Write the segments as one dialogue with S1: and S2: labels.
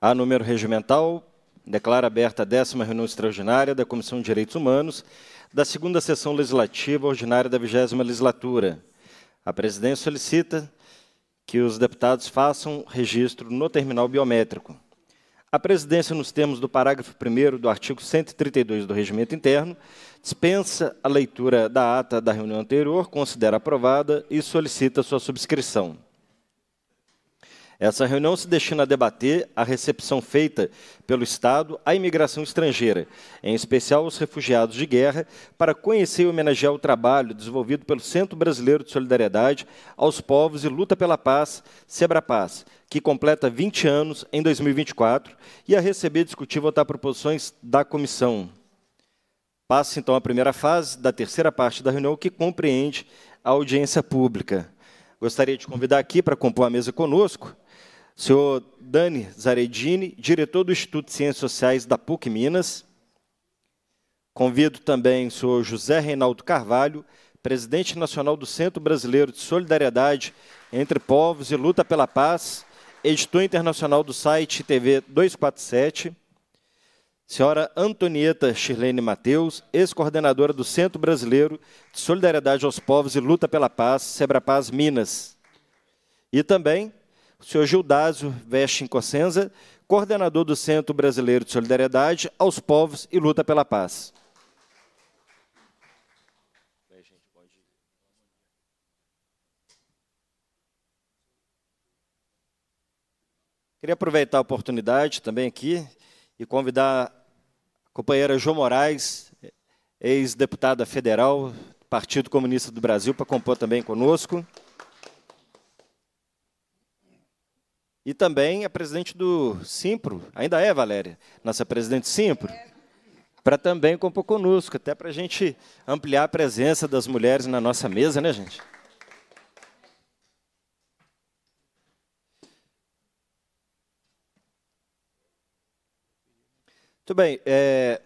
S1: A número regimental, declara aberta a décima reunião extraordinária da Comissão de Direitos Humanos da segunda sessão legislativa ordinária da vigésima legislatura. A presidência solicita que os deputados façam registro no terminal biométrico. A presidência, nos termos do parágrafo 1 do artigo 132 do Regimento Interno, dispensa a leitura da ata da reunião anterior, considera aprovada e solicita sua subscrição. Essa reunião se destina a debater a recepção feita pelo Estado à imigração estrangeira, em especial aos refugiados de guerra, para conhecer e homenagear o trabalho desenvolvido pelo Centro Brasileiro de Solidariedade aos Povos e Luta pela Paz, Sebrapaz, que completa 20 anos em 2024, e a receber, discutir e votar proposições da comissão. Passa então a primeira fase da terceira parte da reunião, que compreende a audiência pública. Gostaria de convidar aqui para compor a mesa conosco senhor Dani Zaredini, diretor do Instituto de Ciências Sociais da PUC Minas. Convido também o senhor José Reinaldo Carvalho, presidente nacional do Centro Brasileiro de Solidariedade entre Povos e Luta pela Paz, editor internacional do site TV 247. Senhora Antonieta Chirlene Mateus, ex-coordenadora do Centro Brasileiro de Solidariedade aos Povos e Luta pela Paz, Sebrapaz Minas. E também o senhor Gildásio Vestin Cossenza, coordenador do Centro Brasileiro de Solidariedade aos Povos e Luta pela Paz. Queria aproveitar a oportunidade também aqui e convidar a companheira João Moraes, ex-deputada federal do Partido Comunista do Brasil, para compor também conosco. E também é presidente do Simpro, ainda é, Valéria, nossa é presidente Simpro, para também compor conosco, até para a gente ampliar a presença das mulheres na nossa mesa, né, gente? Muito bem, é,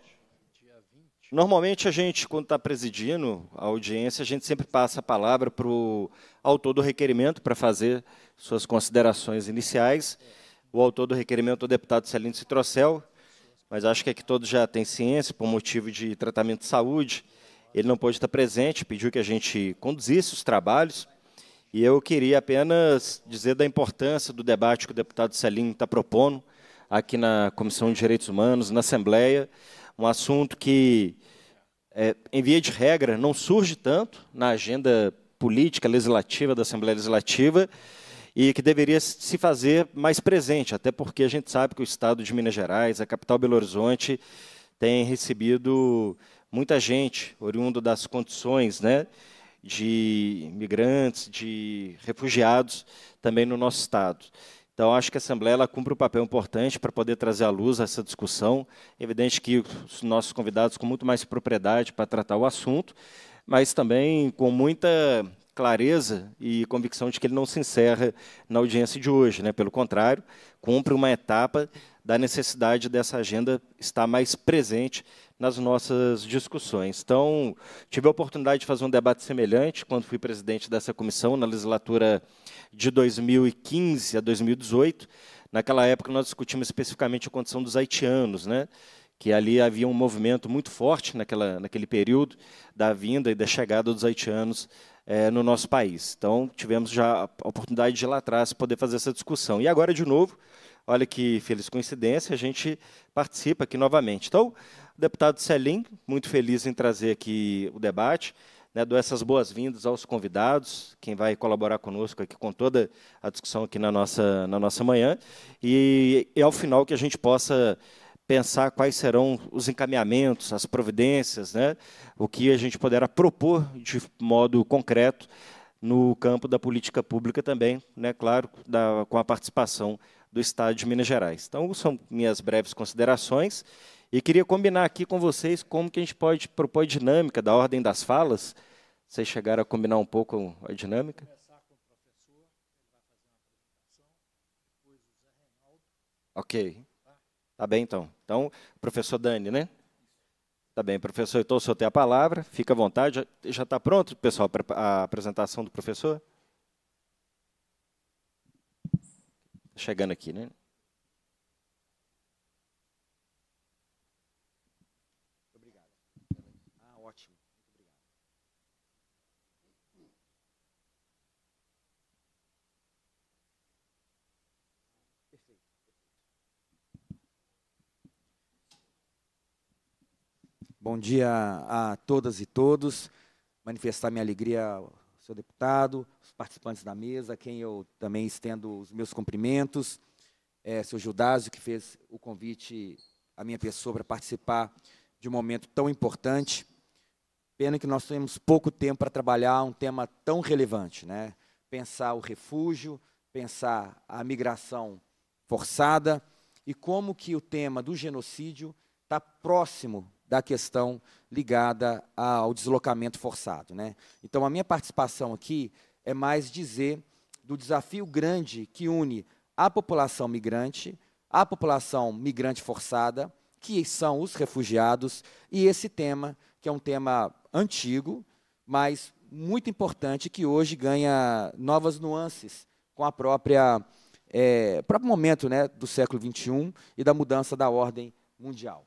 S1: Normalmente, a gente, quando está presidindo a audiência, a gente sempre passa a palavra para o autor do requerimento para fazer suas considerações iniciais. O autor do requerimento é o deputado Celino Citrocel, mas acho que aqui é todos já têm ciência, por motivo de tratamento de saúde. Ele não pôde estar presente, pediu que a gente conduzisse os trabalhos. E eu queria apenas dizer da importância do debate que o deputado Celim está propondo aqui na Comissão de Direitos Humanos, na Assembleia um assunto que, é, em via de regra, não surge tanto na agenda política legislativa da Assembleia Legislativa e que deveria se fazer mais presente, até porque a gente sabe que o estado de Minas Gerais, a capital Belo Horizonte, tem recebido muita gente oriundo das condições né, de imigrantes, de refugiados também no nosso estado. Então, acho que a Assembleia ela cumpre um papel importante para poder trazer à luz essa discussão. É evidente que os nossos convidados com muito mais propriedade para tratar o assunto, mas também com muita clareza e convicção de que ele não se encerra na audiência de hoje. Né? Pelo contrário, cumpre uma etapa da necessidade dessa agenda estar mais presente nas nossas discussões. Então, tive a oportunidade de fazer um debate semelhante quando fui presidente dessa comissão na legislatura de 2015 a 2018. Naquela época, nós discutimos especificamente a condição dos haitianos, né? que ali havia um movimento muito forte naquela, naquele período da vinda e da chegada dos haitianos é, no nosso país. Então, tivemos já a oportunidade de lá atrás poder fazer essa discussão. E agora, de novo, olha que feliz coincidência, a gente participa aqui novamente. Então, deputado Selim, muito feliz em trazer aqui o debate. Né, dou essas boas-vindas aos convidados, quem vai colaborar conosco aqui com toda a discussão aqui na nossa, na nossa manhã, e, é ao final que a gente possa pensar quais serão os encaminhamentos, as providências, né, o que a gente poderá propor de modo concreto no campo da política pública também, né, claro, da, com a participação do Estado de Minas Gerais. Então, são minhas breves considerações e queria combinar aqui com vocês como que a gente pode propor a dinâmica da ordem das falas. Vocês chegaram a combinar um pouco a dinâmica? Ok. Tá bem, então. Então, professor Dani, né? Tá bem, professor, então o senhor tem a palavra, fica à vontade. Já está pronto, pessoal, a apresentação do professor? Tá chegando aqui, né?
S2: Bom dia a todas e todos. Manifestar minha alegria ao senhor deputado, os participantes da mesa, quem eu também estendo os meus cumprimentos. É, seu Judásio, que fez o convite à minha pessoa para participar de um momento tão importante. Pena que nós temos pouco tempo para trabalhar um tema tão relevante, né? Pensar o refúgio, pensar a migração forçada e como que o tema do genocídio está próximo da questão ligada ao deslocamento forçado. Né? Então, a minha participação aqui é mais dizer do desafio grande que une a população migrante, a população migrante forçada, que são os refugiados, e esse tema, que é um tema antigo, mas muito importante, que hoje ganha novas nuances com a própria é, próprio momento né, do século XXI e da mudança da ordem mundial.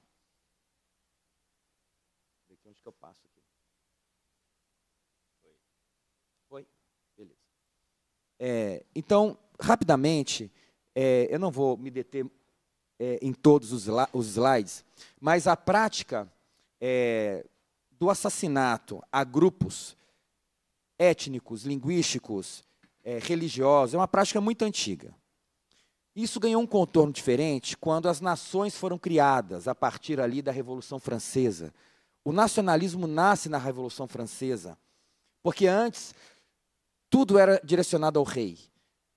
S2: É, então, rapidamente, é, eu não vou me deter é, em todos os, os, slides, mas a prática é, do assassinato a grupos étnicos, linguísticos, é, religiosos, é uma prática muito antiga. Isso ganhou um contorno diferente quando as nações foram criadas, a partir ali da Revolução Francesa. O nacionalismo nasce na Revolução Francesa, porque antes tudo era direcionado ao rei.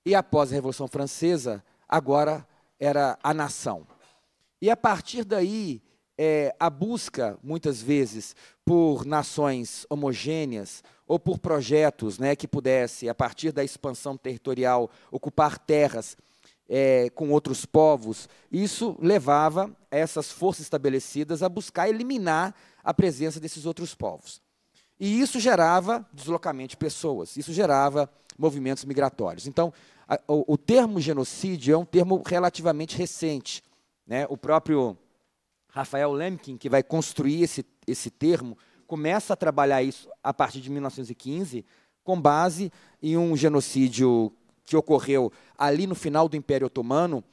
S2: E após a Revolução Francesa, agora era a nação. E a partir daí, é, a busca, muitas vezes, por nações homogêneas ou por projetos né, que pudesse, a partir da expansão territorial, ocupar terras é, com outros povos, isso levava essas forças estabelecidas a buscar eliminar a presença desses outros povos. E isso gerava deslocamento de pessoas, isso gerava movimentos migratórios. Então, a, o, o, termo genocídio é um termo relativamente recente. Né? O próprio Rafael Lemkin, que vai construir esse, esse termo, começa a trabalhar isso a partir de 1915, com base em um genocídio que ocorreu ali no final do Império Otomano,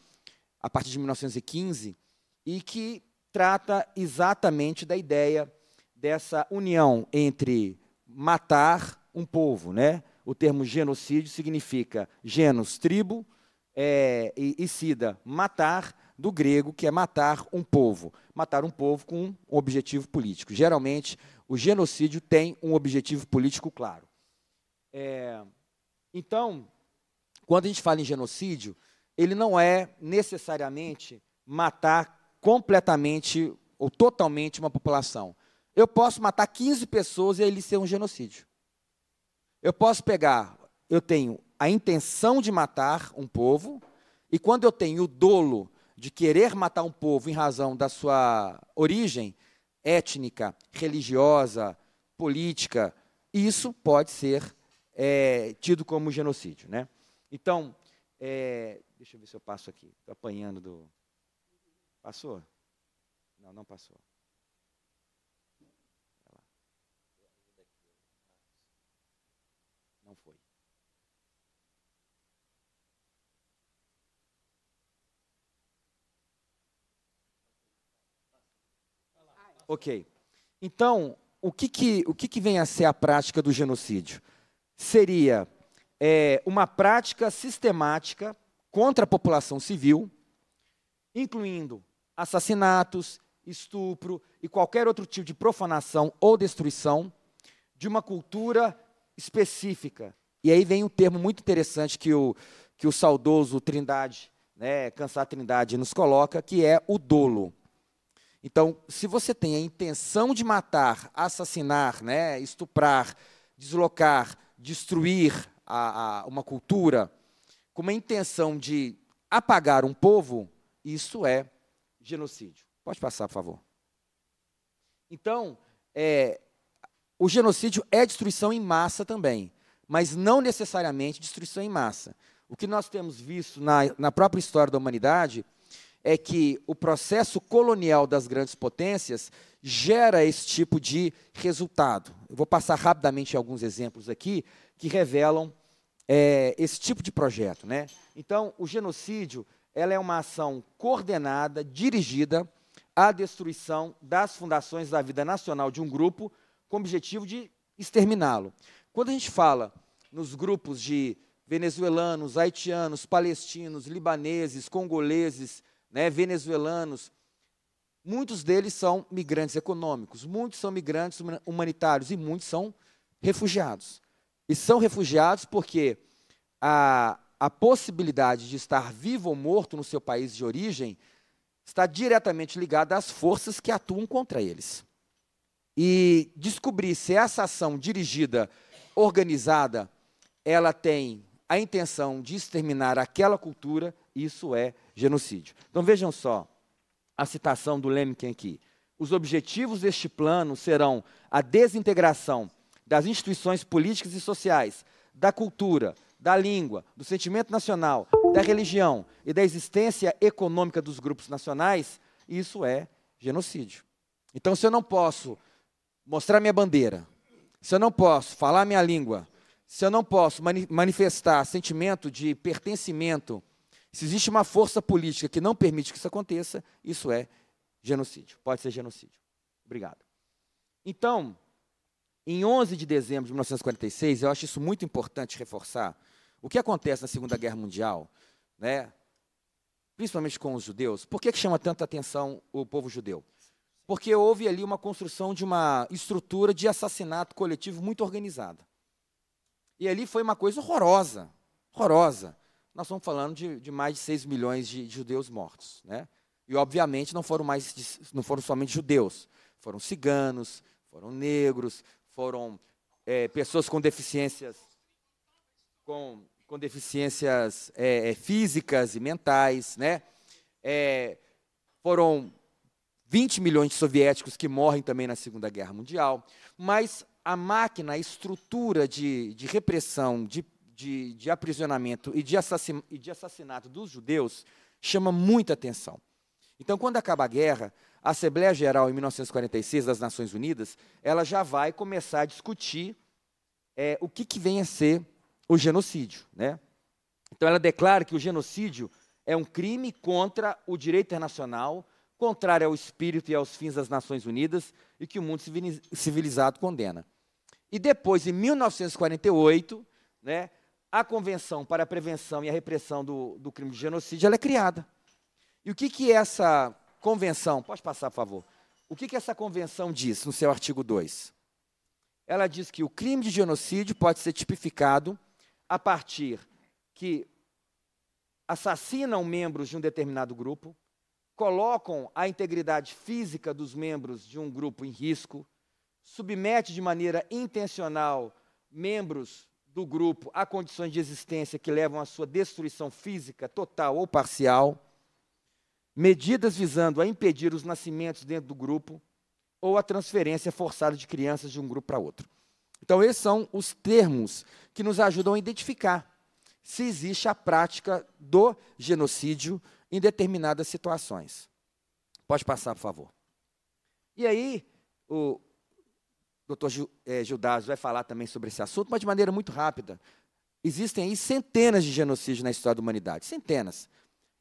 S2: a partir de 1915, e que trata exatamente da ideia dessa união entre matar um povo, né? O termo genocídio significa genos, tribo, é, e, e sida, matar, do grego, que é matar um povo. Matar um povo com um objetivo político. Geralmente, o genocídio tem um objetivo político claro. É, então, quando a gente fala em genocídio, ele não é necessariamente matar completamente ou totalmente uma população. Eu posso matar 15 pessoas e ele ser um genocídio. Eu posso pegar, eu tenho a intenção de matar um povo, e quando eu tenho o dolo de querer matar um povo em razão da sua origem étnica, religiosa, política, isso pode ser é, tido como genocídio. Né? Então, é, deixa eu ver se eu passo aqui. Estou apanhando do. Passou? Não, não passou. Ok. Então, o que, que, o que, que vem a ser a prática do genocídio? Seria é, uma prática sistemática contra a população civil, incluindo assassinatos, estupro e qualquer outro tipo de profanação ou destruição de uma cultura específica. E aí vem um termo muito interessante que o, que o saudoso Trindade, né, Cansar Trindade, nos coloca, que é o dolo. Então, se você tem a intenção de matar, assassinar, né, estuprar, deslocar, destruir a, a, uma cultura, com a intenção de apagar um povo, isso é genocídio. Pode passar, por favor. Então, é, o genocídio é destruição em massa também, mas não necessariamente destruição em massa. O que nós temos visto na, na própria história da humanidade é que o processo colonial das grandes potências gera esse tipo de resultado. Eu vou passar rapidamente alguns exemplos aqui que revelam é, esse tipo de projeto. Né? Então, o genocídio ela é uma ação coordenada, dirigida à destruição das fundações da vida nacional de um grupo com o objetivo de exterminá-lo. Quando a gente fala nos grupos de venezuelanos, haitianos, palestinos, libaneses, congoleses, né, venezuelanos, muitos deles são migrantes econômicos, muitos são migrantes humanitários e muitos são refugiados. E são refugiados porque a, a possibilidade de estar vivo ou morto no seu país de origem está diretamente ligada às forças que atuam contra eles. E descobrir se essa ação dirigida, organizada, ela tem a intenção de exterminar aquela cultura, isso é genocídio. Então vejam só a citação do Lemkin aqui. Os objetivos deste plano serão a desintegração das instituições políticas e sociais, da cultura, da língua, do sentimento nacional, da religião e da existência econômica dos grupos nacionais, isso é genocídio. Então, se eu não posso mostrar minha bandeira, se eu não posso falar minha língua, se eu não posso mani manifestar sentimento de pertencimento se existe uma força política que não permite que isso aconteça, isso é genocídio. Pode ser genocídio. Obrigado. Então, em 11 de dezembro de 1946, eu acho isso muito importante reforçar. O que acontece na Segunda Guerra Mundial, né, principalmente com os judeus, por que, que chama tanta atenção o povo judeu? Porque houve ali uma construção de uma estrutura de assassinato coletivo muito organizada. E ali foi uma coisa horrorosa, horrorosa nós estamos falando de, de mais de 6 milhões de, de judeus mortos. Né? E, obviamente, não foram, mais, não foram somente judeus. Foram ciganos, foram negros, foram é, pessoas com deficiências, com, com deficiências é, é físicas e mentais. Né? É, foram 20 milhões de soviéticos que morrem também na Segunda Guerra Mundial. Mas a máquina, a estrutura de, de repressão, de de, de aprisionamento e de, e de assassinato dos judeus chama muita atenção. Então, quando acaba a guerra, a Assembleia Geral, em 1946, das Nações Unidas, ela já vai começar a discutir é, o que, que vem a ser o genocídio. Né? Então, ela declara que o genocídio é um crime contra o direito internacional, contrário ao espírito e aos fins das Nações Unidas e que o mundo civilizado condena. E depois, em 1948, né, a Convenção para a Prevenção e a Repressão do, do Crime de Genocídio é criada. E o que, que essa convenção, pode passar, por favor, o que, que essa convenção diz no seu artigo 2? Ela diz que o crime de genocídio pode ser tipificado a partir que assassinam membros de um determinado grupo, colocam a integridade física dos membros de um grupo em risco, submete de maneira intencional membros do grupo a condições de existência que levam à sua destruição física, total ou parcial, medidas visando a impedir os nascimentos dentro do grupo ou a transferência forçada de crianças de um grupo para outro. Então, esses são os termos que nos ajudam a identificar se existe a prática do genocídio em determinadas situações. Pode passar, por favor. E aí, o, doutor Gildásio é, vai falar também sobre esse assunto, mas de maneira muito rápida. Existem aí centenas de genocídios na história da humanidade, centenas.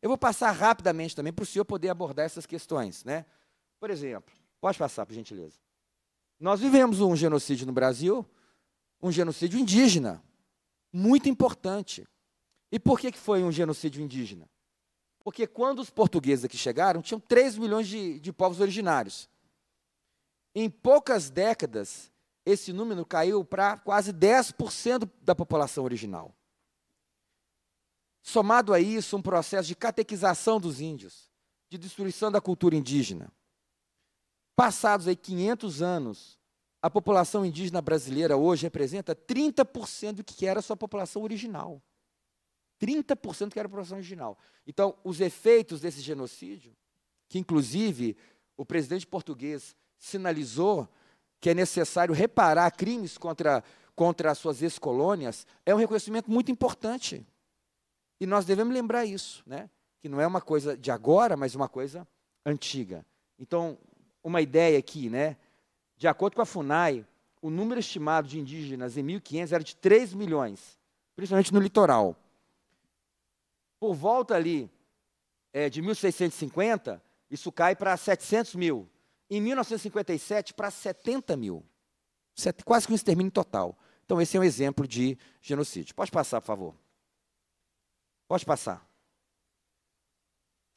S2: Eu vou passar rapidamente também para o senhor poder abordar essas questões. Né? Por exemplo, pode passar, por gentileza. Nós vivemos um genocídio no Brasil, um genocídio indígena, muito importante. E por que, que foi um genocídio indígena? Porque quando os portugueses aqui chegaram, tinham 3 milhões de, de povos originários. Em poucas décadas, esse número caiu para quase 10% da população original. Somado a isso, um processo de catequização dos índios, de destruição da cultura indígena. Passados aí 500 anos, a população indígena brasileira hoje representa 30% do que era a sua população original. 30% do que era a população original. Então, os efeitos desse genocídio, que inclusive o presidente português sinalizou que é necessário reparar crimes contra, contra as suas ex-colônias, é um reconhecimento muito importante. E nós devemos lembrar isso, né? que não é uma coisa de agora, mas uma coisa antiga. Então, uma ideia aqui, né? de acordo com a FUNAI, o número estimado de indígenas em 1500 era de 3 milhões, principalmente no litoral. Por volta ali é, de 1650, isso cai para 700 mil, em 1957 para 70 mil. Quase que um extermínio total. Então, esse é um exemplo de genocídio. Pode passar, por favor. Pode passar.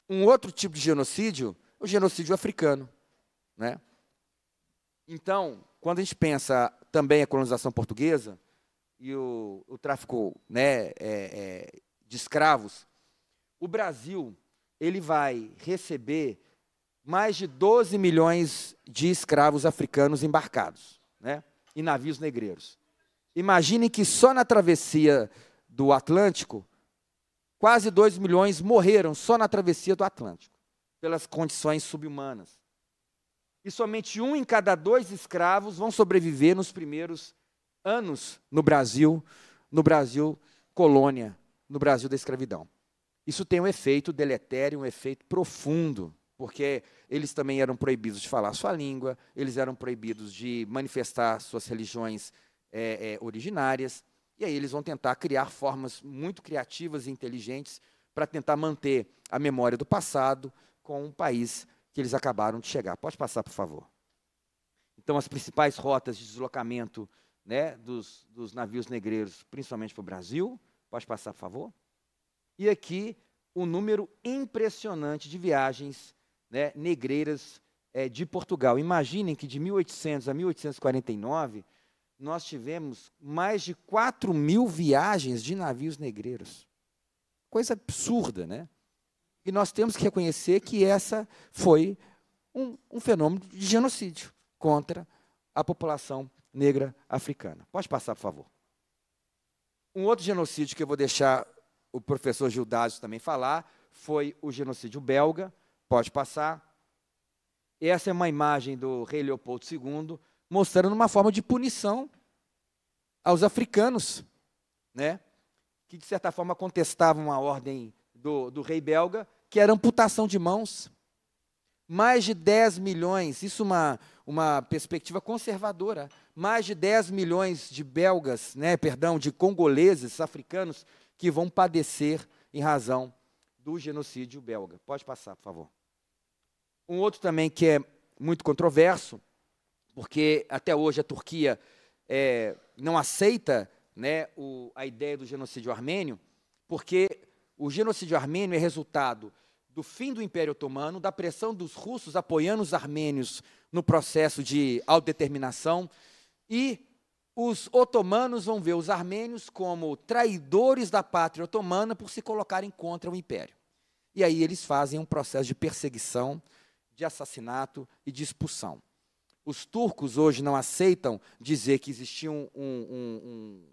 S2: Um outro tipo de genocídio é o genocídio africano. Né? Então, quando a gente pensa também a colonização portuguesa e o, o tráfico né, é, é, de escravos, o Brasil ele vai receber mais de 12 milhões de escravos africanos embarcados né, em navios negreiros. Imaginem que só na travessia do Atlântico, quase 2 milhões morreram só na travessia do Atlântico, pelas condições subhumanas. E somente um em cada dois escravos vão sobreviver nos primeiros anos no Brasil, no Brasil colônia, no Brasil da escravidão. Isso tem um efeito deletério, um efeito profundo porque eles também eram proibidos de falar sua língua, eles eram proibidos de manifestar suas religiões é, é, originárias, e aí eles vão tentar criar formas muito criativas e inteligentes para tentar manter a memória do passado com um país que eles acabaram de chegar. Pode passar, por favor. Então, as principais rotas de deslocamento né, dos, dos navios negreiros, principalmente para o Brasil. Pode passar, por favor. E aqui, o um número impressionante de viagens né, negreiras é, de Portugal. Imaginem que de 1800 a 1849, nós tivemos mais de 4 mil viagens de navios negreiros. Coisa absurda, né? E nós temos que reconhecer que essa foi um, um fenômeno de genocídio contra a população negra africana. Pode passar, por favor. Um outro genocídio que eu vou deixar o professor Gildásio também falar foi o genocídio belga, Pode passar. Essa é uma imagem do rei Leopoldo II, mostrando uma forma de punição aos africanos, né? que de certa forma contestavam a ordem do, do rei belga, que era amputação de mãos. Mais de 10 milhões, isso uma, uma perspectiva conservadora, mais de 10 milhões de belgas, né, perdão, de congoleses africanos que vão padecer em razão do genocídio belga. Pode passar, por favor. Um outro também que é muito controverso, porque até hoje a Turquia é, não aceita né, o, a ideia do genocídio armênio, porque o genocídio armênio é resultado do fim do Império Otomano, da pressão dos russos apoiando os armênios no processo de autodeterminação, e os otomanos vão ver os armênios como traidores da pátria otomana por se colocarem contra o império. E aí eles fazem um processo de perseguição de assassinato e de expulsão. Os turcos hoje não aceitam dizer que existia um, um, um,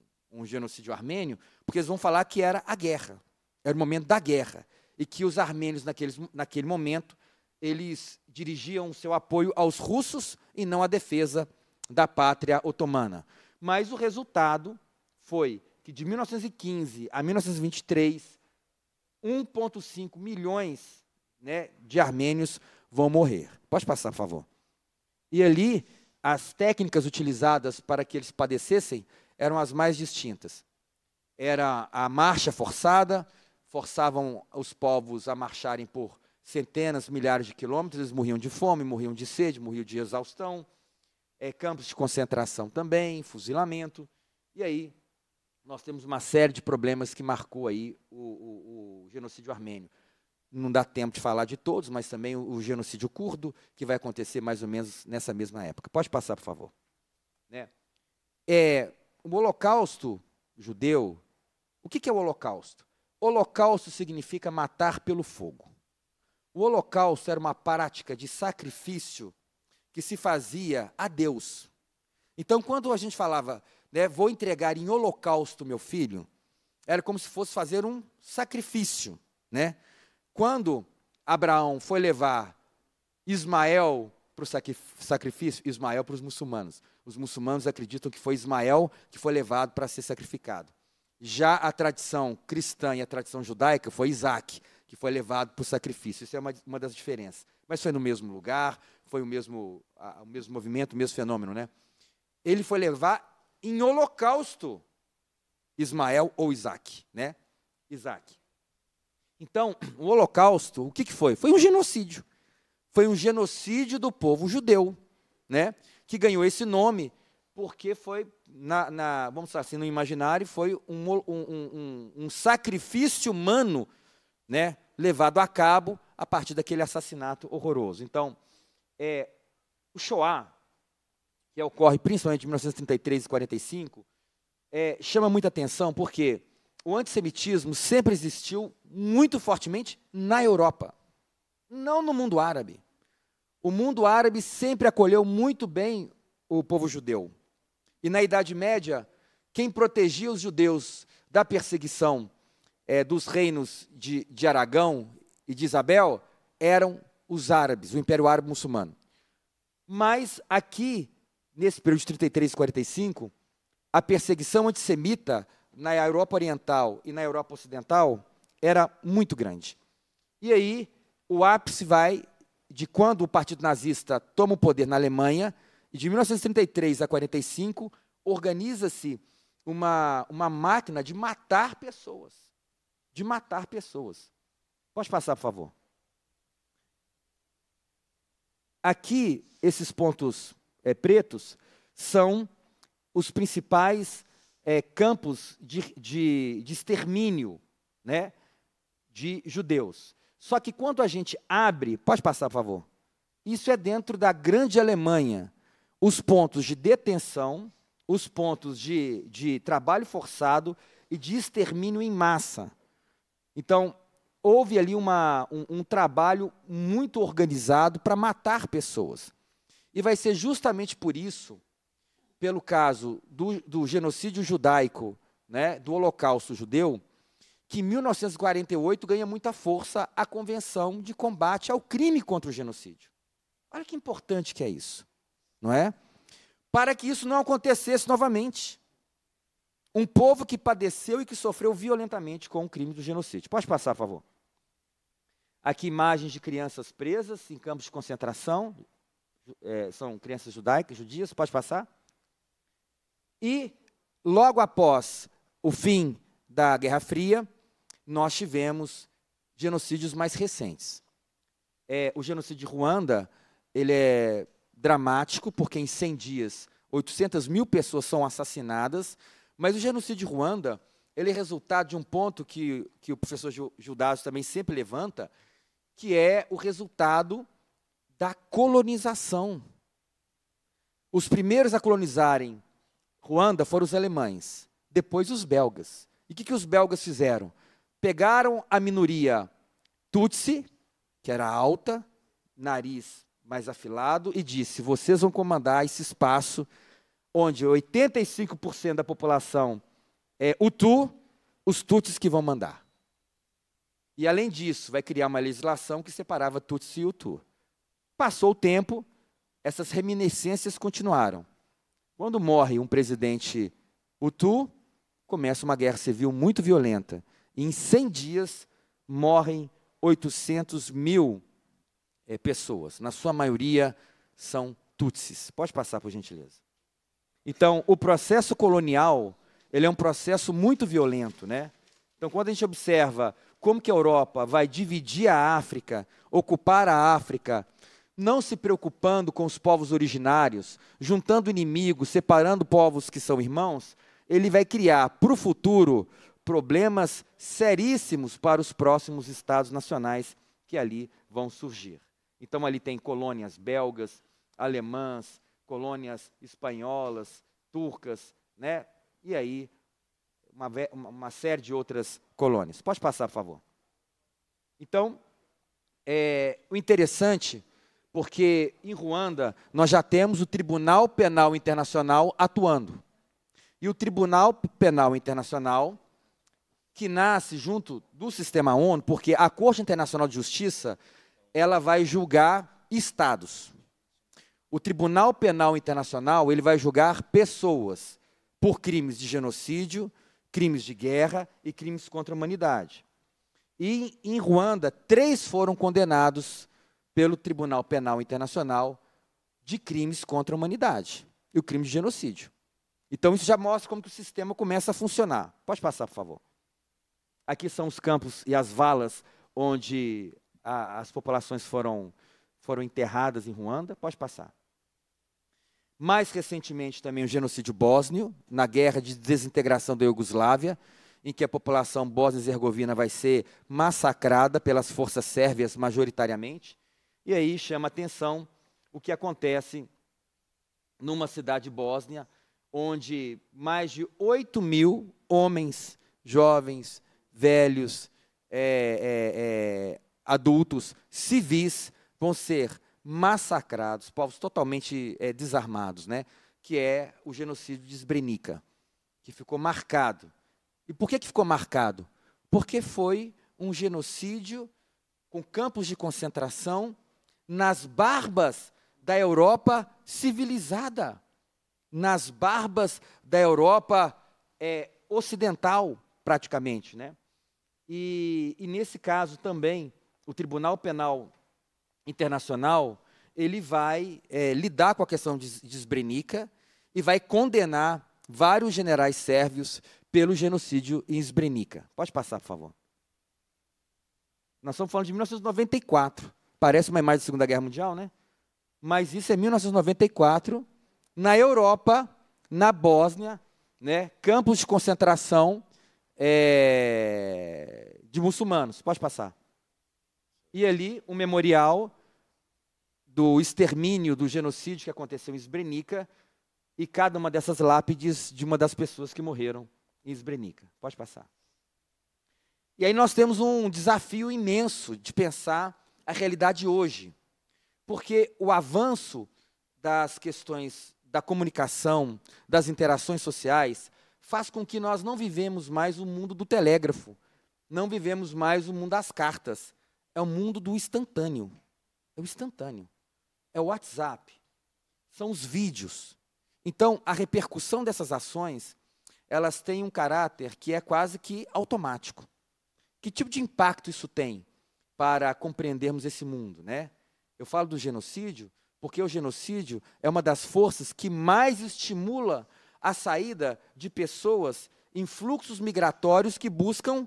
S2: um genocídio armênio, porque eles vão falar que era a guerra, era o momento da guerra, e que os armênios, naqueles, naquele momento, eles dirigiam seu apoio aos russos e não à defesa da pátria otomana. Mas o resultado foi que de 1915 a 1923, 1,5 milhões né, de armênios vão morrer. Pode passar, por favor. E ali, as técnicas utilizadas para que eles padecessem eram as mais distintas. Era a marcha forçada, forçavam os povos a marcharem por centenas, milhares de quilômetros, eles morriam de fome, morriam de sede, morriam de exaustão. É, campos de concentração também, fuzilamento. E aí, nós temos uma série de problemas que marcou aí o, o, o genocídio armênio não dá tempo de falar de todos, mas também o, o, genocídio curdo, que vai acontecer mais ou menos nessa mesma época. Pode passar, por favor. Né? É, o holocausto judeu, o que, que é o holocausto? Holocausto significa matar pelo fogo. O holocausto era uma prática de sacrifício que se fazia a Deus. Então, quando a gente falava, né, vou entregar em holocausto meu filho, era como se fosse fazer um sacrifício, né? Quando Abraão foi levar Ismael para o sacrifício, Ismael para os muçulmanos. Os muçulmanos acreditam que foi Ismael que foi levado para ser sacrificado. Já a tradição cristã e a tradição judaica foi Isaac, que foi levado para o sacrifício. Isso é uma, uma das diferenças. Mas foi no mesmo lugar, foi o mesmo, a, o mesmo movimento, o mesmo fenômeno, né? Ele foi levar em holocausto Ismael ou Isaac, né? Isaac. Então, o Holocausto, o que, que foi? Foi um genocídio. Foi um genocídio do povo judeu, né? Que ganhou esse nome porque foi, na, na vamos falar assim, no imaginário, foi um, um, um, um sacrifício humano, né? Levado a cabo a partir daquele assassinato horroroso. Então, é, o Shoah, que é ocorre principalmente em 1933 e 1945, é, chama muita atenção porque o antissemitismo sempre existiu muito fortemente na Europa, não no mundo árabe. O mundo árabe sempre acolheu muito bem o povo judeu. E na Idade Média, quem protegia os judeus da perseguição é, dos reinos de, de Aragão e de Isabel eram os árabes, o Império Árabe Muçulmano. Mas aqui, nesse período de 33 e 45, a perseguição antissemita na Europa Oriental e na Europa Ocidental era muito grande. E aí o ápice vai de quando o Partido Nazista toma o poder na Alemanha, e de 1933 a 45 organiza-se uma, uma máquina de matar pessoas. De matar pessoas. Pode passar, por favor. Aqui, esses pontos é, pretos são os principais é, campos de, de, de extermínio né, de judeus. Só que quando a gente abre, pode passar, por favor. Isso é dentro da Grande Alemanha. Os pontos de detenção, os pontos de, de trabalho forçado e de extermínio em massa. Então, houve ali uma, um, um trabalho muito organizado para matar pessoas. E vai ser justamente por isso pelo caso do, do genocídio judaico, né, do Holocausto judeu, que em 1948 ganha muita força a Convenção de Combate ao Crime contra o Genocídio. Olha que importante que é isso, não é? Para que isso não acontecesse novamente. Um povo que padeceu e que sofreu violentamente com o crime do genocídio. Pode passar, por favor. Aqui imagens de crianças presas em campos de concentração. É, são crianças judaicas, judias. Pode passar. E logo após o fim da Guerra Fria, nós tivemos genocídios mais recentes. É, o genocídio de Ruanda ele é dramático, porque em 100 dias 800 mil pessoas são assassinadas, mas o genocídio de Ruanda ele é resultado de um ponto que, que o professor Judas também sempre levanta, que é o resultado da colonização. Os primeiros a colonizarem Ruanda foram os alemães, depois os belgas. E o que, que os belgas fizeram? Pegaram a minoria Tutsi, que era alta, nariz mais afilado, e disse: vocês vão comandar esse espaço onde 85% da população é Hutu, os Tutsis que vão mandar. E além disso, vai criar uma legislação que separava Tutsi e Hutu. Passou o tempo, essas reminiscências continuaram. Quando morre um presidente Hutu, começa uma guerra civil muito violenta. E em 100 dias, morrem 800 mil é, pessoas. Na sua maioria, são Tutsis. Pode passar, por gentileza. Então, o processo colonial, ele é um processo muito violento, né? Então, quando a gente observa como que a Europa vai dividir a África, ocupar a África não se preocupando com os povos originários, juntando inimigos, separando povos que são irmãos, ele vai criar para o futuro problemas seríssimos para os próximos estados nacionais que ali vão surgir. Então, ali tem colônias belgas, alemãs, colônias espanholas, turcas, né? e aí uma, uma série de outras colônias. Pode passar, por favor. Então, é, o interessante porque em Ruanda nós já temos o Tribunal Penal Internacional atuando. E o Tribunal Penal Internacional, que nasce junto do sistema ONU, porque a Corte Internacional de Justiça, ela vai julgar estados. O Tribunal Penal Internacional, ele vai julgar pessoas por crimes de genocídio, crimes de guerra e crimes contra a humanidade. E em Ruanda, três foram condenados pelo Tribunal Penal Internacional de crimes contra a humanidade e o crime de genocídio. Então, isso já mostra como que o sistema começa a funcionar. Pode passar, por favor. Aqui são os campos e as valas onde a, as populações foram, foram enterradas em Ruanda. Pode passar. Mais recentemente, também o genocídio bósnio, na guerra de desintegração da Iugoslávia, em que a população bósnia-herzegovina vai ser massacrada pelas forças sérvias majoritariamente. E aí chama atenção o que acontece numa cidade bósnia, onde mais de 8 mil homens, jovens, velhos, é, é, é, adultos, civis, vão ser massacrados, povos totalmente é, desarmados, né? que é o genocídio de Srebrenica, que ficou marcado. E por que, que ficou marcado? Porque foi um genocídio com campos de concentração nas barbas da Europa civilizada, nas barbas da Europa é, ocidental, praticamente. Né? E, e nesse caso também, o Tribunal Penal Internacional ele vai é, lidar com a questão de, de Srebrenica e vai condenar vários generais sérvios pelo genocídio em Srebrenica. Pode passar, por favor. Nós estamos falando de 1994. Parece uma imagem da Segunda Guerra Mundial, né? Mas isso é 1994, na Europa, na Bósnia, né? Campos de concentração é, de muçulmanos. Pode passar. E ali um memorial do extermínio, do genocídio que aconteceu em Srebrenica, e cada uma dessas lápides de uma das pessoas que morreram em Srebrenica. Pode passar. E aí nós temos um desafio imenso de pensar a realidade hoje. Porque o avanço das questões da comunicação, das interações sociais, faz com que nós não vivemos mais o mundo do telégrafo, não vivemos mais o mundo das cartas. É o mundo do instantâneo. É o instantâneo. É o WhatsApp. São os vídeos. Então, a repercussão dessas ações, elas têm um caráter que é quase que automático. Que tipo de impacto isso tem? para compreendermos esse mundo, né? Eu falo do genocídio porque o genocídio é uma das forças que mais estimula a saída de pessoas em fluxos migratórios que buscam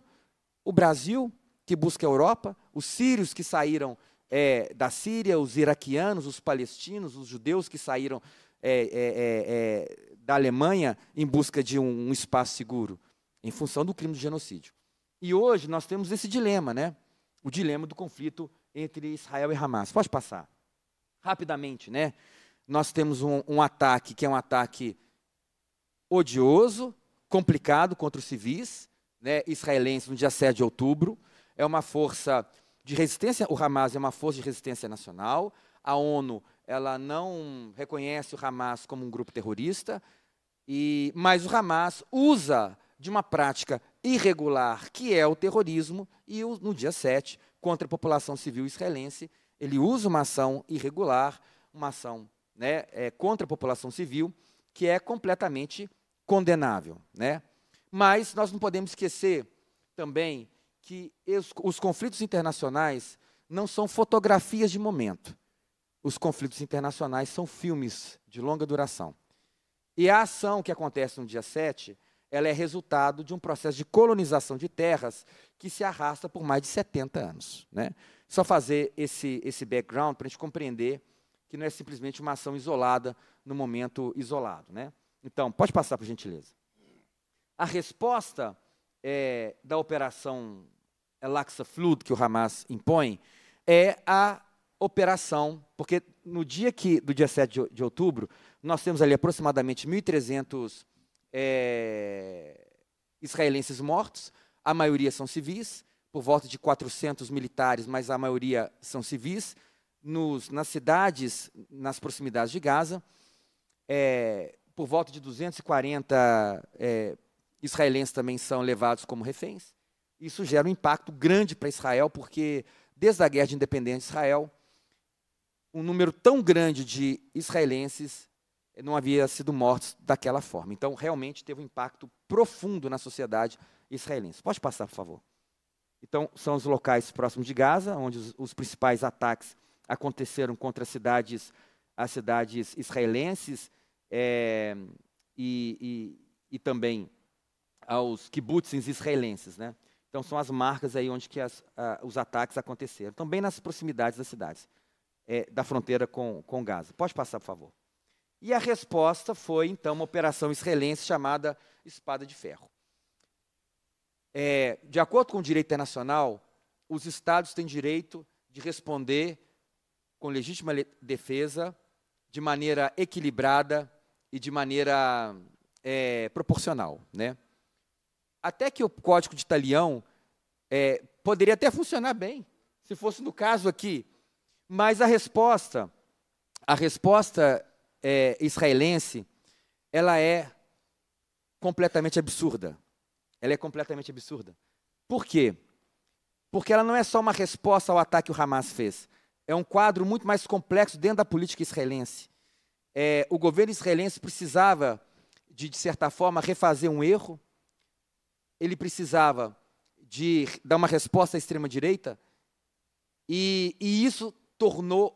S2: o Brasil, que busca a Europa, os sírios que saíram é, da Síria, os iraquianos, os palestinos, os judeus que saíram é, é, é, é da Alemanha em busca de um, um espaço seguro, em função do crime de genocídio. E hoje nós temos esse dilema, né? o dilema do conflito entre Israel e Hamas. Pode passar. Rapidamente, né? Nós temos um, um ataque que é um ataque odioso, complicado contra os civis né, israelenses no dia 7 de outubro. É uma força de resistência, o Hamas é uma força de resistência nacional. A ONU ela não reconhece o Hamas como um grupo terrorista, e, mas o Hamas usa de uma prática irregular, que é o terrorismo, e no dia 7, contra a população civil israelense, ele usa uma ação irregular, uma ação né, é, contra a população civil, que é completamente condenável. Né? Mas nós não podemos esquecer também que os, os conflitos internacionais não são fotografias de momento. Os conflitos internacionais são filmes de longa duração. E a ação que acontece no dia 7 ela é resultado de um processo de colonização de terras que se arrasta por mais de 70 anos. Né? Só fazer esse, esse background para a gente compreender que não é simplesmente uma ação isolada no momento isolado. Né? Então, pode passar, por gentileza. A resposta é, da operação Laxa Flood, que o Hamas impõe, é a operação, porque no dia que, do dia 7 de, de outubro, nós temos ali aproximadamente 1.300 é, israelenses mortos, a maioria são civis, por volta de 400 militares, mas a maioria são civis, nos, nas cidades, nas proximidades de Gaza, é, por volta de 240 é, israelenses também são levados como reféns. Isso gera um impacto grande para Israel, porque desde a guerra de independência de Israel, um número tão grande de israelenses não havia sido mortos daquela forma. Então, realmente teve um impacto profundo na sociedade israelense. Pode passar, por favor. Então, são os locais próximos de Gaza, onde os, os principais ataques aconteceram contra as cidades, as cidades israelenses é, e, e, e, também aos kibbutzins israelenses. Né? Então, são as marcas aí onde que as, a, os ataques aconteceram, também nas proximidades das cidades, é, da fronteira com, com Gaza. Pode passar, por favor. E a resposta foi, então, uma operação israelense chamada Espada de Ferro. É, de acordo com o direito internacional, os Estados têm direito de responder com legítima defesa, de maneira equilibrada e de maneira é, proporcional. Né? Até que o Código de Italião é, poderia até funcionar bem, se fosse no caso aqui. Mas a resposta, a resposta é, israelense, ela é completamente absurda. Ela é completamente absurda. Por quê? Porque ela não é só uma resposta ao ataque que o Hamas fez. É um quadro muito mais complexo dentro da política israelense. É, o governo israelense precisava, de, de certa forma, refazer um erro. Ele precisava de dar uma resposta à extrema-direita. E, e isso tornou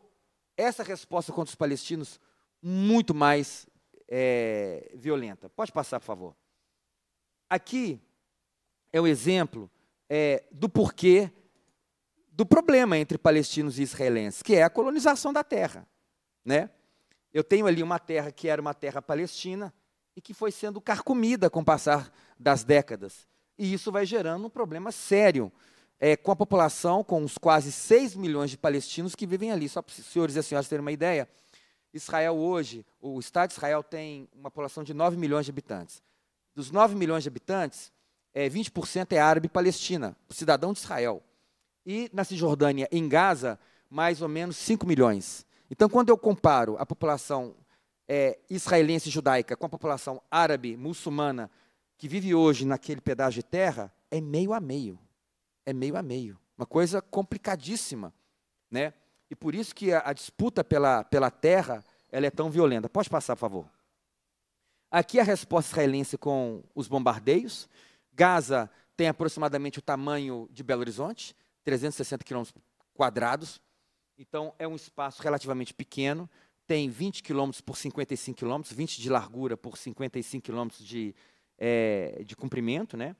S2: essa resposta contra os palestinos muito mais é, violenta. Pode passar, por favor. Aqui é o exemplo é, do porquê do problema entre palestinos e israelenses, que é a colonização da terra. Né? Eu tenho ali uma terra que era uma terra palestina e que foi sendo carcomida com o passar das décadas. E isso vai gerando um problema sério é, com a população, com os quase 6 milhões de palestinos que vivem ali. Só para os senhores e as senhoras terem uma ideia, Israel hoje, o Estado de Israel tem uma população de 9 milhões de habitantes. Dos 9 milhões de habitantes, é, 20% é árabe palestina, cidadão de Israel. E na Cisjordânia, em Gaza, mais ou menos 5 milhões. Então, quando eu comparo a população é, israelense judaica com a população árabe muçulmana que vive hoje naquele pedaço de terra, é meio a meio. É meio a meio. Uma coisa complicadíssima. Né? E por isso que a, a disputa pela, pela terra ela é tão violenta. Pode passar, por favor. Aqui a resposta israelense com os bombardeios. Gaza tem aproximadamente o tamanho de Belo Horizonte, 360 quilômetros quadrados. Então, é um espaço relativamente pequeno. Tem 20 quilômetros por 55 quilômetros, 20 de largura por 55 quilômetros de, é, de comprimento, né?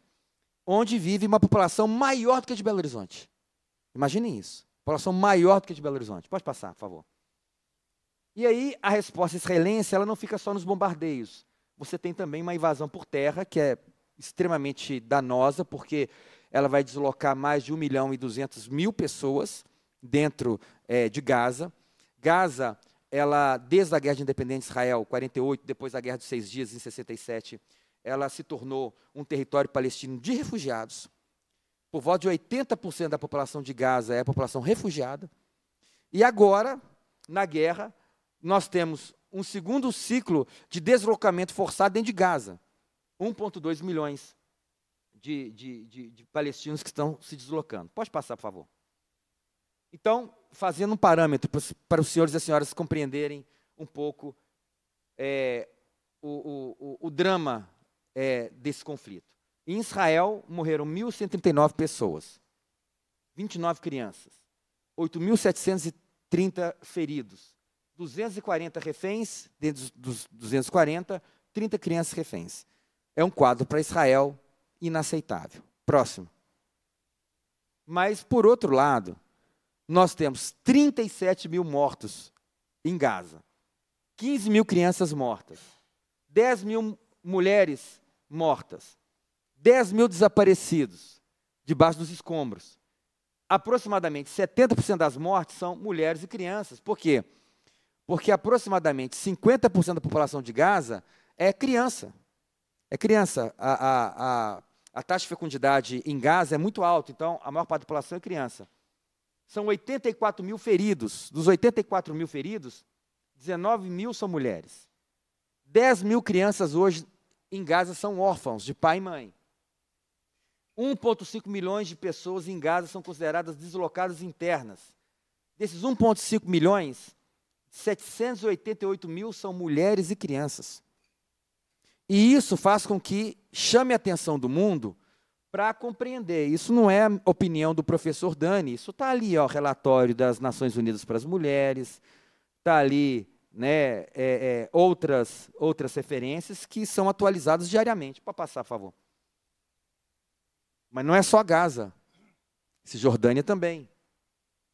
S2: onde vive uma população maior do que a de Belo Horizonte. Imaginem isso população maior do que a de Belo Horizonte. Pode passar, por favor. E aí a resposta israelense ela não fica só nos bombardeios. Você tem também uma invasão por terra que é extremamente danosa porque ela vai deslocar mais de 1 milhão e 200 mil pessoas dentro é, de Gaza. Gaza, ela desde a Guerra de Independência de Israel, 48, depois da Guerra dos Seis Dias, em 67, ela se tornou um território palestino de refugiados por volta de 80% da população de Gaza é a população refugiada. E agora, na guerra, nós temos um segundo ciclo de deslocamento forçado dentro de Gaza. 1,2 milhões de, de, de, de, palestinos que estão se deslocando. Pode passar, por favor. Então, fazendo um parâmetro para os, senhores e as senhoras compreenderem um pouco é, o, o, o, drama é, desse conflito. Em Israel morreram 1.139 pessoas, 29 crianças, 8.730 feridos, 240 reféns, dentro dos 240, 30 crianças reféns. É um quadro para Israel inaceitável. Próximo. Mas, por outro lado, nós temos 37 mil mortos em Gaza, 15 mil crianças mortas, 10 mil mulheres mortas, 10 mil desaparecidos debaixo dos escombros. Aproximadamente 70% das mortes são mulheres e crianças. Por quê? Porque aproximadamente 50% da população de Gaza é criança. É criança. A, a, a, a, taxa de fecundidade em Gaza é muito alta, então a maior parte da população é criança. São 84 mil feridos. Dos 84 mil feridos, 19 mil são mulheres. 10 mil crianças hoje em Gaza são órfãos de pai e mãe. 1,5 milhões de pessoas em Gaza são consideradas deslocadas internas. Desses 1,5 milhões, 788 mil são mulheres e crianças. E isso faz com que chame a atenção do mundo para compreender. Isso não é a opinião do professor Dani, isso está ali, ó, relatório das Nações Unidas para as Mulheres, está ali né, é, é, outras, outras referências que são atualizadas diariamente. Para passar, a favor. Mas não é só Gaza. Cisjordânia também.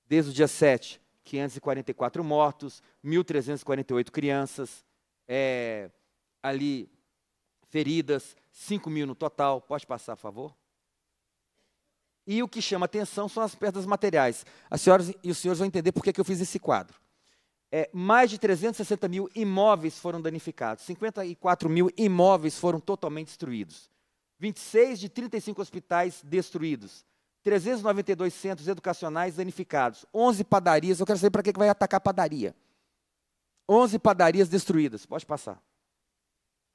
S2: Desde o dia 7, 544 mortos, 1.348 crianças é, ali feridas, 5 mil no total. Pode passar, por favor? E o que chama atenção são as perdas materiais. As senhoras e os senhores vão entender por que, que eu fiz esse quadro. É, mais de 360 mil imóveis foram danificados, 54 mil imóveis foram totalmente destruídos. 26 de 35 hospitais destruídos, 392 centros educacionais danificados, 11 padarias. Eu quero saber para que vai atacar a padaria. 11 padarias destruídas. Pode passar.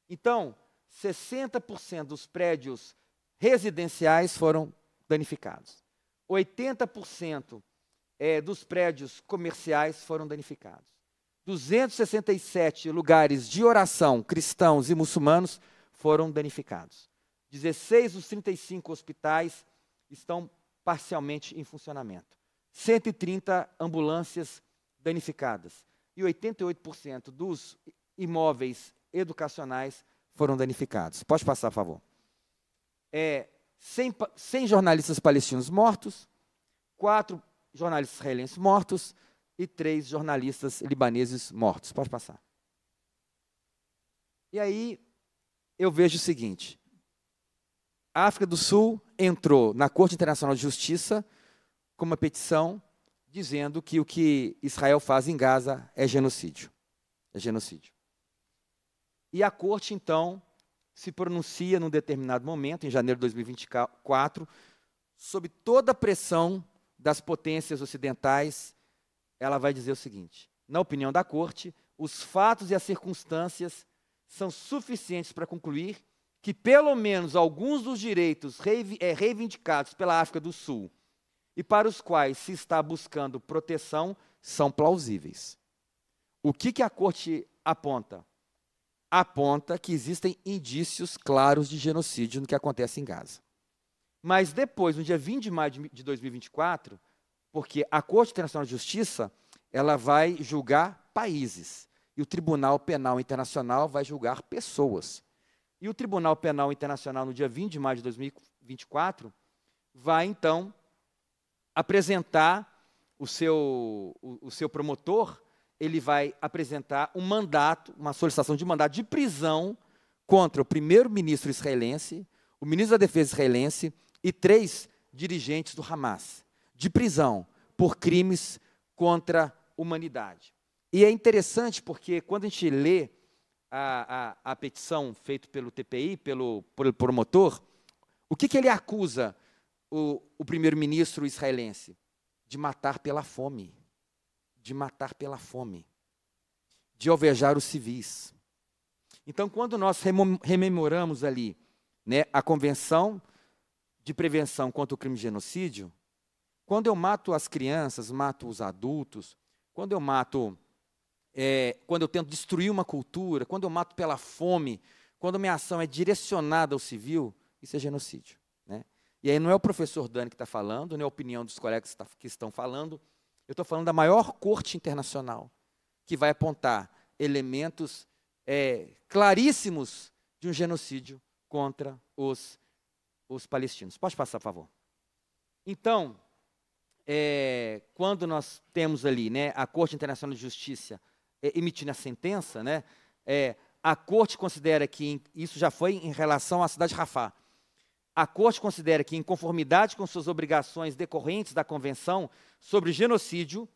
S2: Então, 60% dos prédios residenciais foram danificados. 80% é, dos prédios comerciais foram danificados. 267 lugares de oração cristãos e muçulmanos foram danificados. 16 dos 35 hospitais estão parcialmente em funcionamento. 130 ambulâncias danificadas. E 88% dos imóveis educacionais foram danificados. Pode passar, por favor. É, 100, 100 jornalistas palestinos mortos, 4 jornalistas israelenses mortos e 3 jornalistas libaneses mortos. Pode passar. E aí eu vejo o seguinte: a África do Sul entrou na Corte Internacional de Justiça com uma petição dizendo que o que Israel faz em Gaza é genocídio. É genocídio. E a corte, então, se pronuncia num determinado momento, em janeiro de 2024, sob toda a pressão das potências ocidentais, ela vai dizer o seguinte: na opinião da corte, os fatos e as circunstâncias são suficientes para concluir que pelo menos alguns dos direitos eh, reivindicados pela África do Sul e para os quais se está buscando proteção são plausíveis. O que, que a corte aponta? Aponta que existem indícios claros de genocídio no que acontece em Gaza. Mas depois, no dia 20 de maio de 2024, porque a Corte Internacional de Justiça ela vai julgar países e o Tribunal Penal Internacional vai julgar pessoas. E o Tribunal Penal Internacional, no dia 20 de maio de 2024, vai então apresentar o seu, o, o seu promotor, ele vai apresentar um mandato, uma solicitação de mandato de prisão contra o primeiro-ministro israelense, o ministro da Defesa israelense e três dirigentes do Hamas, de prisão por crimes contra a humanidade. E é interessante porque quando a gente lê a, a, a petição feita pelo TPI, pelo, pelo promotor, o que, que ele acusa o, o primeiro-ministro israelense? De matar pela fome. De matar pela fome. De alvejar os civis. Então, quando nós rememoramos ali né, a Convenção de Prevenção contra o Crime de Genocídio, quando eu mato as crianças, mato os adultos, quando eu mato é, quando eu tento destruir uma cultura, quando eu mato pela fome, quando minha ação é direcionada ao civil, isso é genocídio. Né? E aí não é o professor Dani que está falando, não é a opinião dos colegas que tá, estão falando, eu estou falando da maior corte internacional, que vai apontar elementos é, claríssimos de um genocídio contra os, os palestinos. Pode passar, por favor. Então, é, quando nós temos ali né, a Corte Internacional de Justiça é, emitindo a sentença, né, é, a corte considera que, em, isso já foi em relação à cidade de Rafah, a corte considera que, em conformidade com suas obrigações decorrentes da Convenção sobre Genocídio,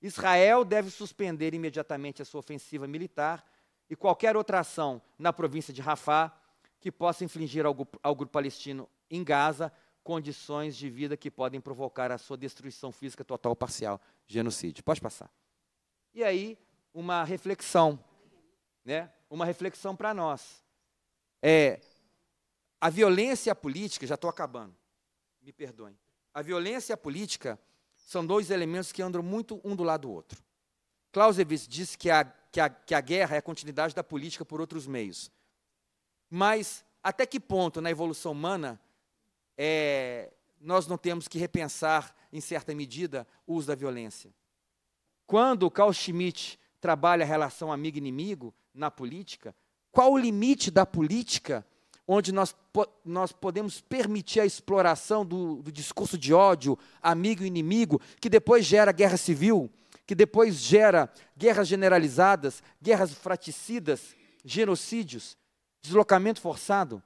S2: Israel deve suspender imediatamente a sua ofensiva militar e qualquer outra ação na província de Rafah que possa infligir ao, ao grupo palestino em Gaza condições de vida que podem provocar a sua destruição física total ou parcial, genocídio. Pode passar. E aí, uma reflexão, né? Uma reflexão para nós. É, a violência e a política, já estou acabando, me perdoem. A violência e a política são dois elementos que andam muito um do lado do outro. Clausewitz disse que a, que a, que a guerra é a continuidade da política por outros meios. Mas até que ponto na evolução humana é, nós não temos que repensar, em certa medida, o uso da violência? Quando Carl Schmitt trabalha a relação amigo-inimigo na política? Qual o limite da política onde nós, nós podemos permitir a exploração do, do discurso de ódio, amigo-inimigo, que depois gera guerra civil, que depois gera guerras generalizadas, guerras fraticidas, genocídios, deslocamento forçado?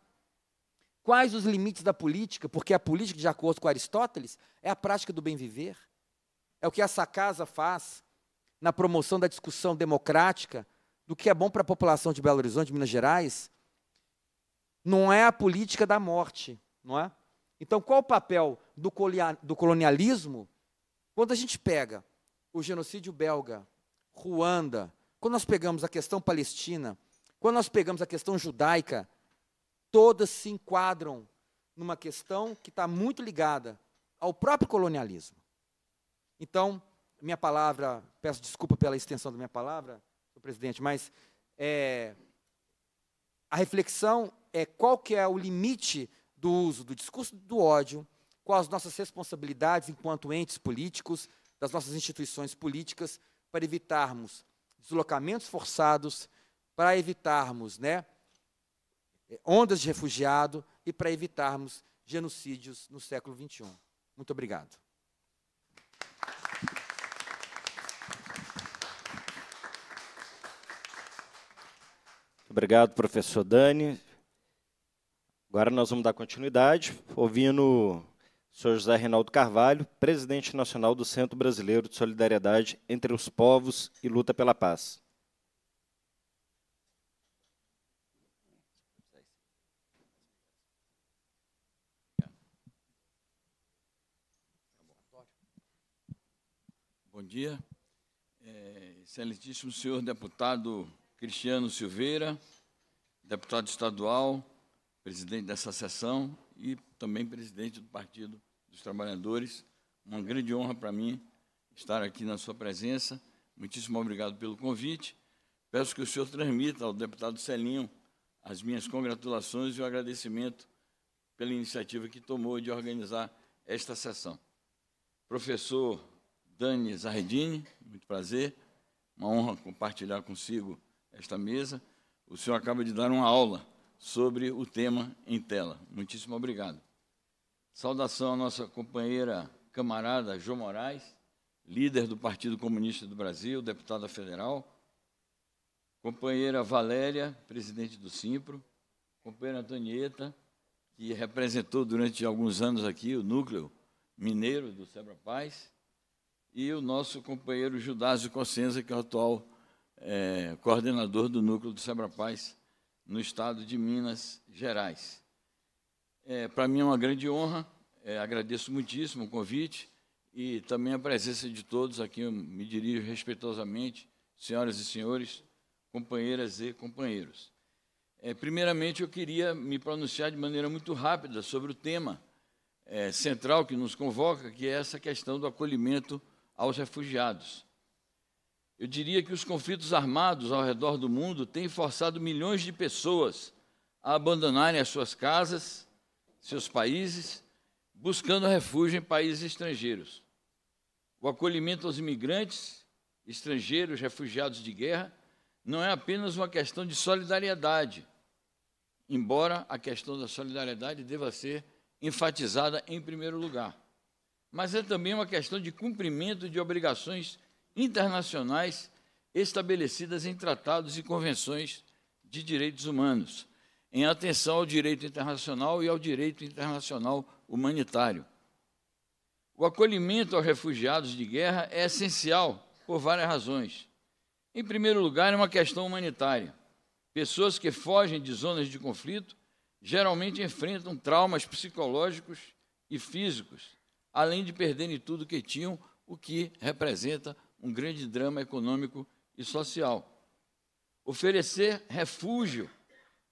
S2: Quais os limites da política? Porque a política, de acordo com Aristóteles, é a prática do bem viver. É o que essa casa faz, na promoção da discussão democrática do que é bom para a população de Belo Horizonte, Minas Gerais, não é a política da morte, não é? Então, qual o papel do colonialismo quando a gente pega o genocídio belga, Ruanda, quando nós pegamos a questão palestina, quando nós pegamos a questão judaica, todas se enquadram numa questão que está muito ligada ao próprio colonialismo. Então, minha palavra, peço desculpa pela extensão da minha palavra, presidente, mas é, a reflexão é qual que é o limite do uso do discurso do ódio, quais as nossas responsabilidades enquanto entes políticos, das nossas instituições políticas, para evitarmos deslocamentos forçados, para evitarmos né, ondas de refugiado e para evitarmos genocídios no século XXI. Muito obrigado.
S1: Obrigado, professor Dani. Agora nós vamos dar continuidade, ouvindo o senhor José Reinaldo Carvalho, presidente nacional do Centro Brasileiro de Solidariedade entre os Povos e Luta pela Paz.
S3: Bom dia, é, excelentíssimo senhor deputado Cristiano Silveira, deputado estadual, presidente dessa sessão e também presidente do Partido dos Trabalhadores. Uma grande honra para mim estar aqui na sua presença. Muitíssimo obrigado pelo convite. Peço que o senhor transmita ao deputado Celinho as minhas congratulações e o agradecimento pela iniciativa que tomou de organizar esta sessão. Professor Dani Zardini, muito prazer, uma honra compartilhar consigo esta mesa. O senhor acaba de dar uma aula sobre o tema em tela. Muitíssimo obrigado. Saudação à nossa companheira camarada João Moraes, líder do Partido Comunista do Brasil, deputada federal. Companheira Valéria, presidente do Simpro. Companheira Antonieta, que representou durante alguns anos aqui o núcleo mineiro do Sebra Paz. E o nosso companheiro Judásio Cossenza, que é o atual é, coordenador do núcleo do Sebrapaz no estado de Minas Gerais. É, Para mim é uma grande honra, é, agradeço muitíssimo o convite e também a presença de todos aqui, eu me dirijo respeitosamente, senhoras e senhores, companheiras e companheiros. É, primeiramente, eu queria me pronunciar de maneira muito rápida sobre o tema é, central que nos convoca, que é essa questão do acolhimento aos refugiados. Eu diria que os conflitos armados ao redor do mundo têm forçado milhões de pessoas a abandonarem as suas casas, seus países, buscando refúgio em países estrangeiros. O acolhimento aos imigrantes, estrangeiros, refugiados de guerra, não é apenas uma questão de solidariedade, embora a questão da solidariedade deva ser enfatizada em primeiro lugar, mas é também uma questão de cumprimento de obrigações internacionais estabelecidas em tratados e convenções de direitos humanos, em atenção ao direito internacional e ao direito internacional humanitário. O acolhimento aos refugiados de guerra é essencial por várias razões. Em primeiro lugar, é uma questão humanitária. Pessoas que fogem de zonas de conflito geralmente enfrentam traumas psicológicos e físicos, além de perderem tudo o que tinham, o que representa um grande drama econômico e social. Oferecer refúgio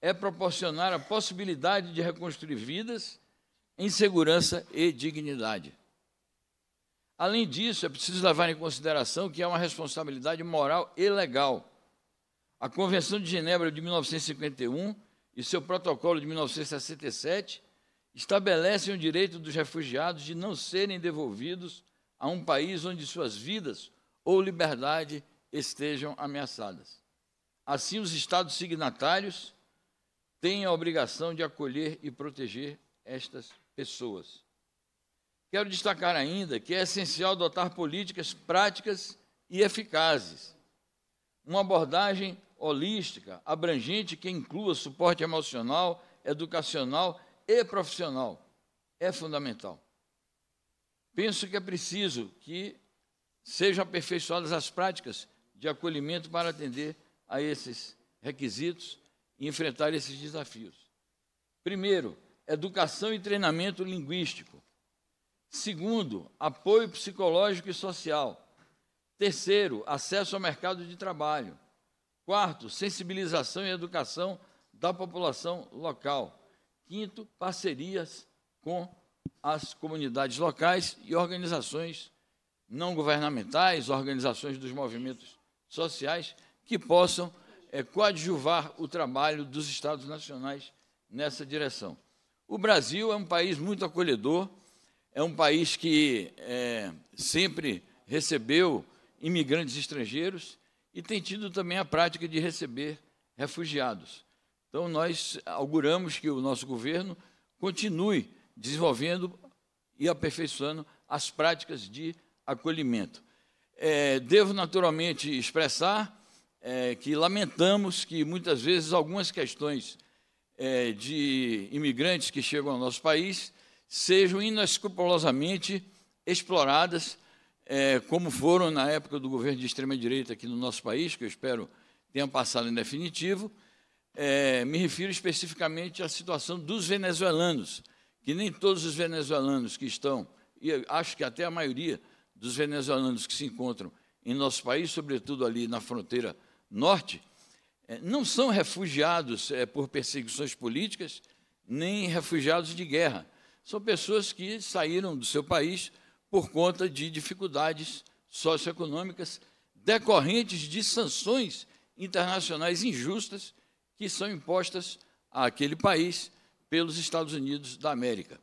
S3: é proporcionar a possibilidade de reconstruir vidas em segurança e dignidade. Além disso, é preciso levar em consideração que é uma responsabilidade moral e legal. A Convenção de Genebra de 1951 e seu protocolo de 1967 estabelecem o direito dos refugiados de não serem devolvidos a um país onde suas vidas ou liberdade estejam ameaçadas. Assim, os Estados signatários têm a obrigação de acolher e proteger estas pessoas. Quero destacar ainda que é essencial adotar políticas práticas e eficazes. Uma abordagem holística, abrangente, que inclua suporte emocional, educacional e profissional, é fundamental. Penso que é preciso que Sejam aperfeiçoadas as práticas de acolhimento para atender a esses requisitos e enfrentar esses desafios. Primeiro, educação e treinamento linguístico. Segundo, apoio psicológico e social. Terceiro, acesso ao mercado de trabalho. Quarto, sensibilização e educação da população local. Quinto, parcerias com as comunidades locais e organizações não governamentais, organizações dos movimentos sociais, que possam é, coadjuvar o trabalho dos Estados nacionais nessa direção. O Brasil é um país muito acolhedor, é um país que é, sempre recebeu imigrantes estrangeiros e tem tido também a prática de receber refugiados. Então, nós auguramos que o nosso governo continue desenvolvendo e aperfeiçoando as práticas de acolhimento. É, devo naturalmente expressar é, que lamentamos que muitas vezes algumas questões é, de imigrantes que chegam ao nosso país sejam inescrupulosamente exploradas, é, como foram na época do governo de extrema-direita aqui no nosso país, que eu espero tenha passado em definitivo. É, me refiro especificamente à situação dos venezuelanos, que nem todos os venezuelanos que estão, e acho que até a maioria, dos venezuelanos que se encontram em nosso país, sobretudo ali na fronteira norte, eh, não são refugiados eh, por perseguições políticas, nem refugiados de guerra. São pessoas que saíram do seu país por conta de dificuldades socioeconômicas decorrentes de sanções internacionais injustas que são impostas àquele país pelos Estados Unidos da América.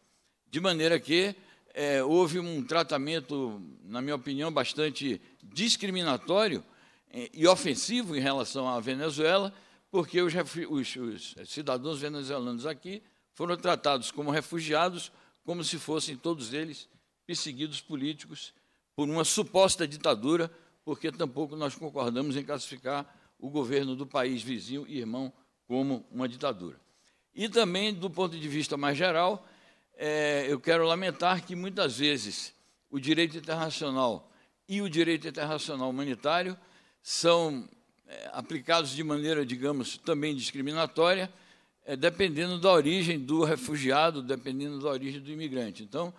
S3: De maneira que é, houve um tratamento, na minha opinião, bastante discriminatório e ofensivo em relação à Venezuela, porque os, os, os cidadãos venezuelanos aqui foram tratados como refugiados, como se fossem todos eles perseguidos políticos por uma suposta ditadura, porque tampouco nós concordamos em classificar o governo do país vizinho e irmão como uma ditadura. E também, do ponto de vista mais geral, é, eu quero lamentar que muitas vezes o direito internacional e o direito internacional humanitário são é, aplicados de maneira, digamos, também discriminatória, é, dependendo da origem do refugiado, dependendo da origem do imigrante. Então,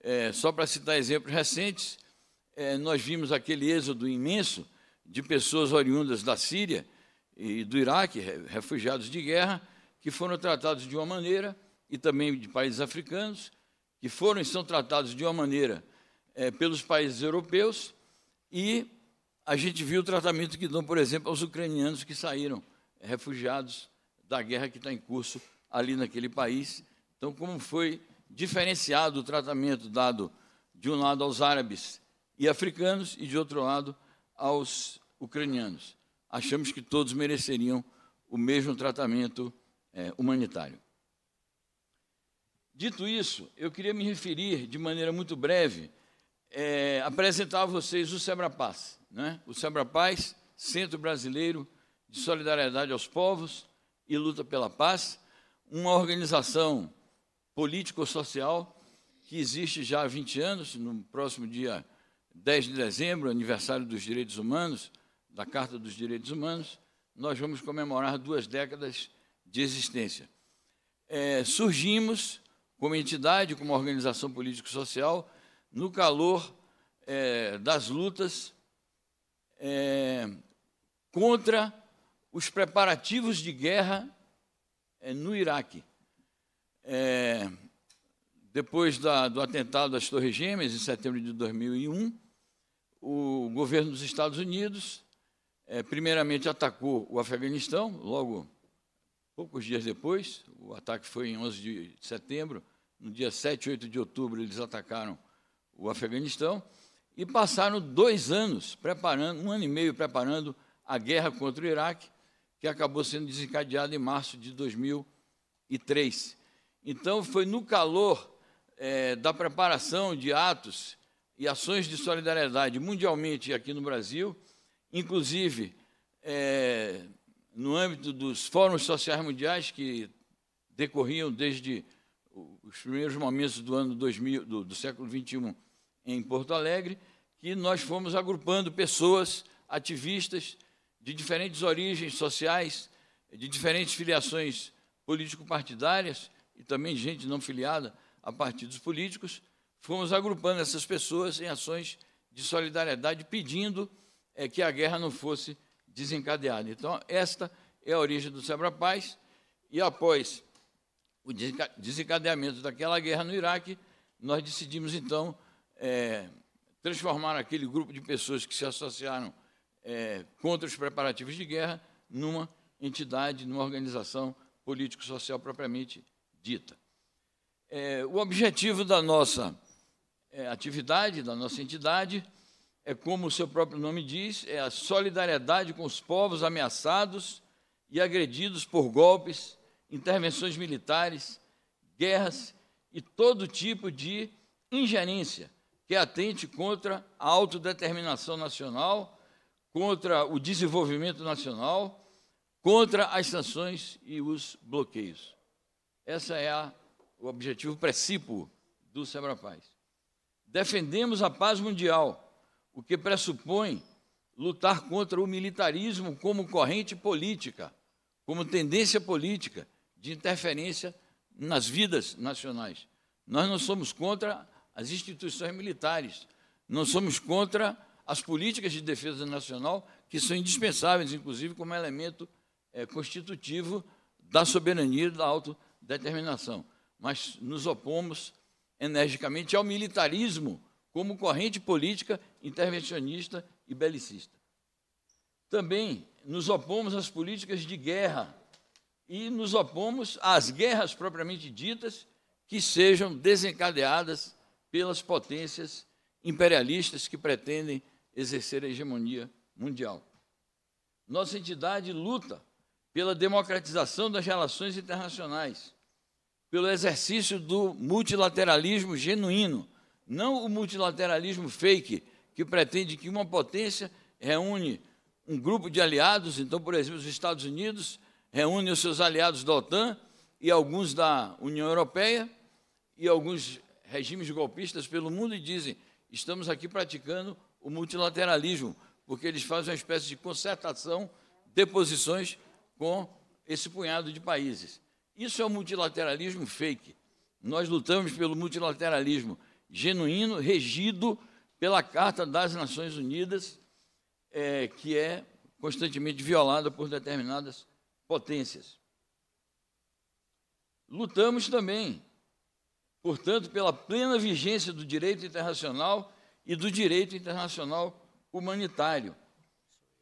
S3: é, só para citar exemplos recentes, é, nós vimos aquele êxodo imenso de pessoas oriundas da Síria e do Iraque, refugiados de guerra, que foram tratados de uma maneira e também de países africanos, que foram e são tratados de uma maneira é, pelos países europeus, e a gente viu o tratamento que dão, por exemplo, aos ucranianos que saíram eh, refugiados da guerra que está em curso ali naquele país. Então, como foi diferenciado o tratamento dado de um lado aos árabes e africanos e de outro lado aos ucranianos. Achamos que todos mereceriam o mesmo tratamento é, humanitário. Dito isso, eu queria me referir de maneira muito breve, é, apresentar a vocês o Paz, né? o Paz, Centro Brasileiro de Solidariedade aos Povos e Luta pela Paz, uma organização político-social que existe já há 20 anos, no próximo dia 10 de dezembro, aniversário dos direitos humanos, da Carta dos Direitos Humanos, nós vamos comemorar duas décadas de existência. É, surgimos como entidade, como organização político-social, no calor é, das lutas é, contra os preparativos de guerra é, no Iraque. É, depois da, do atentado às Torres Gêmeas, em setembro de 2001, o governo dos Estados Unidos, é, primeiramente, atacou o Afeganistão, logo poucos dias depois, o ataque foi em 11 de setembro, no dia 7 8 de outubro, eles atacaram o Afeganistão e passaram dois anos preparando, um ano e meio preparando a guerra contra o Iraque, que acabou sendo desencadeada em março de 2003. Então, foi no calor é, da preparação de atos e ações de solidariedade mundialmente aqui no Brasil, inclusive é, no âmbito dos fóruns sociais mundiais que decorriam desde os primeiros momentos do ano 2000, do, do século 21 em Porto Alegre, que nós fomos agrupando pessoas, ativistas de diferentes origens sociais, de diferentes filiações político-partidárias e também gente não filiada a partidos políticos, fomos agrupando essas pessoas em ações de solidariedade, pedindo é, que a guerra não fosse desencadeada. Então, esta é a origem do Sebra Paz, e após o desencadeamento daquela guerra no Iraque, nós decidimos, então, é, transformar aquele grupo de pessoas que se associaram é, contra os preparativos de guerra numa entidade, numa organização político-social propriamente dita. É, o objetivo da nossa é, atividade, da nossa entidade, é como o seu próprio nome diz, é a solidariedade com os povos ameaçados e agredidos por golpes intervenções militares, guerras e todo tipo de ingerência que atente contra a autodeterminação nacional, contra o desenvolvimento nacional, contra as sanções e os bloqueios. Esse é a, o objetivo principal do Paz. Defendemos a paz mundial, o que pressupõe lutar contra o militarismo como corrente política, como tendência política, de interferência nas vidas nacionais. Nós não somos contra as instituições militares, não somos contra as políticas de defesa nacional, que são indispensáveis, inclusive, como elemento é, constitutivo da soberania e da autodeterminação. Mas nos opomos energicamente ao militarismo como corrente política intervencionista e belicista. Também nos opomos às políticas de guerra e nos opomos às guerras propriamente ditas que sejam desencadeadas pelas potências imperialistas que pretendem exercer a hegemonia mundial. Nossa entidade luta pela democratização das relações internacionais, pelo exercício do multilateralismo genuíno, não o multilateralismo fake, que pretende que uma potência reúne um grupo de aliados, então, por exemplo, os Estados Unidos reúne os seus aliados da OTAN e alguns da União Europeia e alguns regimes golpistas pelo mundo e dizem: estamos aqui praticando o multilateralismo, porque eles fazem uma espécie de concertação de posições com esse punhado de países. Isso é o um multilateralismo fake. Nós lutamos pelo multilateralismo genuíno, regido pela Carta das Nações Unidas, é, que é constantemente violada por determinadas potências. Lutamos também, portanto, pela plena vigência do direito internacional e do direito internacional humanitário,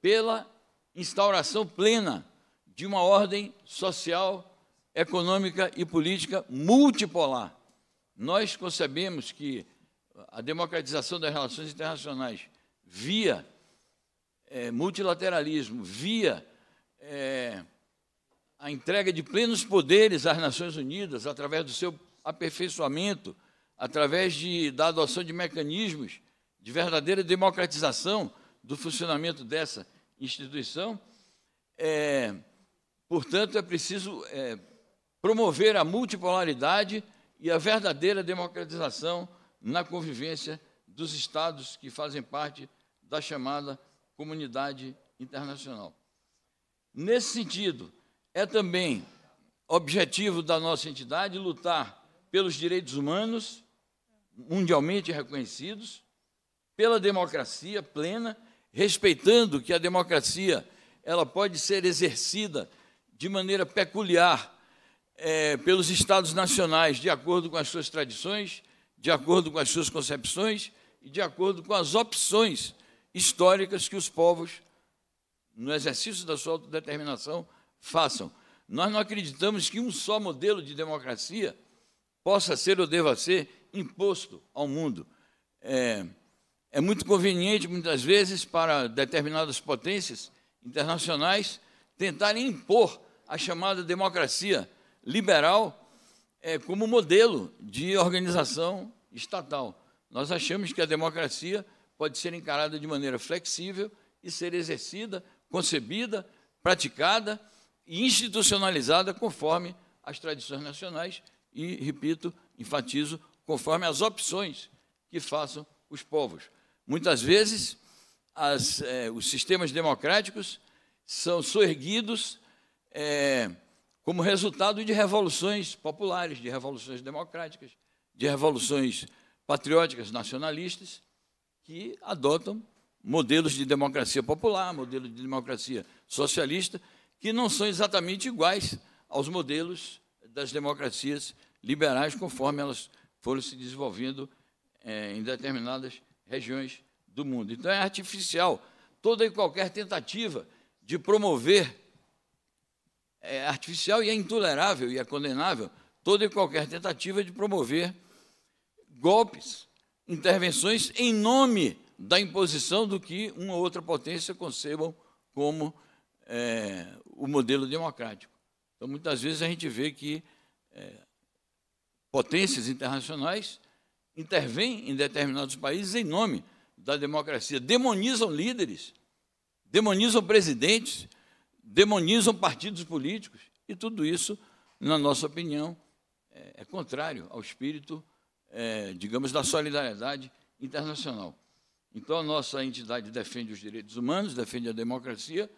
S3: pela instauração plena de uma ordem social, econômica e política multipolar. Nós concebemos que a democratização das relações internacionais via é, multilateralismo, via é, a entrega de plenos poderes às Nações Unidas, através do seu aperfeiçoamento, através de, da adoção de mecanismos de verdadeira democratização do funcionamento dessa instituição. É, portanto, é preciso é, promover a multipolaridade e a verdadeira democratização na convivência dos Estados que fazem parte da chamada comunidade internacional. Nesse sentido, é também objetivo da nossa entidade lutar pelos direitos humanos mundialmente reconhecidos, pela democracia plena, respeitando que a democracia ela pode ser exercida de maneira peculiar é, pelos estados nacionais, de acordo com as suas tradições, de acordo com as suas concepções e de acordo com as opções históricas que os povos, no exercício da sua autodeterminação, façam. Nós não acreditamos que um só modelo de democracia possa ser ou deva ser imposto ao mundo. É, é muito conveniente, muitas vezes, para determinadas potências internacionais tentarem impor a chamada democracia liberal é, como modelo de organização estatal. Nós achamos que a democracia pode ser encarada de maneira flexível e ser exercida, concebida, praticada institucionalizada conforme as tradições nacionais e, repito, enfatizo, conforme as opções que façam os povos. Muitas vezes, as, eh, os sistemas democráticos são soerguidos eh, como resultado de revoluções populares, de revoluções democráticas, de revoluções patrióticas nacionalistas, que adotam modelos de democracia popular, modelos de democracia socialista, que não são exatamente iguais aos modelos das democracias liberais, conforme elas foram se desenvolvendo é, em determinadas regiões do mundo. Então, é artificial toda e qualquer tentativa de promover eh, é artificial e é intolerável e é condenável toda e qualquer tentativa de promover golpes, intervenções em nome da imposição do que uma ou outra potência concebam como é, o modelo democrático. Então, muitas vezes a gente vê que é, potências internacionais intervêm em determinados países em nome da democracia, demonizam líderes, demonizam presidentes, demonizam partidos políticos, e tudo isso, na nossa opinião, é, é contrário ao espírito, é, digamos, da solidariedade internacional. Então, a nossa entidade defende os direitos humanos, defende a democracia,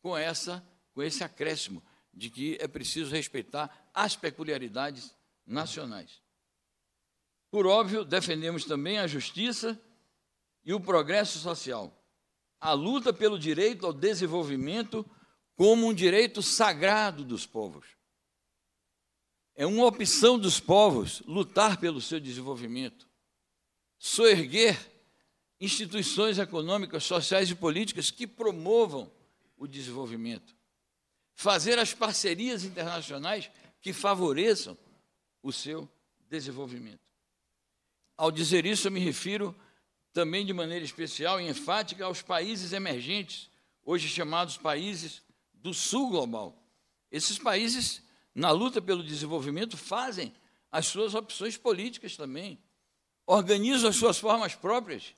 S3: com, essa, com esse acréscimo de que é preciso respeitar as peculiaridades nacionais. Por óbvio, defendemos também a justiça e o progresso social, a luta pelo direito ao desenvolvimento como um direito sagrado dos povos. É uma opção dos povos lutar pelo seu desenvolvimento, soerguer instituições econômicas, sociais e políticas que promovam o desenvolvimento. Fazer as parcerias internacionais que favoreçam o seu desenvolvimento. Ao dizer isso, eu me refiro também de maneira especial e enfática aos países emergentes, hoje chamados países do sul global. Esses países, na luta pelo desenvolvimento, fazem as suas opções políticas também, organizam as suas formas próprias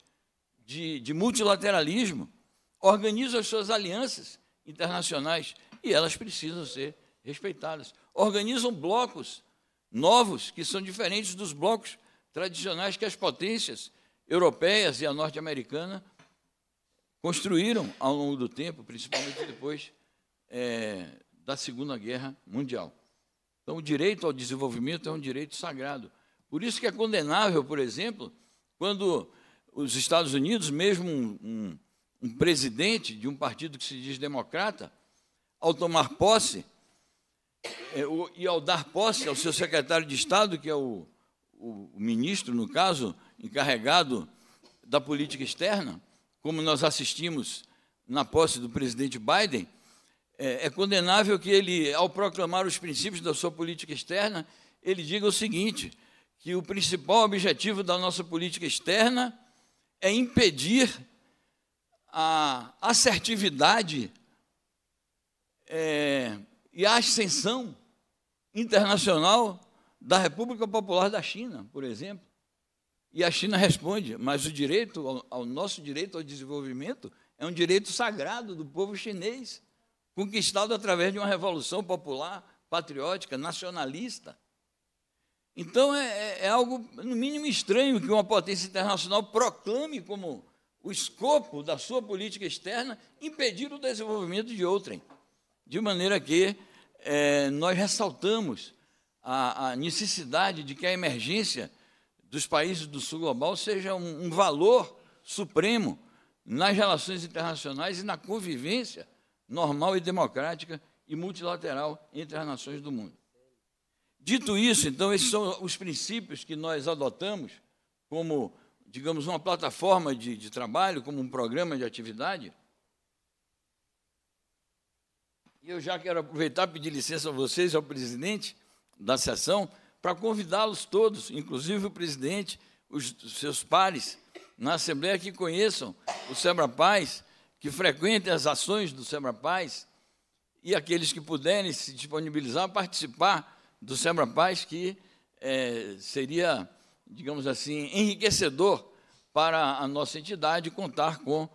S3: de, de multilateralismo organizam as suas alianças internacionais e elas precisam ser respeitadas. Organizam blocos novos que são diferentes dos blocos tradicionais que as potências europeias e a norte-americana construíram ao longo do tempo, principalmente depois é, da Segunda Guerra Mundial. Então, o direito ao desenvolvimento é um direito sagrado. Por isso que é condenável, por exemplo, quando os Estados Unidos, mesmo um, um um presidente de um partido que se diz democrata, ao tomar posse, é, e ao dar posse ao seu secretário de Estado, que é o, o ministro, no caso, encarregado da política externa, como nós assistimos na posse do presidente Biden, é, é, condenável que ele, ao proclamar os princípios da sua política externa, ele diga o seguinte: que o principal objetivo da nossa política externa é impedir a assertividade é, e a ascensão internacional da República Popular da China, por exemplo. E a China responde, mas o direito, ao, ao nosso direito ao desenvolvimento, é um direito sagrado do povo chinês, conquistado através de uma revolução popular, patriótica, nacionalista. Então é, é, é algo, no mínimo, estranho que uma potência internacional proclame como o escopo da sua política externa impedir o desenvolvimento de outrem. De maneira que é, nós ressaltamos a, a, necessidade de que a emergência dos países do sul global seja um, um valor supremo nas relações internacionais e na convivência normal e democrática e multilateral entre as nações do mundo. Dito isso, então, esses são os princípios que nós adotamos como digamos, uma plataforma de, de trabalho, como um programa de atividade. E eu já quero aproveitar e pedir licença a vocês, ao presidente da sessão, para convidá-los todos, inclusive o presidente, os, os seus pares na Assembleia que conheçam o Sebra Paz, que frequentem as ações do Sebra Paz e aqueles que puderem se disponibilizar a participar do Sebra Paz, que é, seria digamos assim, enriquecedor para a nossa entidade contar com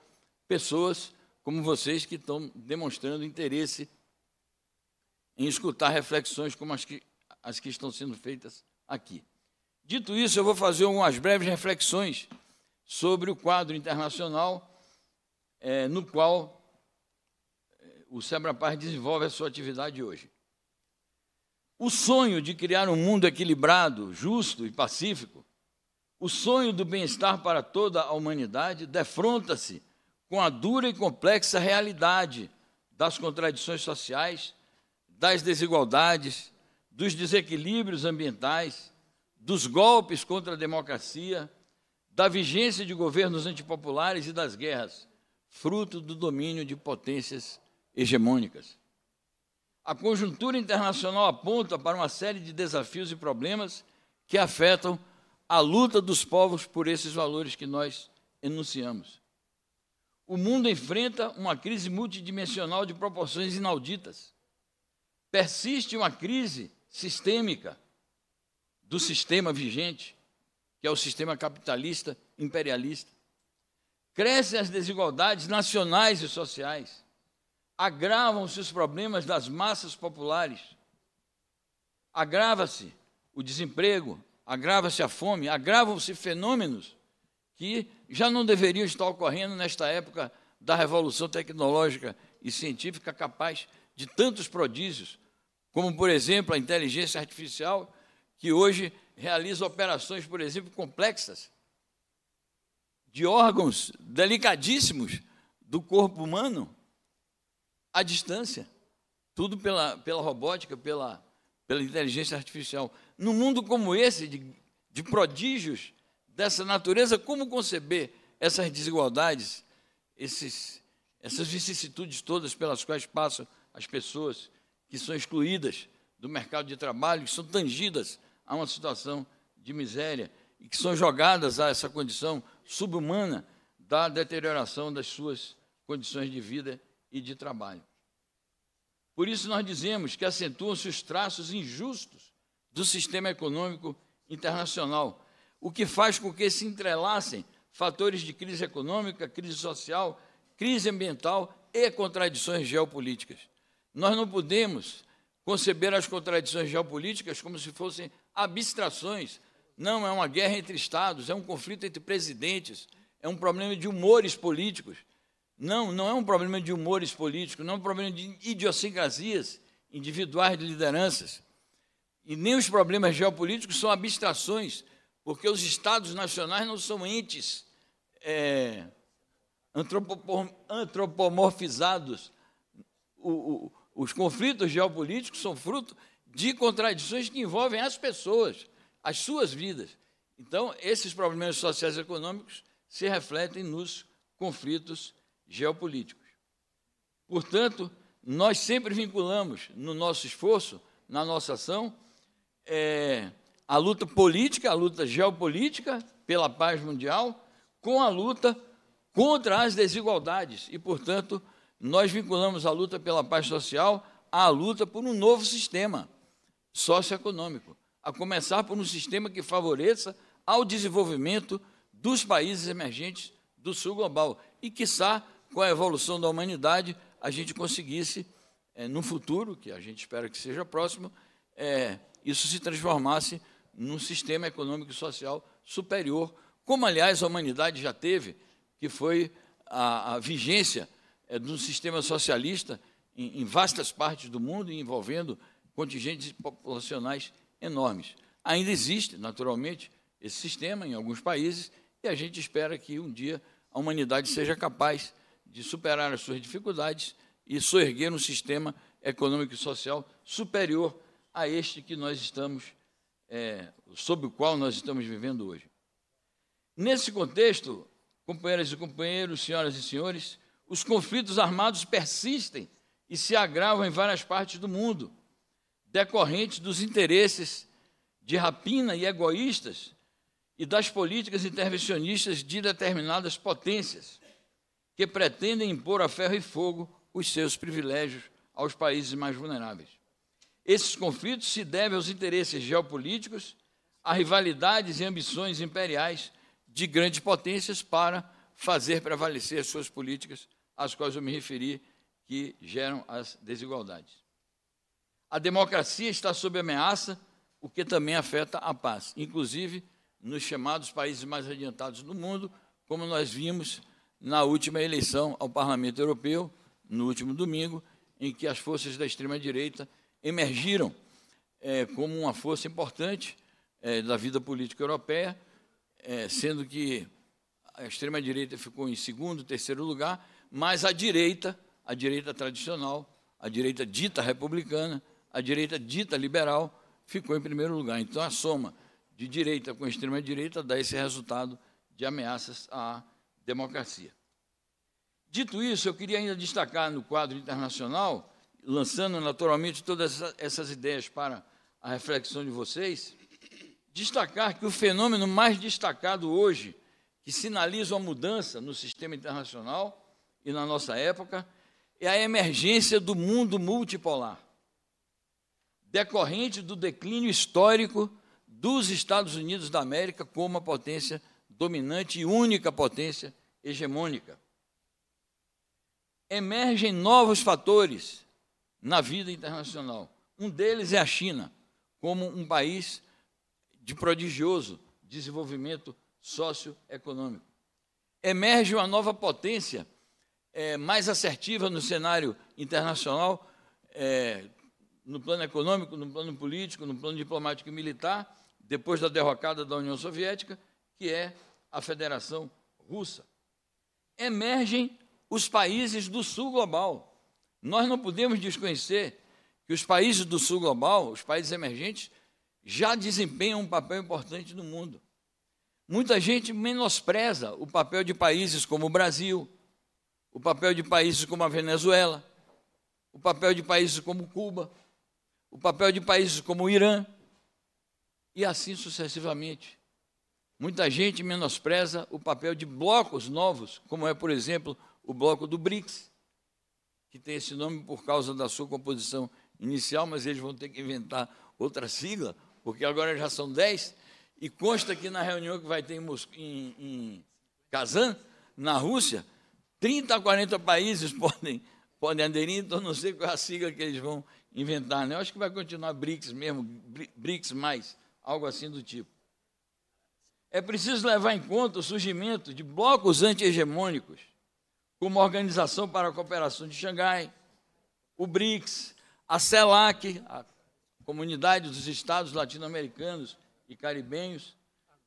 S3: pessoas como vocês que estão demonstrando interesse em escutar reflexões como as que, as que estão sendo feitas aqui. Dito isso, eu vou fazer algumas breves reflexões sobre o quadro internacional é, no qual é, o Sebrapar desenvolve a sua atividade hoje. O sonho de criar um mundo equilibrado, justo e pacífico o sonho do bem-estar para toda a humanidade defronta-se com a dura e complexa realidade das contradições sociais, das desigualdades, dos desequilíbrios ambientais, dos golpes contra a democracia, da vigência de governos antipopulares e das guerras, fruto do domínio de potências hegemônicas. A conjuntura internacional aponta para uma série de desafios e problemas que afetam a luta dos povos por esses valores que nós enunciamos. O mundo enfrenta uma crise multidimensional de proporções inauditas. Persiste uma crise sistêmica do sistema vigente, que é o sistema capitalista imperialista. Crescem as desigualdades nacionais e sociais. Agravam-se os problemas das massas populares. Agrava-se o desemprego, agrava-se a fome, agravam-se fenômenos que já não deveriam estar ocorrendo nesta época da revolução tecnológica e científica capaz de tantos prodígios, como, por exemplo, a inteligência artificial, que hoje realiza operações, por exemplo, complexas, de órgãos delicadíssimos do corpo humano à distância, tudo pela, pela robótica, pela, pela inteligência artificial num mundo como esse, de, de prodígios dessa natureza, como conceber essas desigualdades, esses, essas vicissitudes todas pelas quais passam as pessoas que são excluídas do mercado de trabalho, que são tangidas a uma situação de miséria e que são jogadas a essa condição subhumana da deterioração das suas condições de vida e de trabalho. Por isso, nós dizemos que acentuam-se os traços injustos do sistema econômico internacional, o que faz com que se entrelacem fatores de crise econômica, crise social, crise ambiental e contradições geopolíticas. Nós não podemos conceber as contradições geopolíticas como se fossem abstrações. Não, é uma guerra entre Estados, é um conflito entre presidentes, é um problema de humores políticos. Não, não é um problema de humores políticos, não é um problema de idiosincrasias individuais de lideranças e nem os problemas geopolíticos são abstrações, porque os estados nacionais não são entes é, antropomorfizados. O, o, os conflitos geopolíticos são fruto de contradições que envolvem as pessoas, as suas vidas. Então, esses problemas sociais e econômicos se refletem nos conflitos geopolíticos. Portanto, nós sempre vinculamos no nosso esforço, na nossa ação, é, a luta política, a luta geopolítica pela paz mundial, com a luta contra as desigualdades. E, portanto, nós vinculamos a luta pela paz social à luta por um novo sistema socioeconômico, a começar por um sistema que favoreça ao desenvolvimento dos países emergentes do sul global e, quiçá, com a evolução da humanidade, a gente conseguisse, é, no futuro, que a gente espera que seja próximo, é, isso se transformasse num sistema econômico e social superior, como, aliás, a humanidade já teve, que foi a, a vigência é, de um sistema socialista em, em vastas partes do mundo, envolvendo contingentes populacionais enormes. Ainda existe, naturalmente, esse sistema em alguns países, e a gente espera que um dia a humanidade seja capaz de superar as suas dificuldades e soerguer um sistema econômico e social superior a este que nós estamos, é, sob o qual nós estamos vivendo hoje. Nesse contexto, companheiras e companheiros, senhoras e senhores, os conflitos armados persistem e se agravam em várias partes do mundo, decorrentes dos interesses de rapina e egoístas e das políticas intervencionistas de determinadas potências que pretendem impor a ferro e fogo os seus privilégios aos países mais vulneráveis. Esses conflitos se devem aos interesses geopolíticos, a rivalidades e ambições imperiais de grandes potências para fazer prevalecer as suas políticas, às quais eu me referi, que geram as desigualdades. A democracia está sob ameaça, o que também afeta a paz, inclusive nos chamados países mais adiantados do mundo, como nós vimos na última eleição ao Parlamento Europeu, no último domingo, em que as forças da extrema-direita emergiram é, como uma força importante é, da vida política europeia, é, sendo que a extrema-direita ficou em segundo, terceiro lugar, mas a direita, a direita tradicional, a direita dita republicana, a direita dita liberal, ficou em primeiro lugar. Então, a soma de direita com extrema-direita dá esse resultado de ameaças à democracia. Dito isso, eu queria ainda destacar no quadro internacional lançando naturalmente todas essas ideias para a reflexão de vocês, destacar que o fenômeno mais destacado hoje, que sinaliza uma mudança no sistema internacional e na nossa época, é a emergência do mundo multipolar, decorrente do declínio histórico dos Estados Unidos da América como a potência dominante e única potência hegemônica. Emergem novos fatores na vida internacional. Um deles é a China, como um país de prodigioso desenvolvimento socioeconômico. Emerge uma nova potência é, mais assertiva no cenário internacional, é, no plano econômico, no plano político, no plano diplomático e militar, depois da derrocada da União Soviética, que é a Federação Russa. Emergem os países do Sul Global, nós não podemos desconhecer que os países do sul global, os países emergentes, já desempenham um papel importante no mundo. Muita gente menospreza o papel de países como o Brasil, o papel de países como a Venezuela, o papel de países como Cuba, o papel de países como o Irã, e assim sucessivamente. Muita gente menospreza o papel de blocos novos, como é, por exemplo, o bloco do BRICS, que tem esse nome por causa da sua composição inicial, mas eles vão ter que inventar outra sigla, porque agora já são 10, e consta que na reunião que vai ter em, Moscou, em, em Kazan, na Rússia, 30 a 40 países podem, podem aderir, então não sei qual é a sigla que eles vão inventar. Né? Eu acho que vai continuar BRICS mesmo, BRICS mais, algo assim do tipo. É preciso levar em conta o surgimento de blocos anti-hegemônicos como a Organização para a Cooperação de Xangai, o BRICS, a CELAC, a Comunidade dos Estados Latino-Americanos e Caribenhos,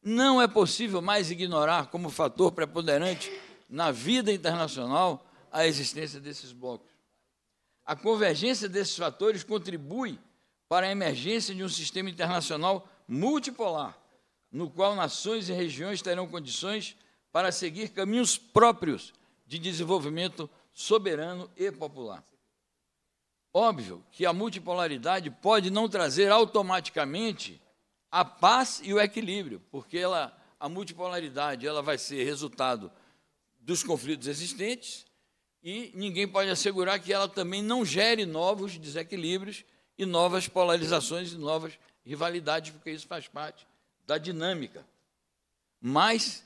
S3: não é possível mais ignorar como fator preponderante na vida internacional a existência desses blocos. A convergência desses fatores contribui para a emergência de um sistema internacional multipolar, no qual nações e regiões terão condições para seguir caminhos próprios de desenvolvimento soberano e popular. Óbvio que a multipolaridade pode não trazer automaticamente a paz e o equilíbrio, porque ela, a multipolaridade ela vai ser resultado dos conflitos existentes e ninguém pode assegurar que ela também não gere novos desequilíbrios e novas polarizações e novas rivalidades, porque isso faz parte da dinâmica. Mas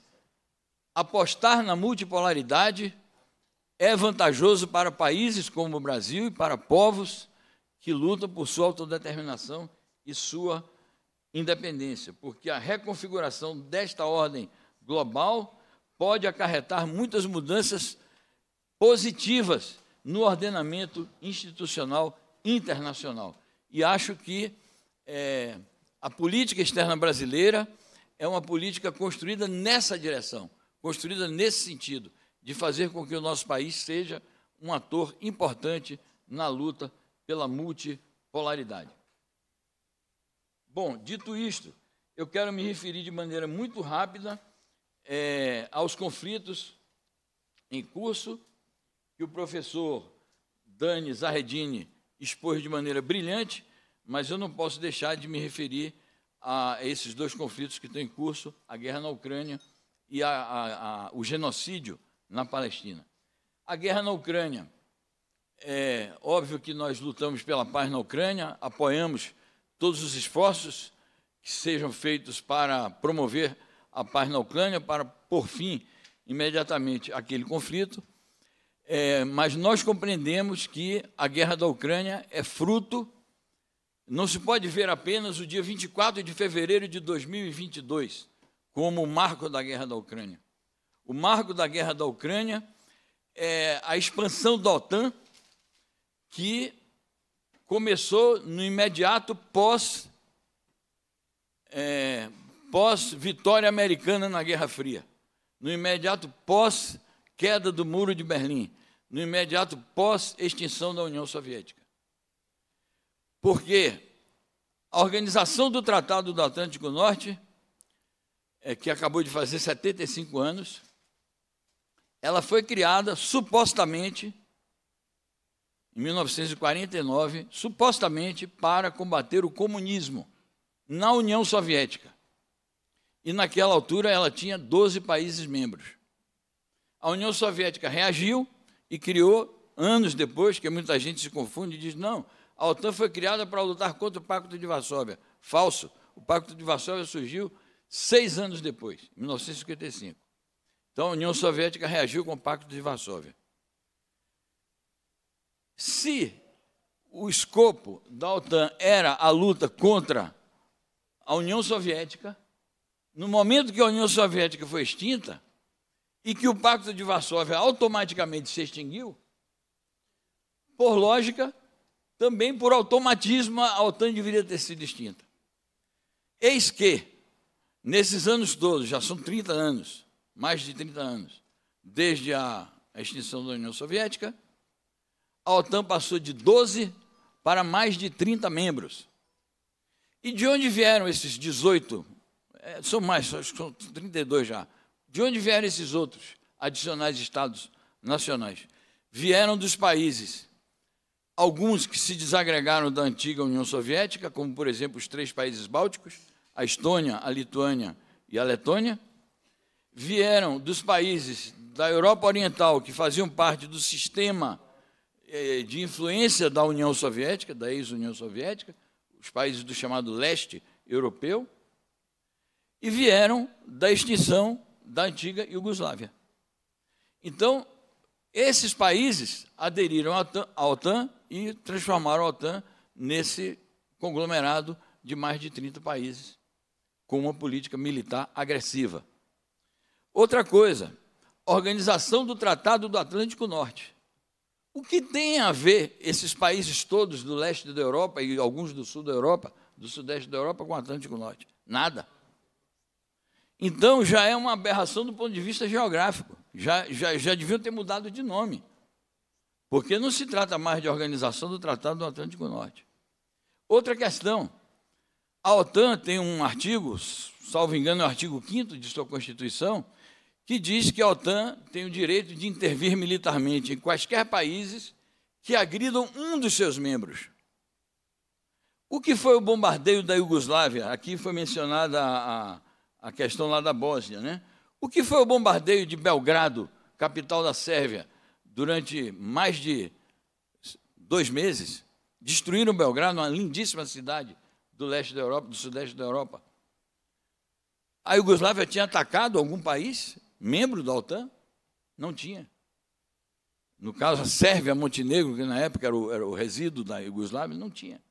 S3: apostar na multipolaridade é vantajoso para países como o Brasil e para povos que lutam por sua autodeterminação e sua independência, porque a reconfiguração desta ordem global pode acarretar muitas mudanças positivas no ordenamento institucional internacional. E acho que é, a política externa brasileira é uma política construída nessa direção construída nesse sentido, de fazer com que o nosso país seja um ator importante na luta pela multipolaridade. Bom, dito isto, eu quero me referir de maneira muito rápida é, aos conflitos em curso que o professor Dani Zarredini expôs de maneira brilhante, mas eu não posso deixar de me referir a esses dois conflitos que estão em curso, a guerra na Ucrânia e a, a, a, o genocídio na Palestina. A guerra na Ucrânia. É óbvio que nós lutamos pela paz na Ucrânia, apoiamos todos os esforços que sejam feitos para promover a paz na Ucrânia, para por fim imediatamente aquele conflito. É, mas nós compreendemos que a guerra da Ucrânia é fruto, não se pode ver apenas o dia 24 de fevereiro de 2022 como o marco da guerra da Ucrânia. O marco da guerra da Ucrânia é a expansão da OTAN, que começou no imediato pós, é, pós vitória americana na Guerra Fria, no imediato pós queda do Muro de Berlim, no imediato pós extinção da União Soviética. Porque a organização do Tratado do Atlântico Norte é, que acabou de fazer 75 anos, ela foi criada supostamente em 1949, supostamente para combater o comunismo na União Soviética. E naquela altura ela tinha 12 países membros. A União Soviética reagiu e criou, anos depois, que muita gente se confunde e diz: não, a OTAN foi criada para lutar contra o Pacto de Varsóvia. Falso. O Pacto de Varsóvia surgiu seis anos depois, 1955. Então, a União Soviética reagiu com o Pacto de Varsóvia. Se o escopo da OTAN era a luta contra a União Soviética, no momento que a União Soviética foi extinta e que o Pacto de Varsóvia automaticamente se extinguiu, por lógica, também por automatismo, a OTAN deveria ter sido extinta. Eis que Nesses anos todos, já são 30 anos, mais de 30 anos, desde a extinção da União Soviética, a OTAN passou de 12 para mais de 30 membros. E de onde vieram esses 18? É, são mais, acho que são 32 já. De onde vieram esses outros adicionais estados nacionais? Vieram dos países, alguns que se desagregaram da antiga União Soviética, como, por exemplo, os três países bálticos a Estônia, a Lituânia e a Letônia, vieram dos países da Europa Oriental, que faziam parte do sistema eh, de influência da União Soviética, da ex-União Soviética, os países do chamado leste europeu, e vieram da extinção da antiga Iugoslávia. Então, esses países aderiram à OTAN e transformaram a OTAN nesse conglomerado de mais de 30 países com uma política militar agressiva. Outra coisa, organização do Tratado do Atlântico Norte. O que tem a ver esses países todos do leste da Europa e alguns do sul da Europa, do sudeste da Europa, com o Atlântico Norte? Nada. Então já é uma aberração do ponto de vista geográfico. Já, já, já deviam ter mudado de nome. Porque não se trata mais de organização do Tratado do Atlântico Norte. Outra questão, a OTAN tem um artigo, salvo engano, é o artigo 5 de sua Constituição, que diz que a OTAN tem o direito de intervir militarmente em quaisquer países que agridam um dos seus membros. O que foi o bombardeio da Iugoslávia? Aqui foi mencionada a, a, a questão lá da Bósnia, né? O que foi o bombardeio de Belgrado, capital da Sérvia, durante mais de dois meses? Destruíram Belgrado, uma lindíssima cidade do leste da Europa, do sudeste da Europa. A Iugoslávia tinha atacado algum país, membro da OTAN? Não tinha. No caso, a Sérvia, Montenegro, que na época era o, era o resíduo da Iugoslávia, não tinha.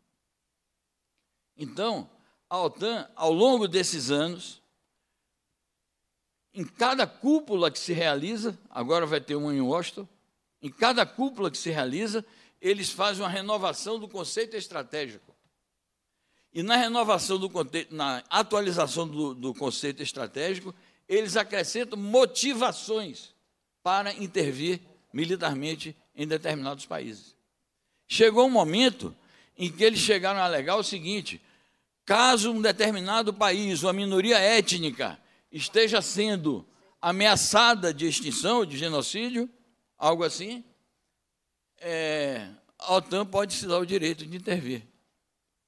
S3: Então, a OTAN, ao longo desses anos, em cada cúpula que se realiza, agora vai ter uma em Washington, em cada cúpula que se realiza, eles fazem uma renovação do conceito estratégico. E na renovação do contexto, na atualização do, do conceito estratégico, eles acrescentam motivações para intervir militarmente em determinados países. Chegou um momento em que eles chegaram a alegar o seguinte: caso um determinado país, uma minoria étnica, esteja sendo ameaçada de extinção, de genocídio, algo assim, é, a OTAN pode se dar o direito de intervir.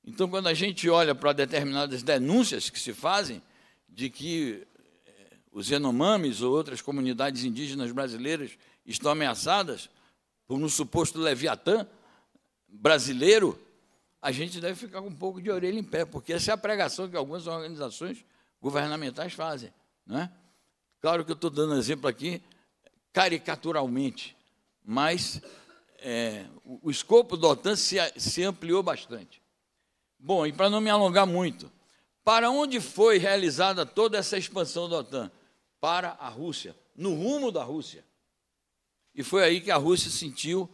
S3: Então, quando a gente olha para determinadas denúncias que se fazem de que eh, os Yanomamis ou outras comunidades indígenas brasileiras estão ameaçadas por um suposto Leviatã brasileiro, a gente deve ficar com um pouco de orelha em pé, porque essa é a pregação que algumas organizações governamentais fazem. É? Claro que eu estou dando exemplo aqui caricaturalmente, mas é, o, o escopo da OTAN se, se ampliou bastante. Bom, e para não me alongar muito, para onde foi realizada toda essa expansão da OTAN? Para a Rússia, no rumo da Rússia. E foi aí que a Rússia sentiu,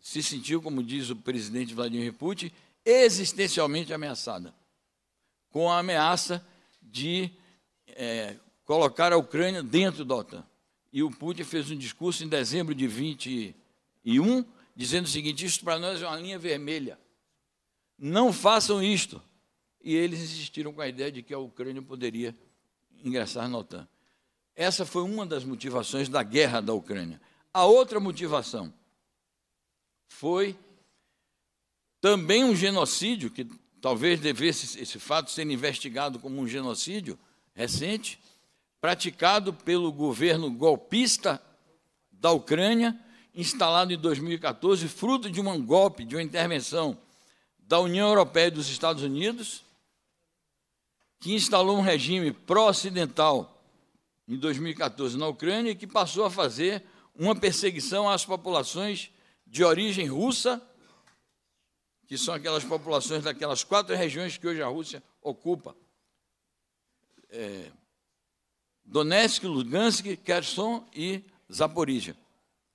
S3: se sentiu, como diz o presidente Vladimir Putin, existencialmente ameaçada, com a ameaça de é, colocar a Ucrânia dentro da OTAN. E o Putin fez um discurso em dezembro de 21, dizendo o seguinte: isso para nós é uma linha vermelha não façam isto. E eles insistiram com a ideia de que a Ucrânia poderia ingressar na OTAN. Essa foi uma das motivações da guerra da Ucrânia. A outra motivação foi também um genocídio, que talvez devesse esse fato ser investigado como um genocídio recente, praticado pelo governo golpista da Ucrânia, instalado em 2014, fruto de um golpe, de uma intervenção da União Europeia e dos Estados Unidos, que instalou um regime pró-ocidental em 2014 na Ucrânia e que passou a fazer uma perseguição às populações de origem russa, que são aquelas populações daquelas quatro regiões que hoje a Rússia ocupa. É, Donetsk, Lugansk, Kherson e Zaporizhia.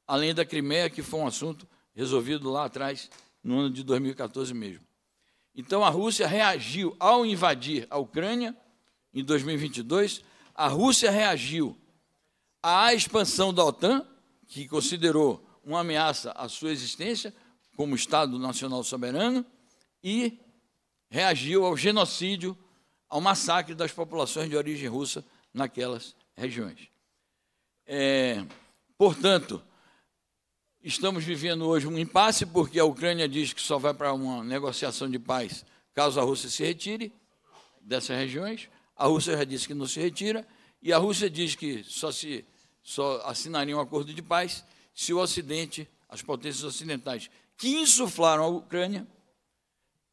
S3: Além da Crimeia, que foi um assunto resolvido lá atrás no ano de 2014 mesmo. Então a Rússia reagiu ao invadir a Ucrânia em 2022, a Rússia reagiu à expansão da OTAN, que considerou uma ameaça à sua existência como Estado Nacional Soberano, e reagiu ao genocídio, ao massacre das populações de origem russa naquelas regiões. É, portanto, estamos vivendo hoje um impasse, porque a Ucrânia diz que só vai para uma negociação de paz caso a Rússia se retire dessas regiões. A Rússia já disse que não se retira, e a Rússia diz que só, se, só assinaria um acordo de paz se o Ocidente, as potências ocidentais que insuflaram a Ucrânia,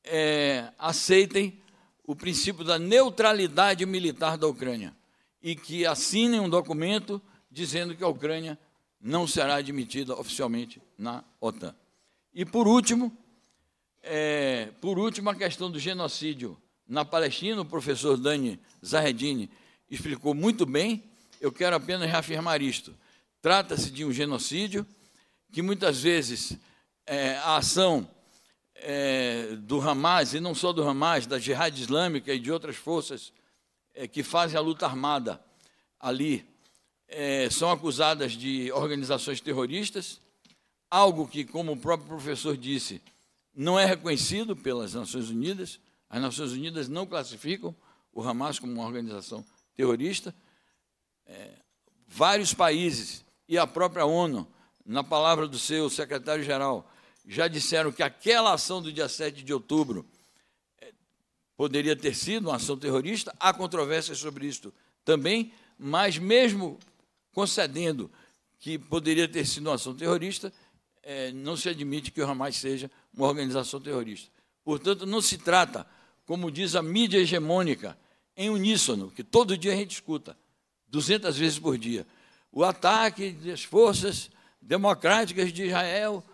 S3: é, aceitem o princípio da neutralidade militar da Ucrânia e que assinem um documento dizendo que a Ucrânia não será admitida oficialmente na OTAN. E por último, é, por último, a questão do genocídio na Palestina, o professor Dani Zahedini explicou muito bem, eu quero apenas reafirmar isto. Trata-se de um genocídio que muitas vezes é, a ação é, do Hamas, e não só do Hamas, da Jihad Islâmica e de outras forças é, que fazem a luta armada ali é, são acusadas de organizações terroristas, algo que, como o próprio professor disse, não é reconhecido pelas Nações Unidas. As Nações Unidas não classificam o Hamas como uma organização terrorista. É, vários países e a própria ONU, na palavra do seu secretário-geral, já disseram que aquela ação do dia 7 de outubro é, poderia ter sido uma ação terrorista. Há controvérsias sobre isto também, mas mesmo concedendo que poderia ter sido uma ação terrorista, é, não se admite que o Hamas seja uma organização terrorista. Portanto, não se trata, como diz a mídia hegemônica, em uníssono, que todo dia a gente escuta, 200 vezes por dia, o ataque das forças democráticas de Israel,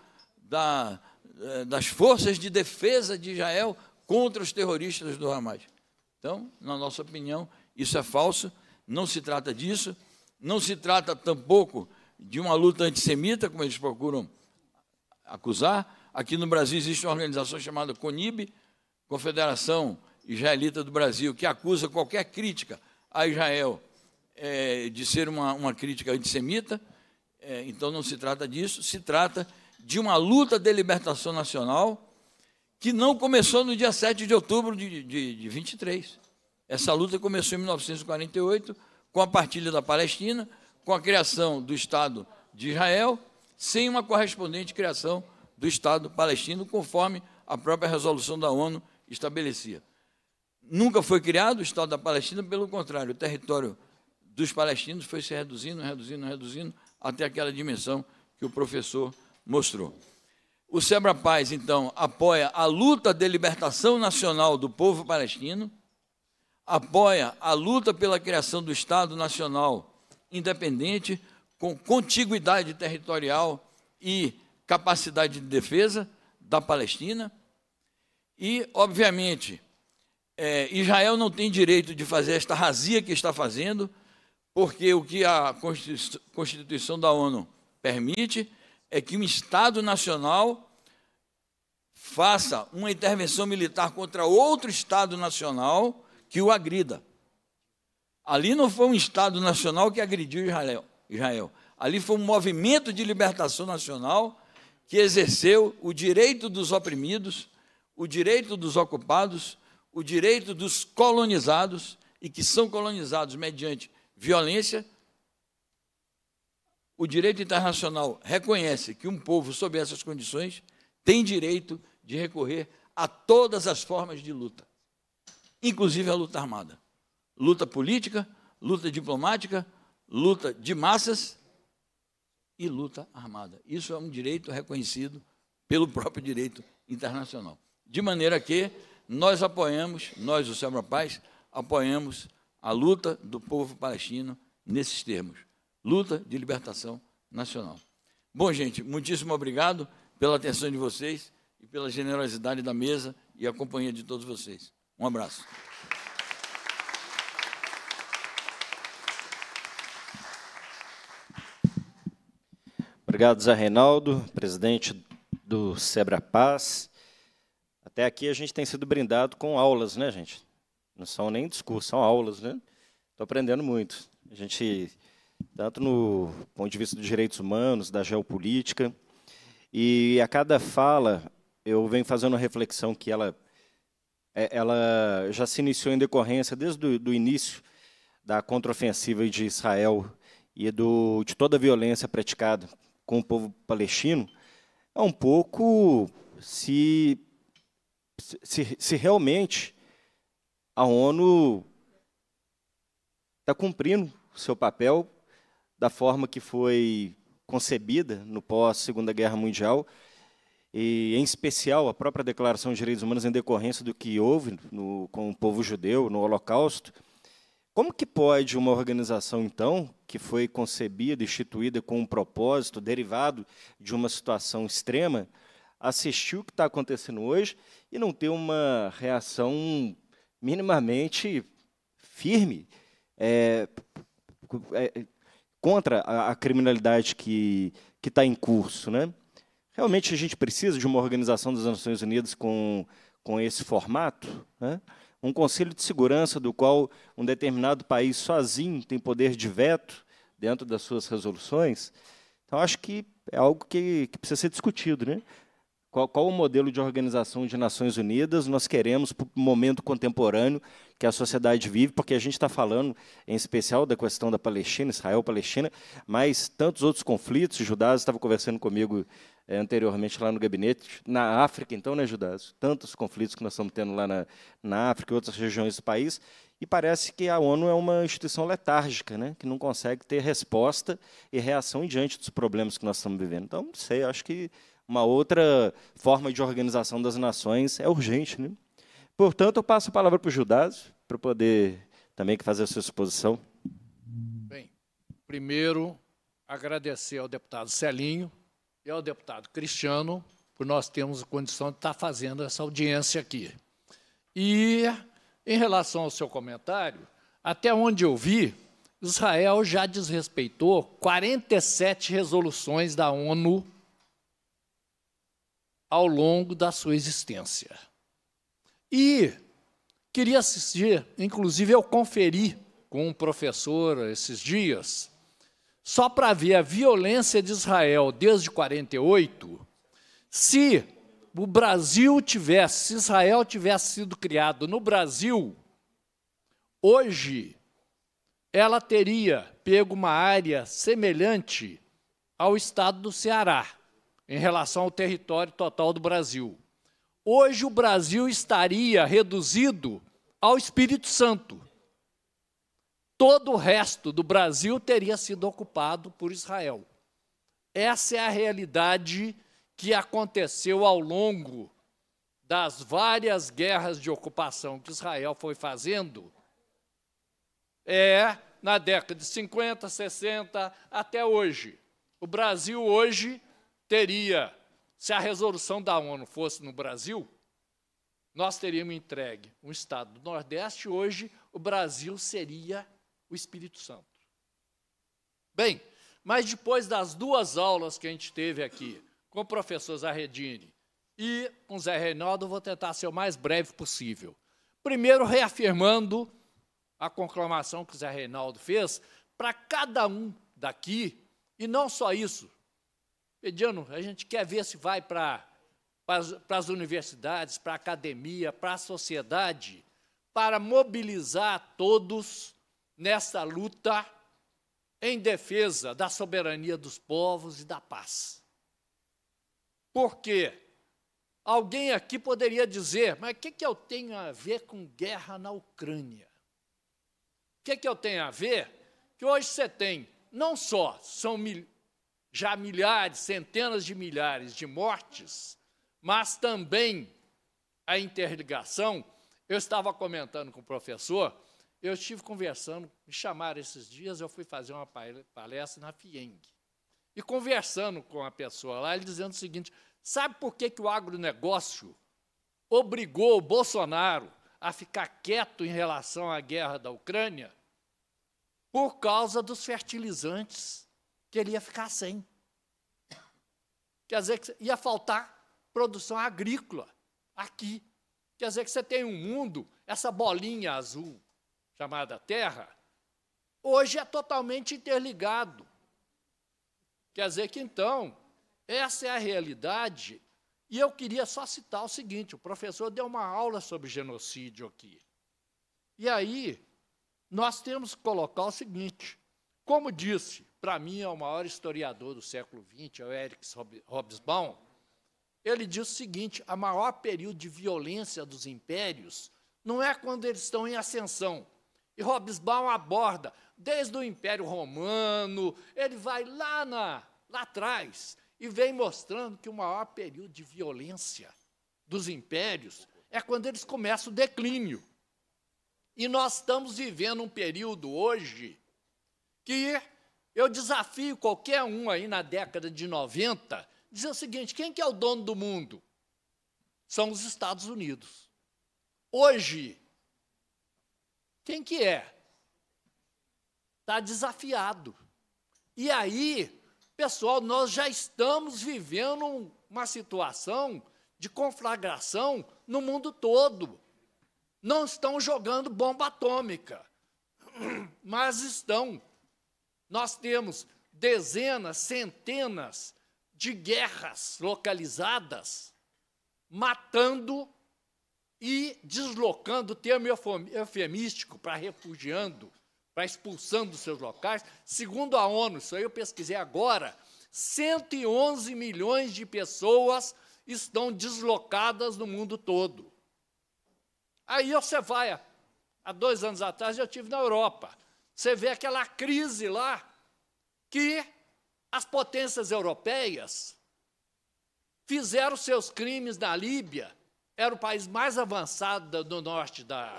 S3: da, é, das forças de defesa de Israel contra os terroristas do Hamas. Então, na nossa opinião, isso é falso, não se trata disso. Não se trata tampouco de uma luta antissemita, como eles procuram acusar. Aqui no Brasil existe uma organização chamada CONIB, Confederação Israelita do Brasil, que acusa qualquer crítica a Israel é, de ser uma, uma crítica antissemita. É, então não se trata disso, se trata de uma luta de libertação nacional que não começou no dia 7 de outubro de, de, de 23. Essa luta começou em 1948 com a partilha da Palestina, com a criação do Estado de Israel, sem uma correspondente criação do Estado palestino, conforme a própria resolução da ONU estabelecia. Nunca foi criado o Estado da Palestina, pelo contrário, o território dos palestinos foi se reduzindo, reduzindo, reduzindo, até aquela dimensão que o professor mostrou. O Sebra Paz, então, apoia a luta de libertação nacional do povo palestino, apoia a luta pela criação do Estado Nacional independente, com contiguidade territorial e capacidade de defesa da Palestina. E, obviamente, é, Israel não tem direito de fazer esta razia que está fazendo, porque o que a Constituição da ONU permite é que um Estado nacional faça uma intervenção militar contra outro Estado nacional que o agrida. Ali não foi um Estado nacional que agrediu Israel. Israel. Ali foi um movimento de libertação nacional que exerceu o direito dos oprimidos, o direito dos ocupados, o direito dos colonizados e que são colonizados mediante violência. O direito internacional reconhece que um povo, sob essas condições, tem direito de recorrer a todas as formas de luta inclusive a luta armada. Luta política, luta diplomática, luta de massas e luta armada. Isso é um direito reconhecido pelo próprio direito internacional. De maneira que nós apoiamos, nós, o Sembra Paz, apoiamos a luta do povo palestino nesses termos. Luta de libertação nacional. Bom, gente, muitíssimo obrigado pela atenção de vocês e pela generosidade da mesa e a companhia de todos vocês. Um abraço.
S1: Obrigado, Zé Reinaldo, presidente do Sebra Paz. Até aqui a gente tem sido brindado com aulas, né, gente? Não são nem discursos, são aulas, né? Estou aprendendo muito. A gente, tanto no ponto de vista dos direitos humanos, da geopolítica, e a cada fala eu venho fazendo uma reflexão que ela é, ela já se iniciou em decorrência desde o início da contraofensiva de Israel e do, de toda a violência praticada com o povo palestino, é um pouco se, se, se realmente a ONU está cumprindo o seu papel da forma que foi concebida no pós-Segunda Guerra Mundial e em especial a própria Declaração de Direitos Humanos em decorrência do que houve no, com o povo judeu no Holocausto, como que pode uma organização então que foi concebida, instituída com um propósito derivado de uma situação extrema, assistir o que está acontecendo hoje e não ter uma reação minimamente firme é, é, contra a, a criminalidade que está em curso, né? Realmente a gente precisa de uma organização das Nações Unidas com, com esse formato, né? um Conselho de Segurança do qual um determinado país sozinho tem poder de veto dentro das suas resoluções. Então, acho que é algo que, que precisa ser discutido. Né? Qual, qual o modelo de organização de Nações Unidas nós queremos para o momento contemporâneo que a sociedade vive, porque a gente está falando em especial da questão da Palestina, Israel, Palestina, mas tantos outros conflitos. Judas estava conversando comigo é, anteriormente lá no gabinete, na África, então, né, Judas? Tantos conflitos que nós estamos tendo lá na, na África e outras regiões do país, e parece que a ONU é uma instituição letárgica, né, que não consegue ter resposta e reação diante dos problemas que nós estamos vivendo. Então, não sei, acho que uma outra forma de organização das nações é urgente, né? Portanto, eu passo a palavra para o Judas, para poder também fazer a sua exposição.
S4: Bem, primeiro, agradecer ao deputado Celinho e ao deputado Cristiano por nós termos a condição de estar fazendo essa audiência aqui. E, em relação ao seu comentário, até onde eu vi, Israel já desrespeitou 47 resoluções da ONU ao longo da sua existência. E queria assistir, inclusive eu conferi com um professor esses dias, só para ver a violência de Israel desde 48, se o Brasil tivesse, se Israel tivesse sido criado no Brasil, hoje ela teria pego uma área semelhante ao estado do Ceará, em relação ao território total do Brasil hoje o Brasil estaria reduzido ao Espírito Santo. Todo o resto do Brasil teria sido ocupado por Israel. Essa é a realidade que aconteceu ao longo das várias guerras de ocupação que Israel foi fazendo. É na década de 50, 60 até hoje. O Brasil hoje teria se a resolução da ONU fosse no Brasil, nós teríamos entregue um Estado do Nordeste, hoje o Brasil seria o Espírito Santo. Bem, mas depois das duas aulas que a gente teve aqui, com o professor Zarredini e com o Zé Reinaldo, vou tentar ser o mais breve possível. Primeiro, reafirmando a conclamação que o Zé Reinaldo fez para cada um daqui, e não só isso, Mediano, a gente quer ver se vai para as universidades, para a academia, para a sociedade, para mobilizar todos nessa luta em defesa da soberania dos povos e da paz. Porque alguém aqui poderia dizer, mas o que, que eu tenho a ver com guerra na Ucrânia? O que, que eu tenho a ver? Que hoje você tem, não só são mil já milhares, centenas de milhares de mortes, mas também a interligação. Eu estava comentando com o professor, eu estive conversando, me chamaram esses dias, eu fui fazer uma palestra na FIENG. E conversando com a pessoa lá, ele dizendo o seguinte: sabe por que, que o agronegócio obrigou o Bolsonaro a ficar quieto em relação à guerra da Ucrânia? Por causa dos fertilizantes que ele ia ficar sem. Quer dizer que ia faltar produção agrícola aqui. Quer dizer que você tem um mundo, essa bolinha azul chamada Terra, hoje é totalmente interligado. Quer dizer que então, essa é a realidade. E eu queria só citar o seguinte: o professor deu uma aula sobre genocídio aqui. E aí, nós temos que colocar o seguinte: como disse, para mim é o maior historiador do século XX, é o Eric Hobsbawm, ele diz o seguinte, a maior período de violência dos impérios não é quando eles estão em ascensão. E Hobsbawm aborda desde o Império Romano, ele vai lá, na, lá atrás e vem mostrando que o maior período de violência dos impérios é quando eles começam o declínio. E nós estamos vivendo um período hoje que eu desafio qualquer um aí na década de 90 dizer o seguinte: quem que é o dono do mundo? São os Estados Unidos. Hoje, quem que é? Está desafiado. E aí, pessoal, nós já estamos vivendo uma situação de conflagração no mundo todo. Não estão jogando bomba atômica, mas estão nós temos dezenas, centenas de guerras localizadas, matando e deslocando, termo eufemístico para refugiando, para expulsando dos seus locais. Segundo a ONU, isso aí eu pesquisei agora, 111 milhões de pessoas estão deslocadas no mundo todo. Aí você vai, há dois anos atrás eu tive na Europa, você vê aquela crise lá que as potências europeias fizeram seus crimes na Líbia, era o país mais avançado do norte da,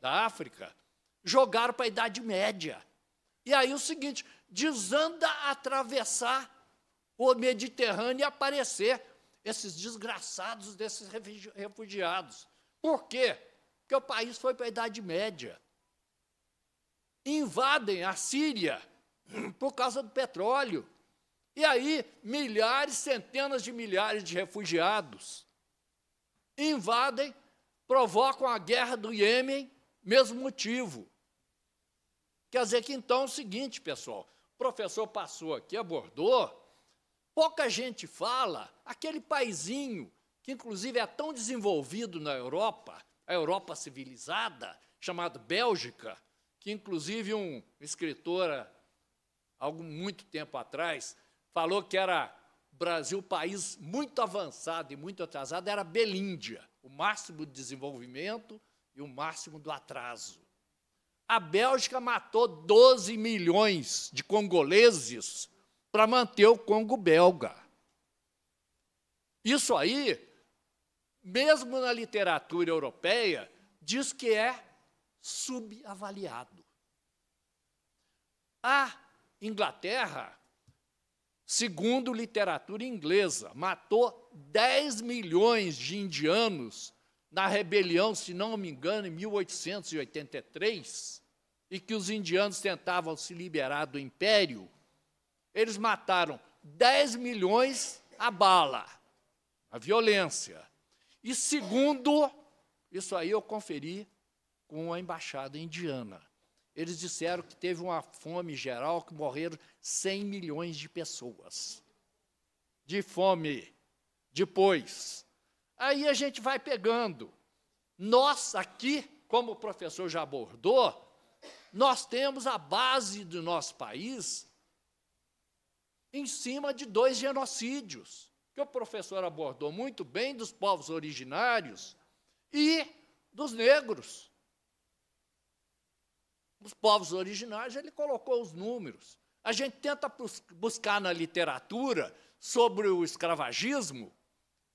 S4: da África, jogaram para a Idade Média. E aí o seguinte, desanda atravessar o Mediterrâneo e aparecer esses desgraçados desses refugiados. Por quê? Porque o país foi para a Idade Média invadem a Síria por causa do petróleo. E aí, milhares, centenas de milhares de refugiados invadem, provocam a guerra do Iêmen, mesmo motivo. Quer dizer que então é o seguinte, pessoal, o professor passou aqui, abordou, pouca gente fala, aquele paizinho que inclusive é tão desenvolvido na Europa, a Europa civilizada, chamado Bélgica, que inclusive um escritora, algum muito tempo atrás, falou que era Brasil país muito avançado e muito atrasado, era Belíndia, o máximo de desenvolvimento e o máximo do atraso. A Bélgica matou 12 milhões de congoleses para manter o Congo belga. Isso aí, mesmo na literatura europeia, diz que é subavaliado. A Inglaterra, segundo literatura inglesa, matou 10 milhões de indianos na rebelião, se não me engano, em 1883, e que os indianos tentavam se liberar do império, eles mataram 10 milhões a bala, a violência. E segundo, isso aí eu conferi com a embaixada indiana. Eles disseram que teve uma fome geral, que morreram 100 milhões de pessoas. De fome. Depois. Aí a gente vai pegando. Nós aqui, como o professor já abordou, nós temos a base do nosso país em cima de dois genocídios, que o professor abordou muito bem, dos povos originários e dos negros os povos originários, ele colocou os números. A gente tenta buscar na literatura sobre o escravagismo,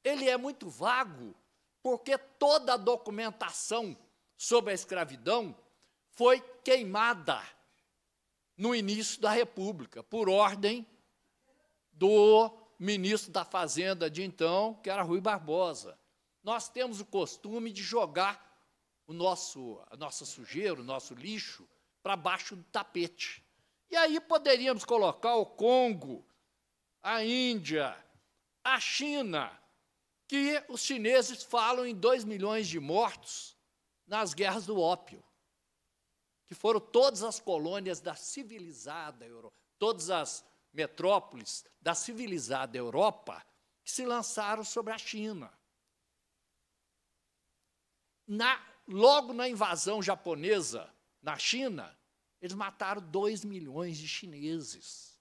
S4: ele é muito vago, porque toda a documentação sobre a escravidão foi queimada no início da República, por ordem do ministro da Fazenda de então, que era Rui Barbosa. Nós temos o costume de jogar o nosso, a nossa sujeira, o nosso lixo, para baixo do tapete. E aí poderíamos colocar o Congo, a Índia, a China, que os chineses falam em 2 milhões de mortos nas guerras do ópio, que foram todas as colônias da civilizada Europa, todas as metrópoles da civilizada Europa que se lançaram sobre a China. Na, logo na invasão japonesa, na China, eles mataram 2 milhões de chineses.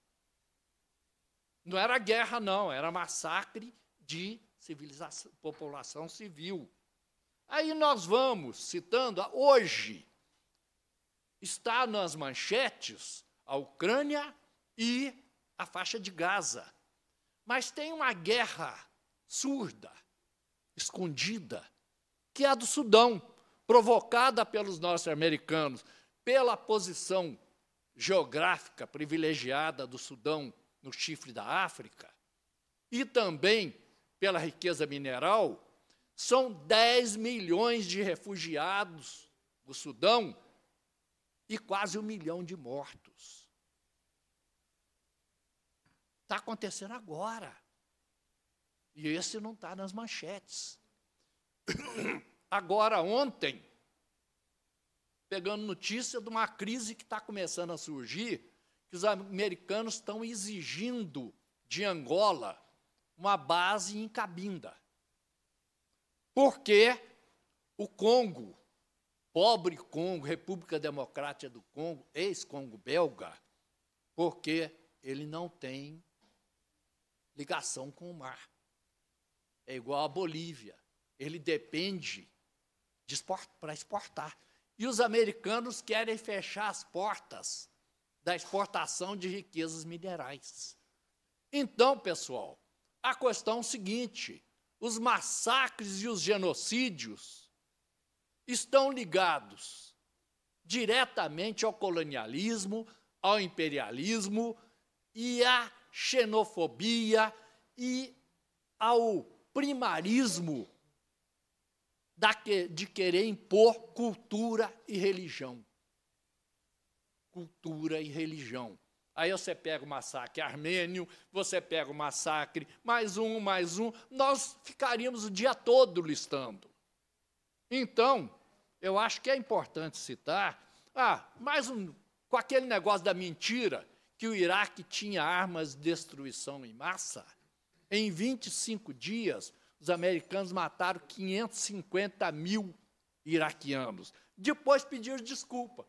S4: Não era guerra, não, era massacre de civilização, população civil. Aí nós vamos citando, ah, hoje, está nas manchetes a Ucrânia e a faixa de Gaza. Mas tem uma guerra surda, escondida, que é a do Sudão provocada pelos norte-americanos, pela posição geográfica privilegiada do Sudão no chifre da África, e também pela riqueza mineral, são 10 milhões de refugiados do Sudão e quase um milhão de mortos. Está acontecendo agora. E esse não está nas manchetes. agora ontem, pegando notícia de uma crise que está começando a surgir, que os americanos estão exigindo de Angola uma base em Cabinda. Porque o Congo, pobre Congo, República Democrática do Congo, ex-Congo belga, porque ele não tem ligação com o mar. É igual à Bolívia. Ele depende para exportar. E os americanos querem fechar as portas da exportação de riquezas minerais. Então, pessoal, a questão é a seguinte: os massacres e os genocídios estão ligados diretamente ao colonialismo, ao imperialismo e à xenofobia e ao primarismo de querer impor cultura e religião. Cultura e religião. Aí você pega o massacre armênio, você pega o massacre, mais um, mais um, nós ficaríamos o dia todo listando. Então, eu acho que é importante citar, ah, mais um, com aquele negócio da mentira, que o Iraque tinha armas de destruição em massa, em 25 dias, os americanos mataram 550 mil iraquianos. Depois pediram desculpa.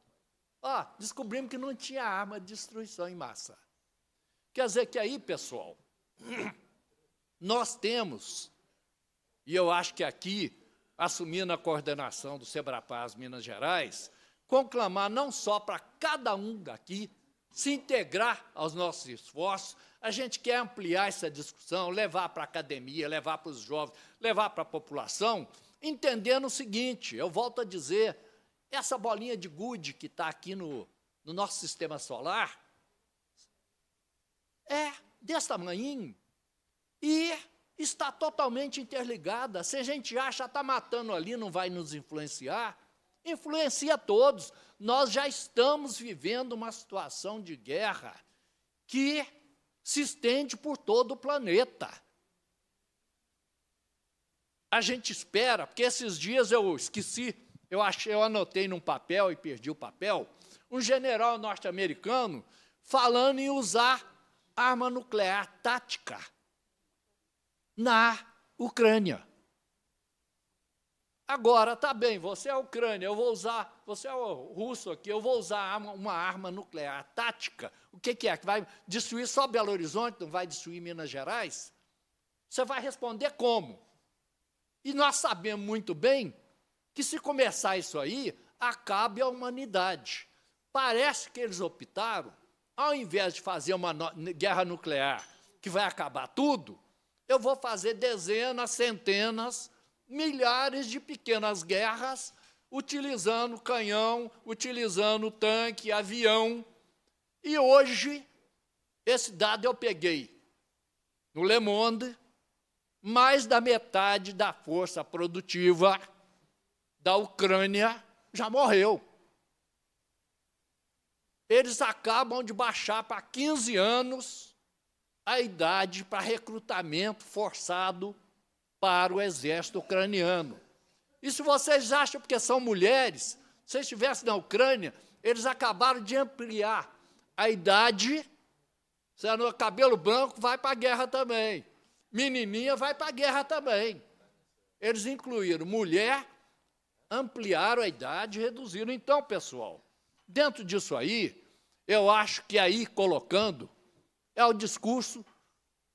S4: Ah, descobrimos que não tinha arma de destruição em massa. Quer dizer que aí, pessoal, nós temos, e eu acho que aqui, assumindo a coordenação do Sebrapaz Minas Gerais, conclamar não só para cada um daqui, se integrar aos nossos esforços. A gente quer ampliar essa discussão, levar para a academia, levar para os jovens, levar para a população, entendendo o seguinte: eu volto a dizer, essa bolinha de gude que está aqui no, no nosso sistema solar é desse tamanho e está totalmente interligada. Se a gente acha, está matando ali, não vai nos influenciar influencia todos. Nós já estamos vivendo uma situação de guerra que se estende por todo o planeta. A gente espera, porque esses dias eu esqueci, eu achei, eu anotei num papel e perdi o papel, um general norte-americano falando em usar arma nuclear tática na Ucrânia. Agora, tá bem, você é ucrânia, eu vou usar, você é russo aqui, eu vou usar uma arma nuclear tática. O que, que é? Que vai destruir só Belo Horizonte, não vai destruir Minas Gerais? Você vai responder como? E nós sabemos muito bem que se começar isso aí, acabe a humanidade. Parece que eles optaram, ao invés de fazer uma guerra nuclear que vai acabar tudo, eu vou fazer dezenas, centenas milhares de pequenas guerras, utilizando canhão, utilizando tanque, avião. E hoje, esse dado eu peguei no Le Monde, mais da metade da força produtiva da Ucrânia já morreu. Eles acabam de baixar para 15 anos a idade para recrutamento forçado para o exército ucraniano. E se vocês acham porque são mulheres, se estivessem na Ucrânia, eles acabaram de ampliar a idade. Se é cabelo branco, vai para a guerra também. Menininha vai para a guerra também. Eles incluíram mulher, ampliaram a idade, reduziram. Então, pessoal, dentro disso aí, eu acho que aí colocando é o discurso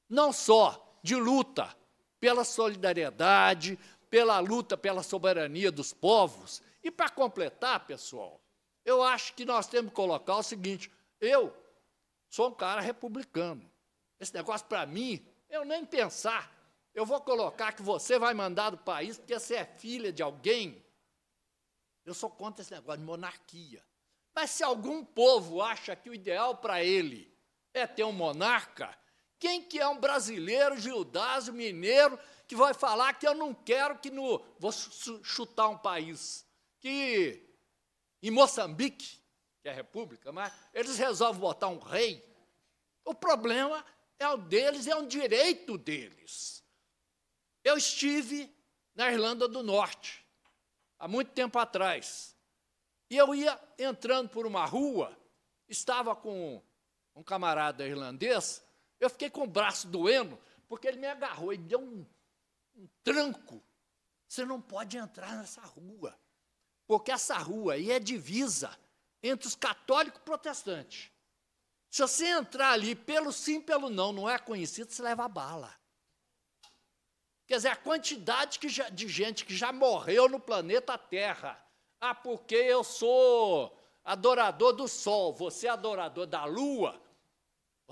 S4: não só de luta, pela solidariedade, pela luta pela soberania dos povos. E para completar, pessoal, eu acho que nós temos que colocar o seguinte: eu sou um cara republicano. Esse negócio para mim, eu nem pensar. Eu vou colocar que você vai mandar do país porque você é filha de alguém. Eu sou contra esse negócio de monarquia. Mas se algum povo acha que o ideal para ele é ter um monarca, quem que é um brasileiro, gildásio, mineiro, que vai falar que eu não quero que no. Vou chutar um país. Que em Moçambique, que é república, mas eles resolvem botar um rei. O problema é o deles, é um direito deles. Eu estive na Irlanda do Norte, há muito tempo atrás, e eu ia entrando por uma rua, estava com um camarada irlandês, eu fiquei com o braço doendo, porque ele me agarrou e deu um, um tranco. Você não pode entrar nessa rua, porque essa rua aí é divisa entre os católicos e protestantes. Se você entrar ali pelo sim, pelo não, não é conhecido, você leva bala. Quer dizer, a quantidade já, de gente que já morreu no planeta Terra. Ah, porque eu sou adorador do Sol, você é adorador da Lua,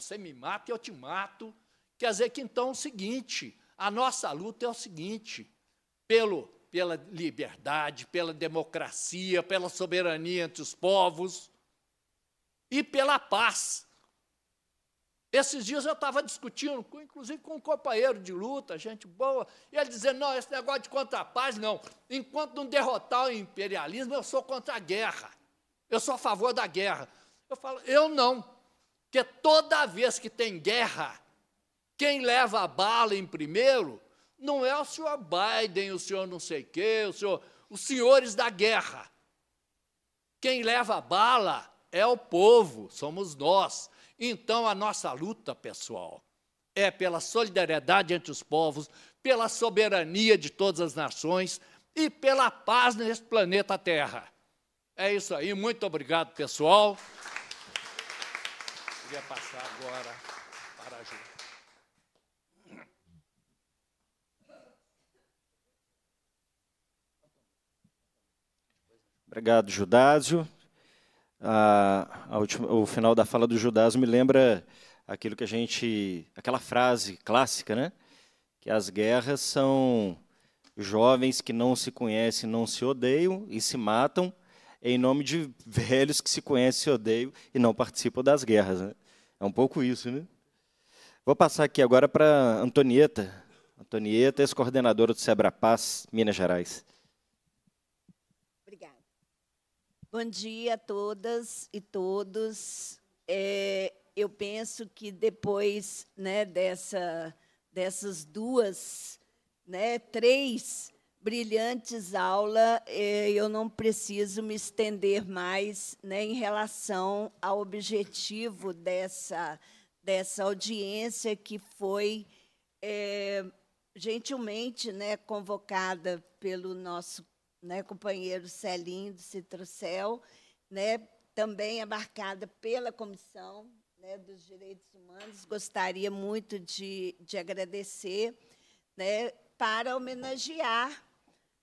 S4: você me mata e eu te mato. Quer dizer que então é o seguinte, a nossa luta é o seguinte, pelo, pela liberdade, pela democracia, pela soberania entre os povos e pela paz. Esses dias eu estava discutindo, com, inclusive com um companheiro de luta, gente boa, e ele dizendo, não, esse negócio de contra a paz, não. Enquanto não derrotar o imperialismo, eu sou contra a guerra. Eu sou a favor da guerra. Eu falo, eu não. Porque toda vez que tem guerra, quem leva a bala em primeiro não é o senhor Biden, o senhor não sei quê, o senhor, os senhores da guerra. Quem leva a bala é o povo, somos nós. Então a nossa luta, pessoal, é pela solidariedade entre os povos, pela soberania de todas as nações e pela paz nesse planeta Terra. É isso aí, muito obrigado, pessoal queria passar agora para a Ju.
S1: Obrigado, Judásio. a última, o final da fala do Judásio me lembra aquilo que a gente, aquela frase clássica, né? Que as guerras são jovens que não se conhecem, não se odeiam e se matam em nome de velhos que se conhecem, e odeiam e não participam das guerras. Né? É um pouco isso, né? Vou passar aqui agora para Antonieta. Antonieta, ex-coordenadora do Sebra Paz, Minas Gerais.
S5: Obrigada. Bom dia a todas e todos. É, eu penso que depois né, dessa, dessas duas, né, três brilhantes aula. É, eu não preciso me estender mais né, em relação ao objetivo dessa, dessa audiência, que foi é, gentilmente né, convocada pelo nosso né, companheiro Celinho do Citrocel, né, também abarcada pela Comissão né, dos Direitos Humanos. Gostaria muito de, de agradecer né, para homenagear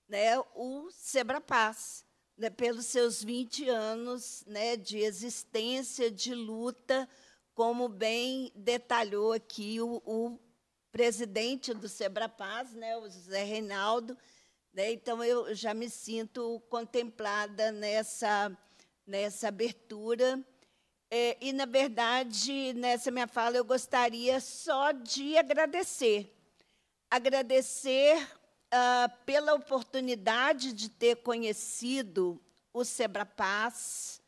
S5: né, o Sebrapaz, né, pelos seus 20 anos né, de existência, de luta, como bem detalhou aqui o, o presidente do Sebrapaz, né, o José Reinaldo. Né, então, eu já me sinto contemplada nessa, nessa abertura. É, e, na verdade, nessa minha fala, eu gostaria só de agradecer. Agradecer ah, pela oportunidade de ter conhecido o Sebrapaz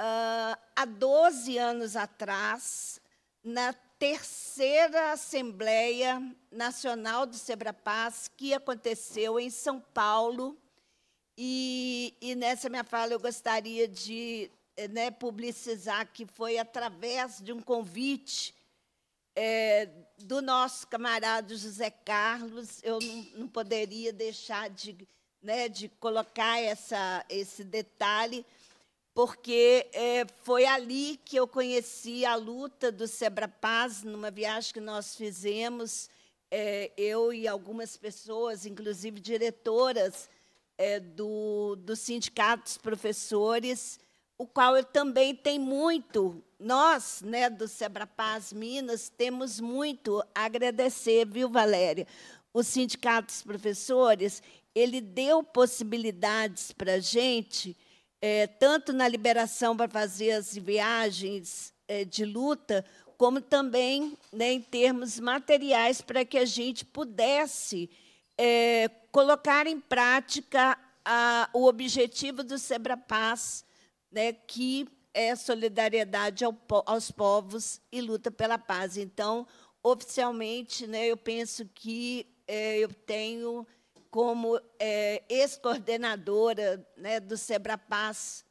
S5: uh, há 12 anos atrás, na terceira Assembleia Nacional do Sebrapaz, que aconteceu em São Paulo. E, e nessa minha fala eu gostaria de eh, né, publicizar que foi através de um convite é, do nosso camarada José Carlos, eu não, não poderia deixar de, né, de colocar essa, esse detalhe, porque é, foi ali que eu conheci a luta do Sebra Paz, numa viagem que nós fizemos, é, eu e algumas pessoas, inclusive diretoras é, do, do Sindicato dos Professores, o qual eu também tem muito. Nós, né, do Sebrapaz Minas, temos muito a agradecer, viu, Valéria? O Sindicato dos Professores, ele deu possibilidades para a gente, é, tanto na liberação para fazer as viagens é, de luta, como também né, em termos materiais, para que a gente pudesse é, colocar em prática a, o objetivo do Sebrapaz Paz, né, que é solidariedade ao, aos povos e luta pela paz. Então, oficialmente, né, eu penso que é, eu tenho como é, ex-coordenadora né, do Paz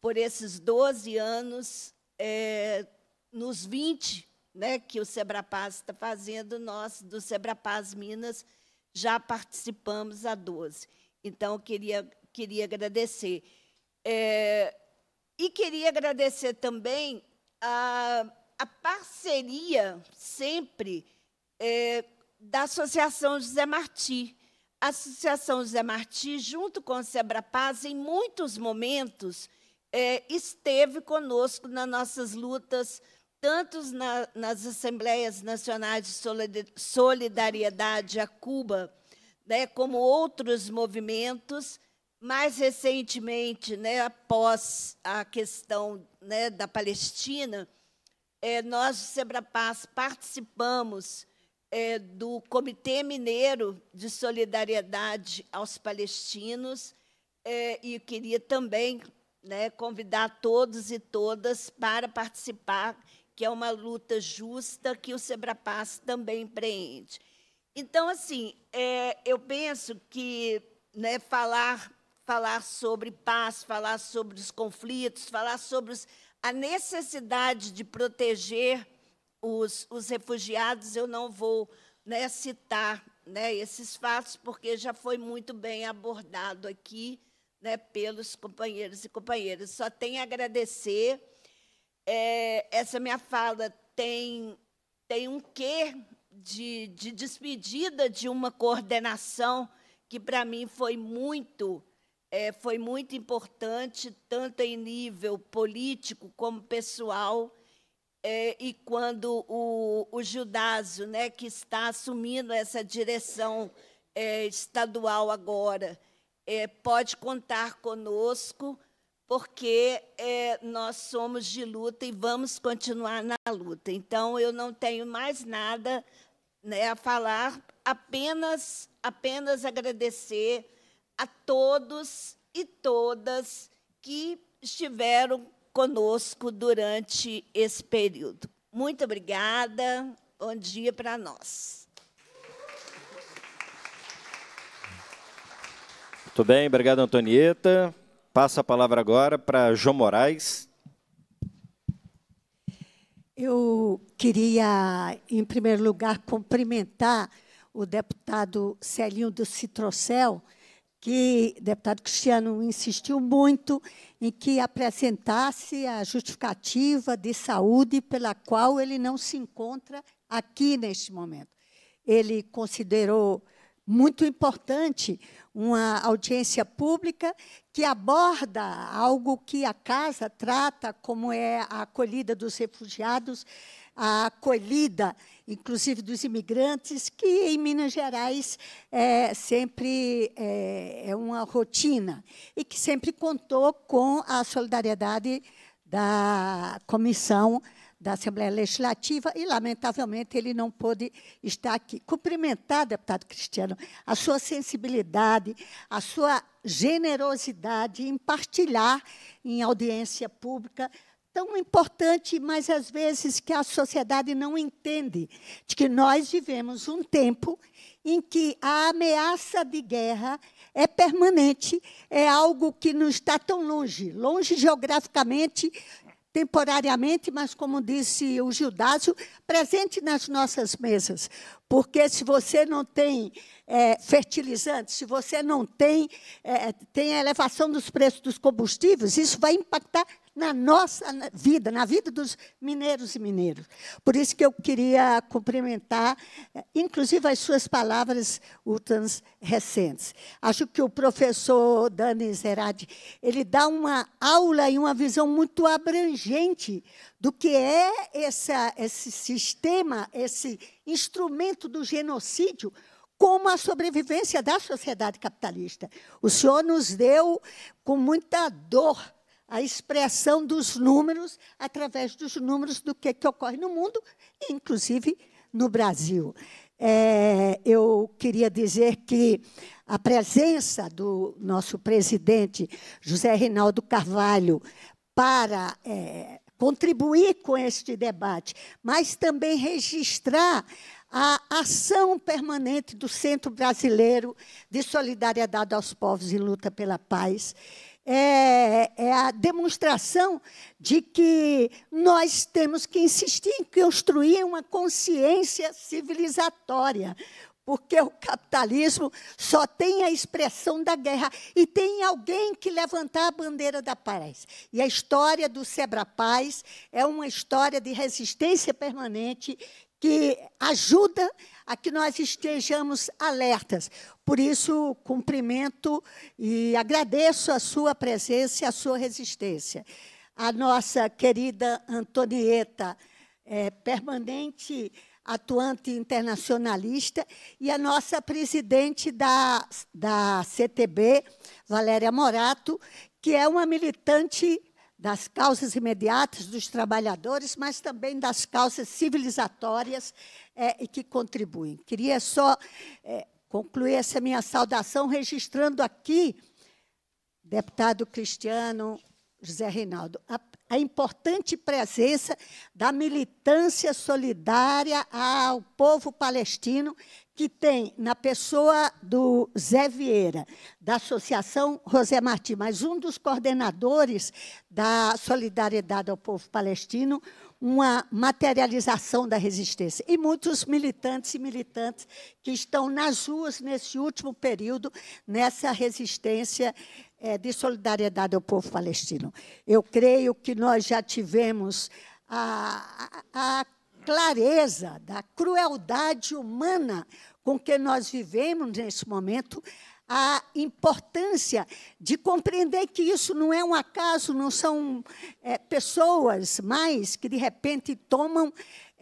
S5: por esses 12 anos, é, nos 20 né, que o Sebra Paz está fazendo, nós, do Sebra Paz Minas, já participamos há 12. Então, queria, queria agradecer. É, e queria agradecer também a, a parceria sempre é, da Associação José Marti. A Associação José Marti, junto com o Paz, em muitos momentos, é, esteve conosco nas nossas lutas, tanto na, nas Assembleias Nacionais de Solidariedade a Cuba, né, como outros movimentos, mais recentemente, né, após a questão né, da Palestina, é, nós, do Sebrapaz, participamos é, do Comitê Mineiro de Solidariedade aos Palestinos é, e queria também né, convidar todos e todas para participar, que é uma luta justa que o Sebrapaz também empreende. Então, assim, eu penso que né, falar falar sobre paz, falar sobre os conflitos, falar sobre os, a necessidade de proteger os, os refugiados. Eu não vou né, citar né, esses fatos, porque já foi muito bem abordado aqui né, pelos companheiros e companheiras. Só tenho a agradecer. É, essa minha fala tem, tem um quê de, de despedida de uma coordenação que, para mim, foi muito é, foi muito importante, tanto em nível político como pessoal. É, e quando o, o Judásio, né, que está assumindo essa direção é, estadual agora, é, pode contar conosco, porque é, nós somos de luta e vamos continuar na luta. Então, eu não tenho mais nada né, a falar, apenas, apenas agradecer a todos e todas que estiveram conosco durante esse período. Muito obrigada. Bom dia para nós.
S1: Muito bem, obrigado, Antonieta. Passa a palavra agora para João Moraes.
S6: Eu queria, em primeiro lugar, cumprimentar o deputado Celinho do Citrocel, que o deputado Cristiano insistiu muito em que apresentasse a justificativa de saúde pela qual ele não se encontra aqui neste momento. Ele considerou muito importante uma audiência pública que aborda algo que a casa trata como é a acolhida dos refugiados a acolhida, inclusive dos imigrantes, que em Minas Gerais é, sempre é, é uma rotina e que sempre contou com a solidariedade da comissão da Assembleia Legislativa e, lamentavelmente, ele não pôde estar aqui. Cumprimentar, deputado Cristiano, a sua sensibilidade, a sua generosidade em partilhar em audiência pública tão importante, mas às vezes que a sociedade não entende, de que nós vivemos um tempo em que a ameaça de guerra é permanente, é algo que não está tão longe, longe geograficamente, temporariamente, mas como disse o Gildásio, presente nas nossas mesas. Porque se você não tem é, fertilizante, se você não tem, é, tem a elevação dos preços dos combustíveis, isso vai impactar na nossa vida, na vida dos mineiros e mineiros. Por isso que eu queria cumprimentar, eh, inclusive as suas palavras recentes. Acho que o professor Dani Zeradi, ele dá uma aula e uma visão muito abrangente do que é essa, esse sistema, esse instrumento do genocídio como a sobrevivência da sociedade capitalista. O senhor nos deu com muita dor a expressão dos números através dos números do que, que ocorre no mundo, inclusive no Brasil. É, eu queria dizer que a presença do nosso presidente José Reinaldo Carvalho para é, contribuir com este debate, mas também registrar a ação permanente do Centro Brasileiro de Solidariedade aos Povos em Luta pela Paz é, é, é a demonstração de que nós temos que insistir em construir uma consciência civilizatória, porque o capitalismo só tem a expressão da guerra e tem alguém que levantar a bandeira da paz. E a história do Sebra Paz é uma história de resistência permanente que ajuda a que nós estejamos alertas. Por isso, cumprimento e agradeço a sua presença e a sua resistência. A nossa querida Antonieta, é, permanente atuante internacionalista, e a nossa presidente da, da CTB, Valéria Morato, que é uma militante das causas imediatas dos trabalhadores, mas também das causas civilizatórias é, que contribuem. Queria só é, concluir essa minha saudação registrando aqui, deputado Cristiano José Reinaldo, a a importante presença da militância solidária ao povo palestino, que tem na pessoa do Zé Vieira, da Associação José Martins, mas um dos coordenadores da solidariedade ao povo palestino, uma materialização da resistência. E muitos militantes e militantes que estão nas ruas nesse último período, nessa resistência é, de solidariedade ao povo palestino. Eu creio que nós já tivemos a, a, a clareza da crueldade humana com que nós vivemos nesse momento, a importância de compreender que isso não é um acaso, não são é, pessoas mais que de repente tomam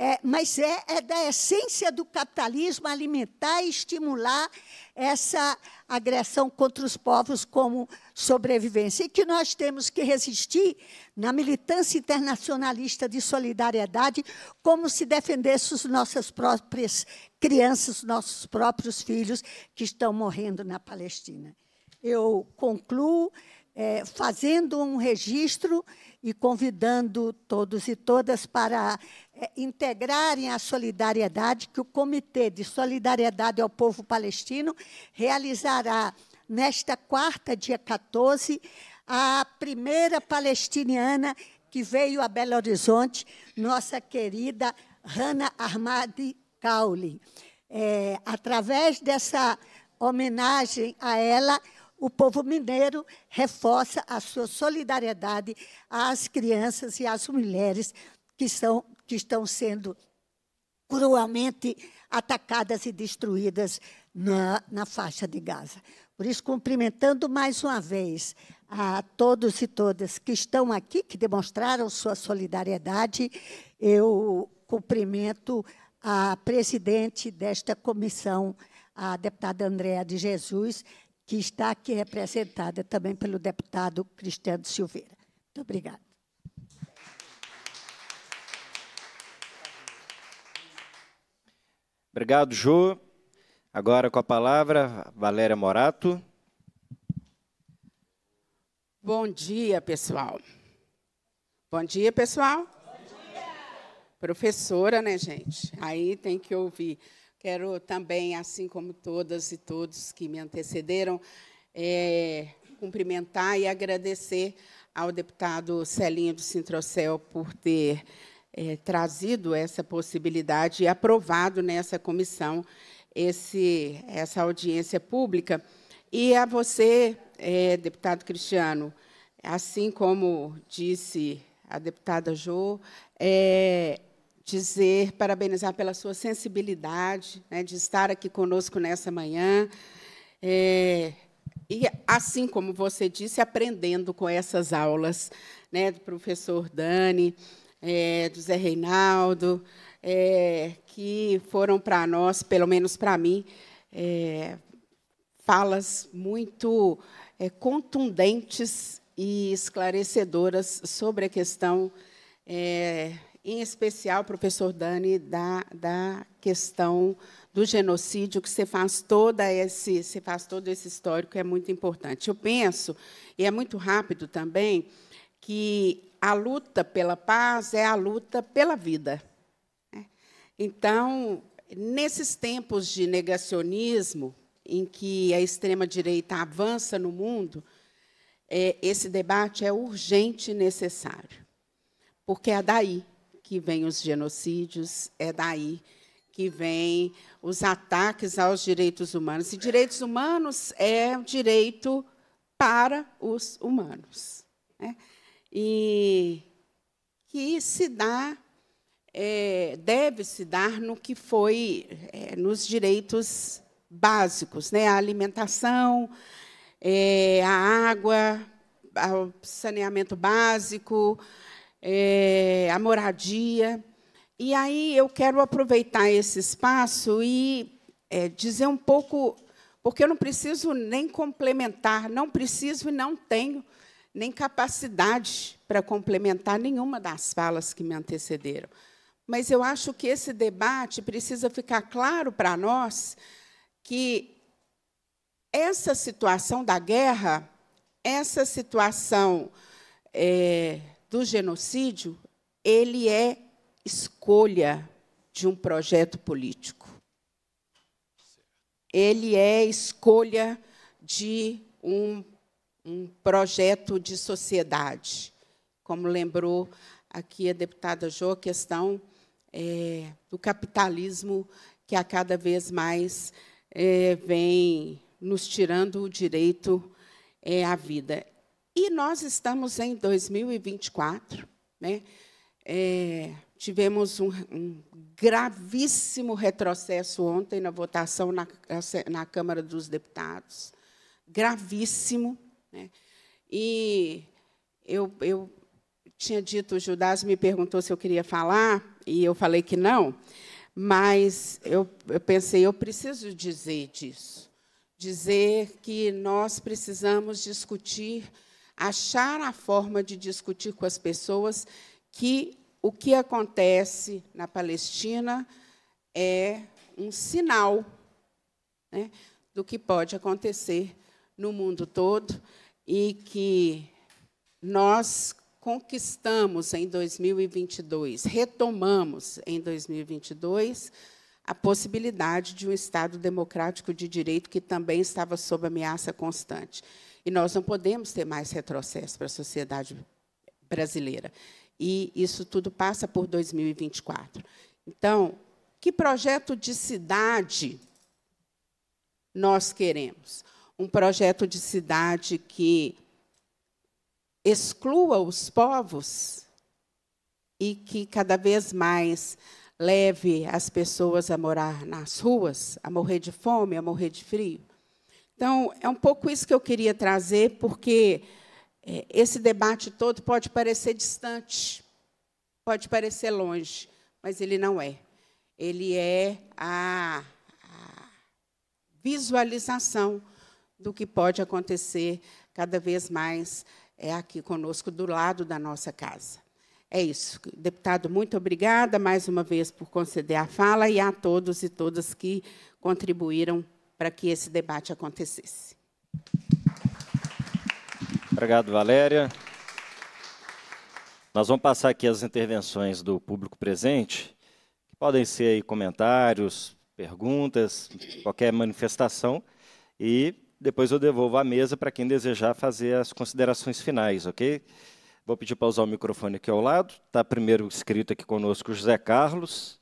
S6: é, mas é, é, da essência do capitalismo alimentar e estimular essa agressão contra os povos como sobrevivência. E que nós temos que resistir na militância internacionalista de solidariedade, como se defendesse as nossas próprias crianças, nossos próprios filhos que estão morrendo na Palestina. Eu concluo é, fazendo um registro e convidando todos e todas para é, integrarem a solidariedade que o Comitê de Solidariedade ao Povo Palestino realizará nesta quarta, dia 14, a primeira palestiniana que veio a Belo Horizonte, nossa querida Hanna Armadi Kauli. É, através dessa homenagem a ela, o povo mineiro reforça a sua solidariedade às crianças e às mulheres que, são, que estão sendo cruelmente atacadas e destruídas na, na faixa de Gaza. Por isso, cumprimentando mais uma vez a todos e todas que estão aqui, que demonstraram sua solidariedade, eu cumprimento a presidente desta comissão, a deputada Andréa de Jesus, que está aqui representada também pelo deputado Cristiano Silveira. Muito obrigada.
S1: Obrigado, Ju. Agora com a palavra, Valéria Morato.
S7: Bom dia, pessoal. Bom dia, pessoal. Bom dia. Professora, né, gente? Aí tem que ouvir. Quero também, assim como todas e todos que me antecederam, é, cumprimentar e agradecer ao deputado Celinho do Sintrocel por ter é, trazido essa possibilidade e aprovado nessa comissão esse, essa audiência pública. E a você, é, deputado Cristiano, assim como disse a deputada Jo, é, dizer, parabenizar pela sua sensibilidade, né, de estar aqui conosco nessa manhã. É, e, assim como você disse, aprendendo com essas aulas né, do professor Dani, é, do Zé Reinaldo, é, que foram para nós, pelo menos para mim, é, falas muito é, contundentes e esclarecedoras sobre a questão é, em especial, professor Dani, da, da questão do genocídio, que você faz, toda esse, você faz todo esse histórico, é muito importante. Eu penso, e é muito rápido também, que a luta pela paz é a luta pela vida. Né? Então, nesses tempos de negacionismo, em que a extrema-direita avança no mundo, é, esse debate é urgente e necessário, porque é daí que vêm os genocídios, é daí que vêm os ataques aos direitos humanos. E direitos humanos é o direito para os humanos. Né? E que se dá, é, deve se dar no que foi é, nos direitos básicos, né? a alimentação, é, a água, o saneamento básico, é, a moradia. E aí eu quero aproveitar esse espaço e é, dizer um pouco, porque eu não preciso nem complementar, não preciso e não tenho nem capacidade para complementar nenhuma das falas que me antecederam. Mas eu acho que esse debate precisa ficar claro para nós que essa situação da guerra, essa situação é, do genocídio, ele é escolha de um projeto político. Ele é escolha de um, um projeto de sociedade. Como lembrou aqui a deputada Jo, a questão é, do capitalismo que a cada vez mais é, vem nos tirando o direito é, à vida. E nós estamos em 2024, né? É, tivemos um, um, gravíssimo retrocesso ontem na votação na, na Câmara dos Deputados, gravíssimo. Né? E eu, eu tinha dito, o Judas me perguntou se eu queria falar, e eu falei que não, mas eu, eu pensei, eu preciso dizer disso, dizer que nós precisamos discutir achar a forma de discutir com as pessoas que o que acontece na Palestina é um sinal né, do que pode acontecer no mundo todo e que nós conquistamos em 2022, retomamos em 2022 a possibilidade de um Estado democrático de direito que também estava sob ameaça constante. E nós não podemos ter mais retrocesso para a sociedade brasileira. E isso tudo passa por 2024. Então, que projeto de cidade nós queremos? Um projeto de cidade que exclua os povos e que cada vez mais leve as pessoas a morar nas ruas, a morrer de fome, a morrer de frio? Então, é um pouco isso que eu queria trazer, porque é, esse debate todo pode parecer distante, pode parecer longe, mas ele não é. Ele é a, a visualização do que pode acontecer cada vez mais é, aqui conosco, do lado da nossa casa. É isso. Deputado, muito obrigada mais uma vez por conceder a fala e a todos e todas que contribuíram para que esse debate acontecesse.
S1: Obrigado, Valéria. Nós vamos passar aqui as intervenções do público presente, que podem ser comentários, perguntas, qualquer manifestação, e depois eu devolvo a mesa para quem desejar fazer as considerações finais, ok? Vou pedir para usar o microfone aqui ao lado. Está primeiro escrito aqui conosco o José Carlos,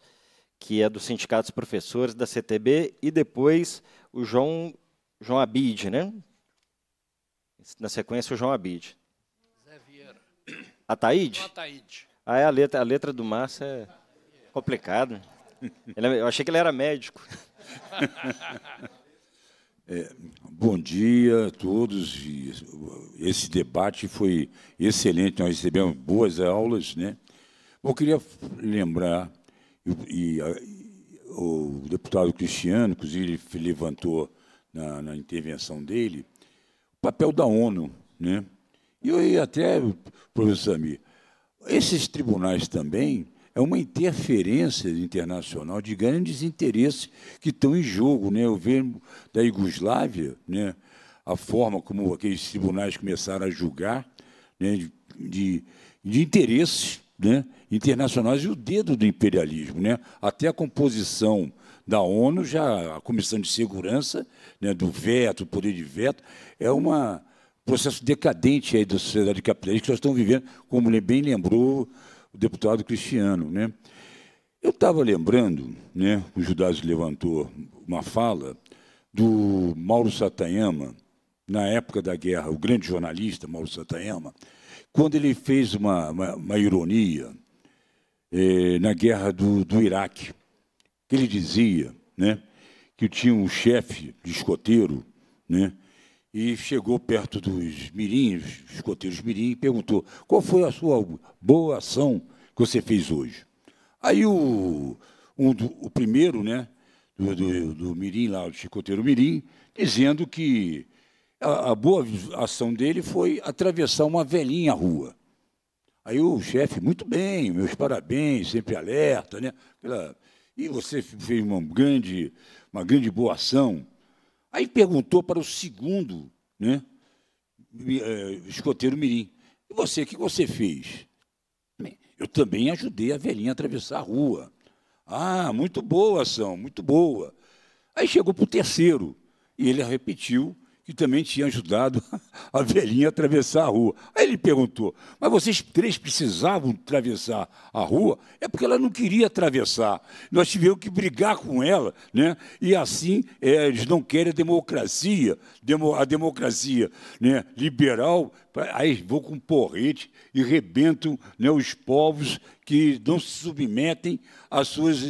S1: que é do Sindicato dos Professores da CTB, e depois o João, João Abid, né? Na sequência, o João Abid. Zé Vieira. Ataíde? Ataíde. Ah, é a letra, a letra do Márcio é complicado. É, eu achei que ele era médico.
S8: É, bom dia a todos. Esse debate foi excelente. Nós recebemos boas aulas, né? Eu queria lembrar e, e o deputado Cristiano, inclusive, ele levantou na, na intervenção dele, o papel da ONU. Né? E eu ia até, professor Samir, esses tribunais também é uma interferência internacional de grandes interesses que estão em jogo. Né? Eu vejo da Iugoslávia né? a forma como aqueles tribunais começaram a julgar né? de, de interesses né, internacionais e o dedo do imperialismo. Né? Até a composição da ONU, já a Comissão de Segurança, né, do veto, o poder de veto, é um processo decadente aí da sociedade capitalista que nós estamos vivendo, como bem lembrou o deputado Cristiano. Né? Eu estava lembrando, né, o Judas levantou uma fala do Mauro Satayama, na época da guerra, o grande jornalista Mauro Satayama, quando ele fez uma, uma, uma ironia é, na guerra do, do Iraque. Ele dizia né, que tinha um chefe de escoteiro né, e chegou perto dos mirins, escoteiros mirim, e perguntou qual foi a sua boa ação que você fez hoje. Aí o, um do, o primeiro, né, do, do, do mirim lá, o escoteiro mirim, dizendo que a, a boa ação dele foi atravessar uma velhinha rua. Aí o chefe, muito bem, meus parabéns, sempre alerta, né? e você fez uma grande, uma grande boa ação. Aí perguntou para o segundo, né? Eh, escoteiro Mirim. E você, o que você fez? eu também ajudei a velhinha a atravessar a rua. Ah, muito boa ação, muito boa. Aí chegou para o terceiro e ele repetiu que também tinha ajudado a velhinha a atravessar a rua. Aí ele perguntou: Mas vocês três precisavam atravessar a rua? É porque ela não queria atravessar. Nós tivemos que brigar com ela, né? E assim é, eles não querem a democracia, a democracia né, liberal Aí vou com porrete e rebentam né, os povos que não se submetem aos seus,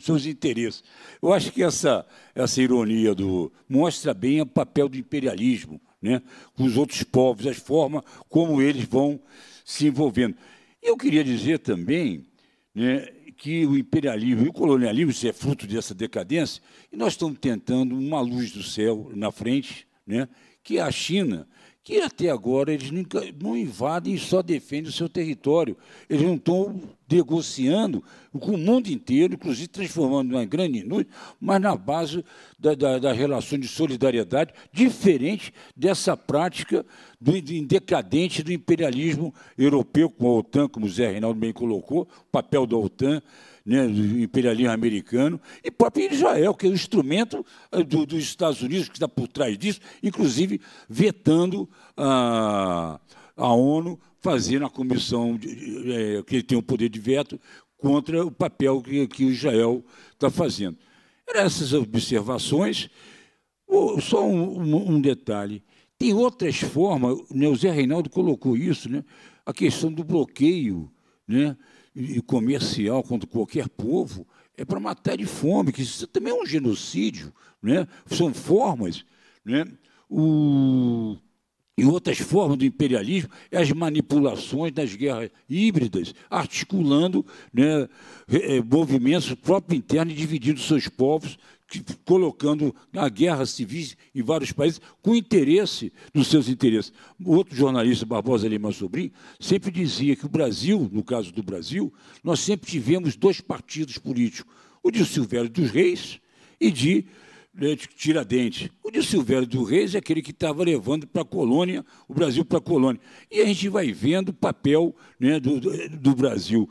S8: seus interesses. Eu acho que essa, essa ironia do mostra bem o papel do imperialismo né, com os outros povos, as formas como eles vão se envolvendo. Eu queria dizer também né, que o imperialismo e o colonialismo isso é fruto dessa decadência, e nós estamos tentando uma luz do céu na frente, né, que a China, que até agora eles nunca, não invadem e só defendem o seu território. Eles não estão negociando com o mundo inteiro, inclusive transformando uma grande indústria, mas na base da, da, da relação de solidariedade, diferente dessa prática do, decadente do imperialismo europeu, com a OTAN, como o Zé Reinaldo bem colocou, o papel da OTAN né, do imperialismo americano e próprio Israel, que é o instrumento eh, do, dos Estados Unidos que está por trás disso, inclusive vetando a, a ONU fazendo a comissão de, é, que tem o poder de veto contra o papel que, que o Israel está fazendo. Eram essas observações. só um, um, um, detalhe. Tem outras formas, né, o Zé Reinaldo colocou isso, né, a questão do bloqueio, né, e comercial contra qualquer povo é para matar de fome, que isso também é um genocídio, né? são formas. Né? O, e outras formas do imperialismo é as manipulações das guerras híbridas, articulando né, eh, movimentos próprios internos e dividindo seus povos colocando na guerra civil em vários países, com interesse nos seus interesses. Outro jornalista, Barbosa Lima Sobrinho, sempre dizia que o Brasil, no caso do Brasil, nós sempre tivemos dois partidos políticos, o de Silvério dos Reis e de né, Tiradentes. O de Silvério dos Reis é aquele que estava levando para a colônia, o Brasil para a colônia. E a gente vai vendo o papel né, do, do Brasil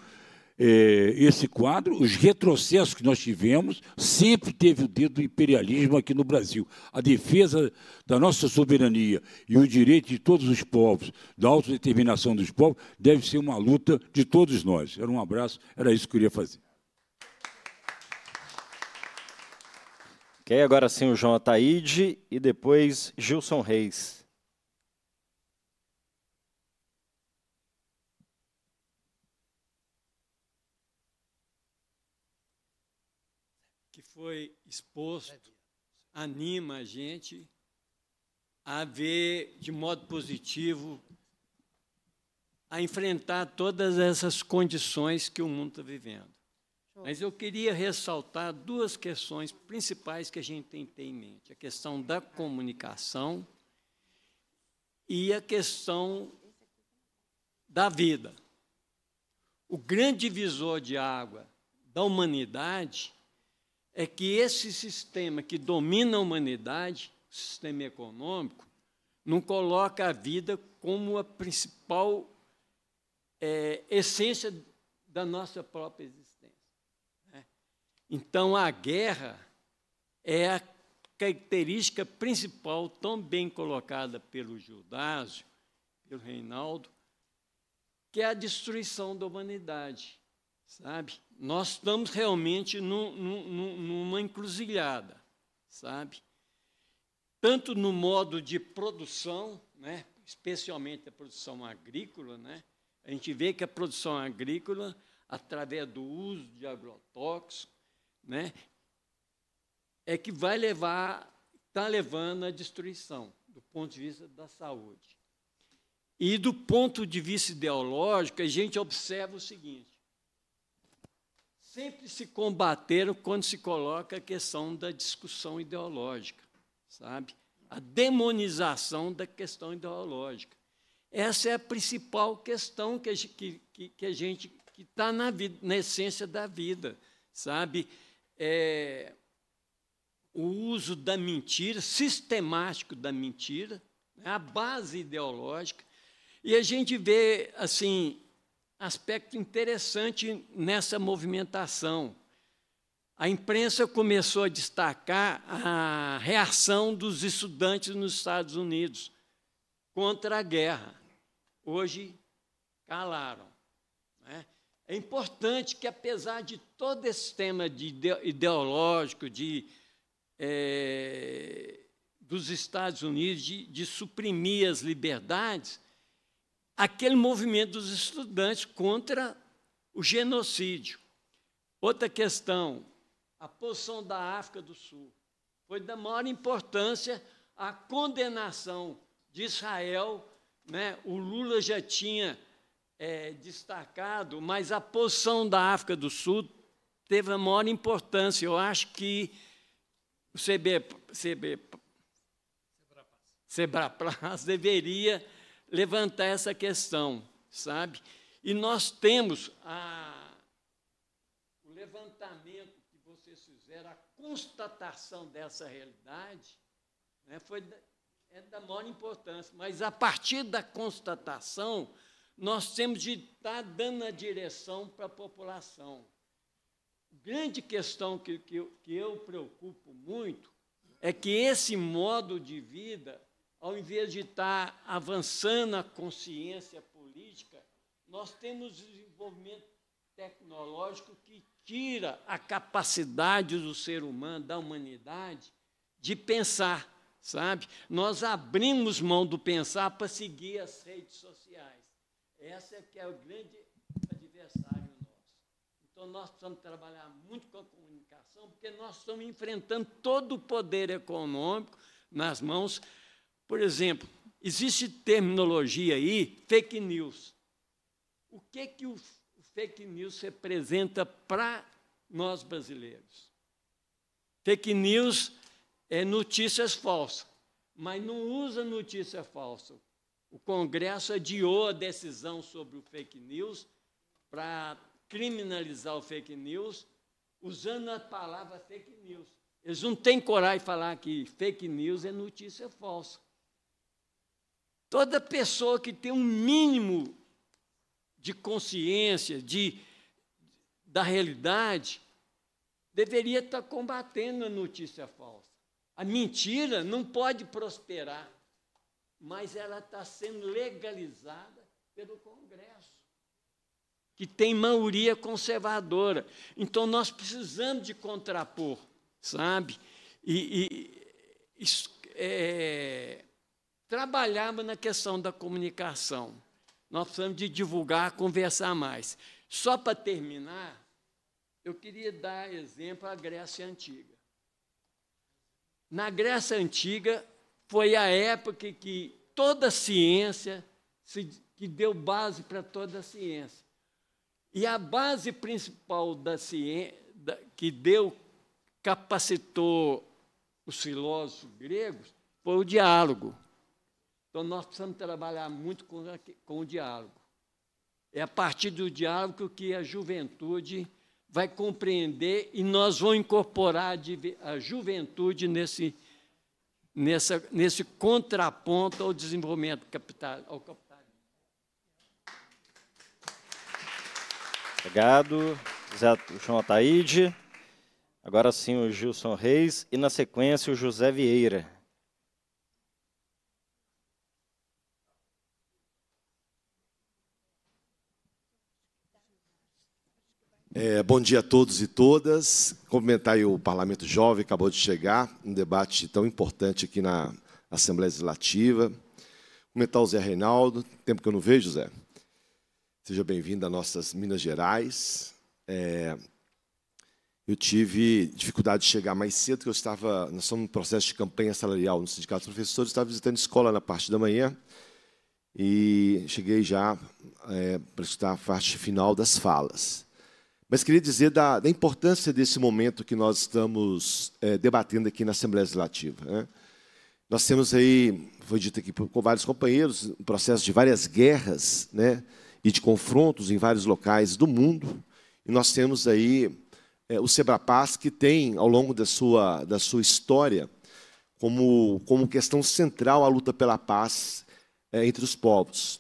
S8: é, esse quadro, os retrocessos que nós tivemos, sempre teve o dedo do imperialismo aqui no Brasil. A defesa da nossa soberania e o direito de todos os povos, da autodeterminação dos povos, deve ser uma luta de todos nós.
S1: Era um abraço, era isso que eu queria fazer. Ok, agora sim o João Ataíde e depois Gilson Reis.
S9: foi exposto anima a gente a ver de modo positivo, a enfrentar todas essas condições que o mundo está vivendo. Mas eu queria ressaltar duas questões principais que a gente tem que ter em mente: a questão da comunicação e a questão da vida. O grande divisor de água da humanidade é que esse sistema que domina a humanidade, o sistema econômico, não coloca a vida como a principal é, essência da nossa própria existência. Né? Então, a guerra é a característica principal, tão bem colocada pelo Gildásio, pelo Reinaldo, que é a destruição da humanidade sabe? Nós estamos realmente numa encruzilhada, sabe? Tanto no modo de produção, né? especialmente a produção agrícola, né? a gente vê que a produção agrícola, através do uso de agrotóxicos, né? é que vai levar, está levando à destruição do ponto de vista da saúde. E do ponto de vista ideológico, a gente observa o seguinte: sempre se combateram quando se coloca a questão da discussão ideológica, sabe? A demonização da questão ideológica. Essa é a principal questão que, que, que a gente que está na, vida, na essência da vida, sabe? É, o uso da mentira, sistemático da mentira, né? a base ideológica. E a gente vê, assim, aspecto interessante nessa movimentação. A imprensa começou a destacar a reação dos estudantes nos Estados Unidos contra a guerra. Hoje, calaram. Né? É importante que, apesar de todo esse tema de ideológico, de, é, dos Estados Unidos, de, de suprimir as liberdades, aquele movimento dos estudantes contra o genocídio. Outra questão, a posição da África do Sul. Foi da maior importância a condenação de Israel. Né? O Lula já tinha é, destacado, mas a posição da África do Sul teve a maior importância. Eu acho que o CB, CB, Sebraplas deveria levantar essa questão, sabe? E nós temos a, o levantamento que vocês fizeram, a constatação dessa realidade, né, foi, é da maior importância. Mas a partir da constatação, nós temos de estar tá dando a direção para a população. Grande questão que, que, eu, que eu preocupo muito é que esse modo de vida ao invés de estar avançando a consciência política, nós temos desenvolvimento tecnológico que tira a capacidade do ser humano, da humanidade, de pensar, sabe? Nós abrimos mão do pensar para seguir as redes sociais. Essa é que é o grande adversário nosso. Então, nós precisamos trabalhar muito com a comunicação, porque nós estamos enfrentando todo o poder econômico nas mãos por exemplo, existe terminologia aí, fake news. O que, que o fake news representa para nós brasileiros? Fake news é notícias falsas, mas não usa notícia falsa. O Congresso adiou a decisão sobre o fake news para criminalizar o fake news, usando a palavra fake news. Eles não têm coragem de falar que fake news é notícia falsa. Toda pessoa que tem um mínimo de consciência de, da realidade deveria estar tá combatendo a notícia falsa. A mentira não pode prosperar, mas ela está sendo legalizada pelo Congresso, que tem maioria conservadora. Então nós precisamos de contrapor, sabe? E, e é, trabalhava na questão da comunicação. Nós precisamos de divulgar, conversar mais. Só para terminar, eu queria dar exemplo à Grécia Antiga. Na Grécia Antiga, foi a época que toda a ciência, que deu base para toda a ciência. E a base principal da ciência, que deu, capacitou os filósofos gregos, foi o diálogo. Então nós precisamos trabalhar muito com, com o diálogo. É a partir do diálogo que a juventude vai compreender e nós vamos incorporar a juventude nesse, nessa, nesse contraponto ao desenvolvimento capital, ao
S1: Obrigado, Zé João Ataíde. Agora sim o Gilson Reis e, na sequência, o José Vieira.
S10: É, bom dia a todos e todas. Cumprimentar o Parlamento Jovem, acabou de chegar, um debate tão importante aqui na Assembleia Legislativa. Cumprimentar o Zé Reinaldo, tempo que eu não vejo, Zé. Seja bem-vindo às nossas Minas Gerais. É, eu tive dificuldade de chegar mais cedo, porque eu estava, nós estamos no processo de campanha salarial no Sindicato dos Professores, estava visitando escola na parte da manhã e cheguei já é, para escutar a parte final das falas. Mas queria dizer da, da importância desse momento que nós estamos é, debatendo aqui na Assembleia Legislativa. Né? Nós temos aí, foi dito aqui por, com vários companheiros, um processo de várias guerras né? e de confrontos em vários locais do mundo. E nós temos aí é, o Sebrapaz, que tem, ao longo da sua, da sua história, como, como questão central a luta pela paz é, entre os povos.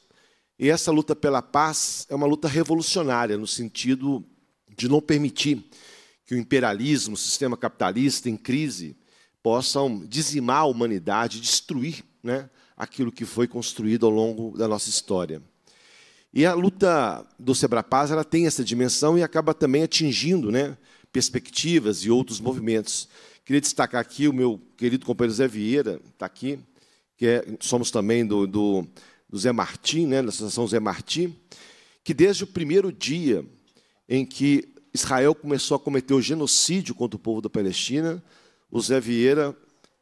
S10: E essa luta pela paz é uma luta revolucionária, no sentido de não permitir que o imperialismo, o sistema capitalista em crise, possam dizimar a humanidade, destruir né, aquilo que foi construído ao longo da nossa história. E a luta do Sebrapaz ela tem essa dimensão e acaba também atingindo né, perspectivas e outros movimentos. Queria destacar aqui o meu querido companheiro Zé Vieira, está aqui, que é, somos também do, do, do Zé Martim, né, da Associação Zé Martim, que desde o primeiro dia em que Israel começou a cometer o genocídio contra o povo da Palestina. O Zé Vieira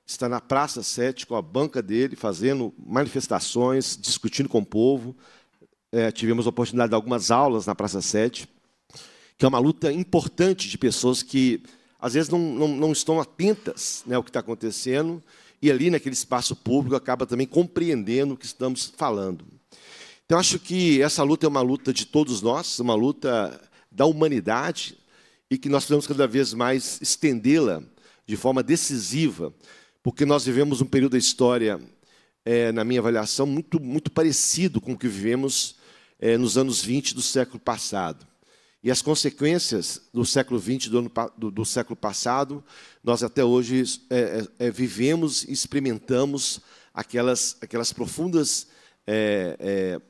S10: está na Praça 7 com a banca dele, fazendo manifestações, discutindo com o povo. É, tivemos a oportunidade de algumas aulas na Praça 7, que é uma luta importante de pessoas que às vezes não, não, não estão atentas né, ao que está acontecendo, e ali naquele espaço público acaba também compreendendo o que estamos falando. Então, acho que essa luta é uma luta de todos nós, uma luta da humanidade e que nós precisamos cada vez mais estendê-la de forma decisiva, porque nós vivemos um período da história, é, na minha avaliação, muito, muito parecido com o que vivemos é, nos anos 20 do século passado. E as consequências do século XX, do, ano, do, do século passado, nós até hoje é, é, é vivemos e experimentamos aquelas, aquelas profundas é, é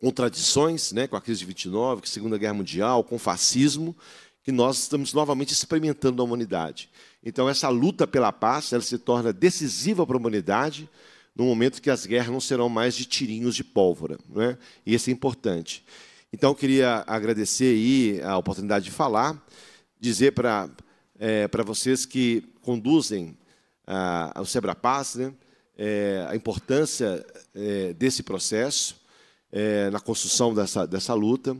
S10: contradições, né, com a crise de 29, com a Segunda Guerra Mundial, com o fascismo, que nós estamos novamente experimentando na humanidade. Então, essa luta pela paz ela se torna decisiva para a humanidade no momento que as guerras não serão mais de tirinhos de pólvora. Né? E isso é importante. Então, eu queria agradecer aí a oportunidade de falar, dizer para é, para vocês que conduzem a, ah, ao Sebra Paz né, é, a importância é, desse processo é, na construção dessa, dessa luta.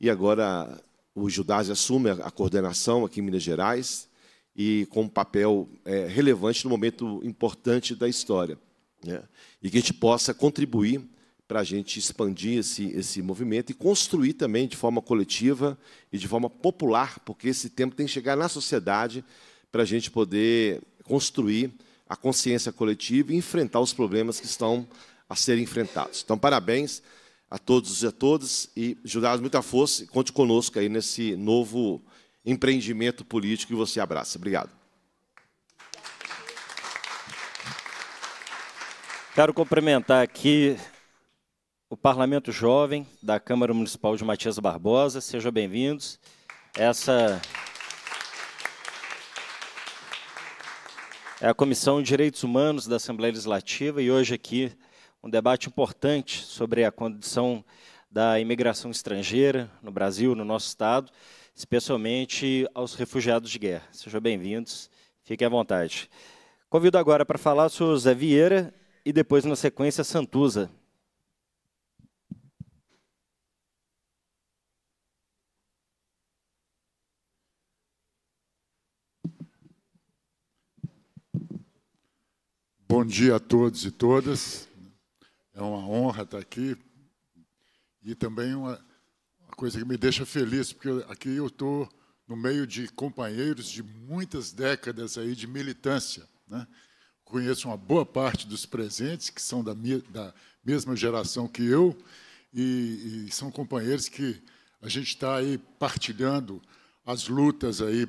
S10: E agora o Judas assume a coordenação aqui em Minas Gerais e com um papel é, relevante no momento importante da história. Né? E que a gente possa contribuir para a gente expandir esse, esse movimento e construir também de forma coletiva e de forma popular, porque esse tempo tem que chegar na sociedade para a gente poder construir a consciência coletiva e enfrentar os problemas que estão a serem enfrentados. Então, parabéns a todos e a todas e jurados muita força. Conte conosco aí nesse novo empreendimento político que você abraça. Obrigado. Quero cumprimentar aqui
S1: o Parlamento Jovem da Câmara Municipal de Matias Barbosa. Sejam bem-vindos. Essa é a Comissão de Direitos Humanos da Assembleia Legislativa e hoje aqui um debate importante sobre a condição da imigração estrangeira no Brasil, no nosso Estado, especialmente aos refugiados de guerra. Sejam bem-vindos, fiquem à vontade. Convido agora para falar o senhor Zé Vieira e depois, na sequência, Santuza.
S11: Bom dia a todos e todas. É uma honra estar aqui e também uma, uma coisa que me deixa feliz, porque aqui eu estou no meio de companheiros de muitas décadas aí de militância. Né? Conheço uma boa parte dos presentes que são da, da mesma geração que eu e, e são companheiros que a gente está aí partilhando as lutas aí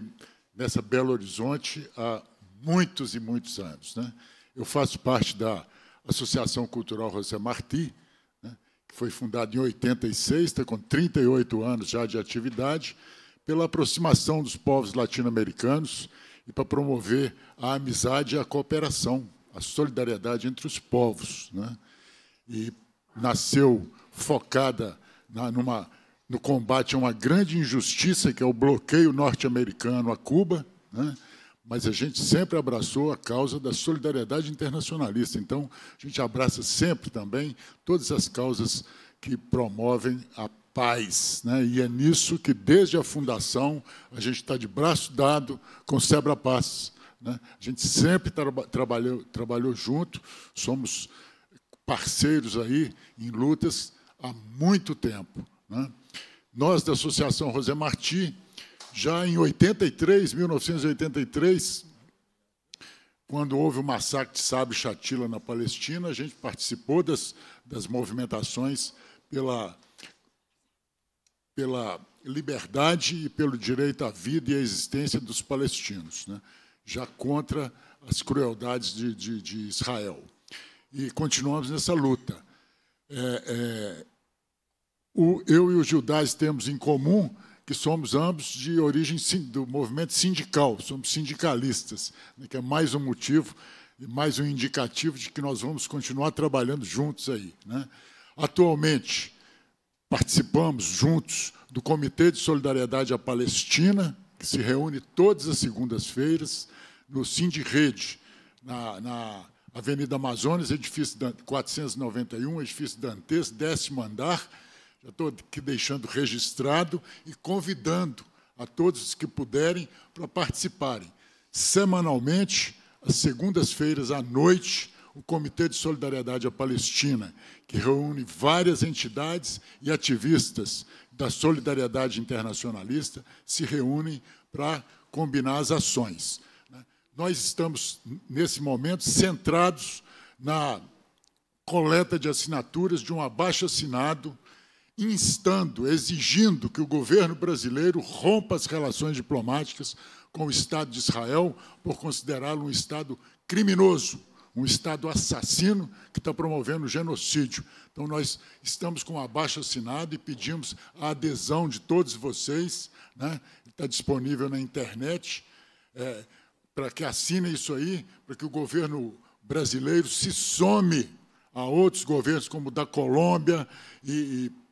S11: nessa Belo Horizonte há muitos e muitos anos. Né? Eu faço parte da Associação Cultural José Martí, né, que foi fundada em 86, está com 38 anos já de atividade, pela aproximação dos povos latino-americanos e para promover a amizade e a cooperação, a solidariedade entre os povos. Né? E nasceu focada na, numa, no combate a uma grande injustiça, que é o bloqueio norte-americano a Cuba, né? mas a gente sempre abraçou a causa da solidariedade internacionalista. Então, a gente abraça sempre também todas as causas que promovem a paz. Né? E é nisso que, desde a fundação, a gente está de braço dado com o Sebra Paz. Né? A gente sempre tra trabalhou, trabalhou junto, somos parceiros aí em lutas há muito tempo. Né? Nós, da Associação José Marti já em 83, 1983, quando houve o massacre de Sabe Chatila na Palestina, a gente participou das, das movimentações pela, pela liberdade e pelo direito à vida e à existência dos palestinos, né? já contra as crueldades de, de, de, Israel. E continuamos nessa luta. É, é, o, eu e os Judás temos em comum que somos ambos de origem do movimento sindical, somos sindicalistas, né, que é mais um motivo e mais um indicativo de que nós vamos continuar trabalhando juntos aí. Né? Atualmente, participamos juntos do Comitê de Solidariedade à Palestina, que se reúne todas as segundas-feiras no Cindy Rede, na, na Avenida Amazonas, edifício 491, edifício Dantes, décimo andar, já estou aqui deixando registrado e convidando a todos os que puderem para participarem. Semanalmente, às segundas-feiras à noite, o Comitê de Solidariedade à Palestina, que reúne várias entidades e ativistas da solidariedade internacionalista, se reúnem para combinar as ações. Né? Nós estamos, nesse momento, centrados na coleta de assinaturas de um abaixo-assinado instando, exigindo que o governo brasileiro rompa as relações diplomáticas com o Estado de Israel por considerá-lo um Estado criminoso, um Estado assassino que está promovendo genocídio. Então, nós estamos com a baixa assinada e pedimos a adesão de todos vocês. Né? Está disponível na internet é, para que assinem isso aí, para que o governo brasileiro se some a outros governos, como o da Colômbia e, e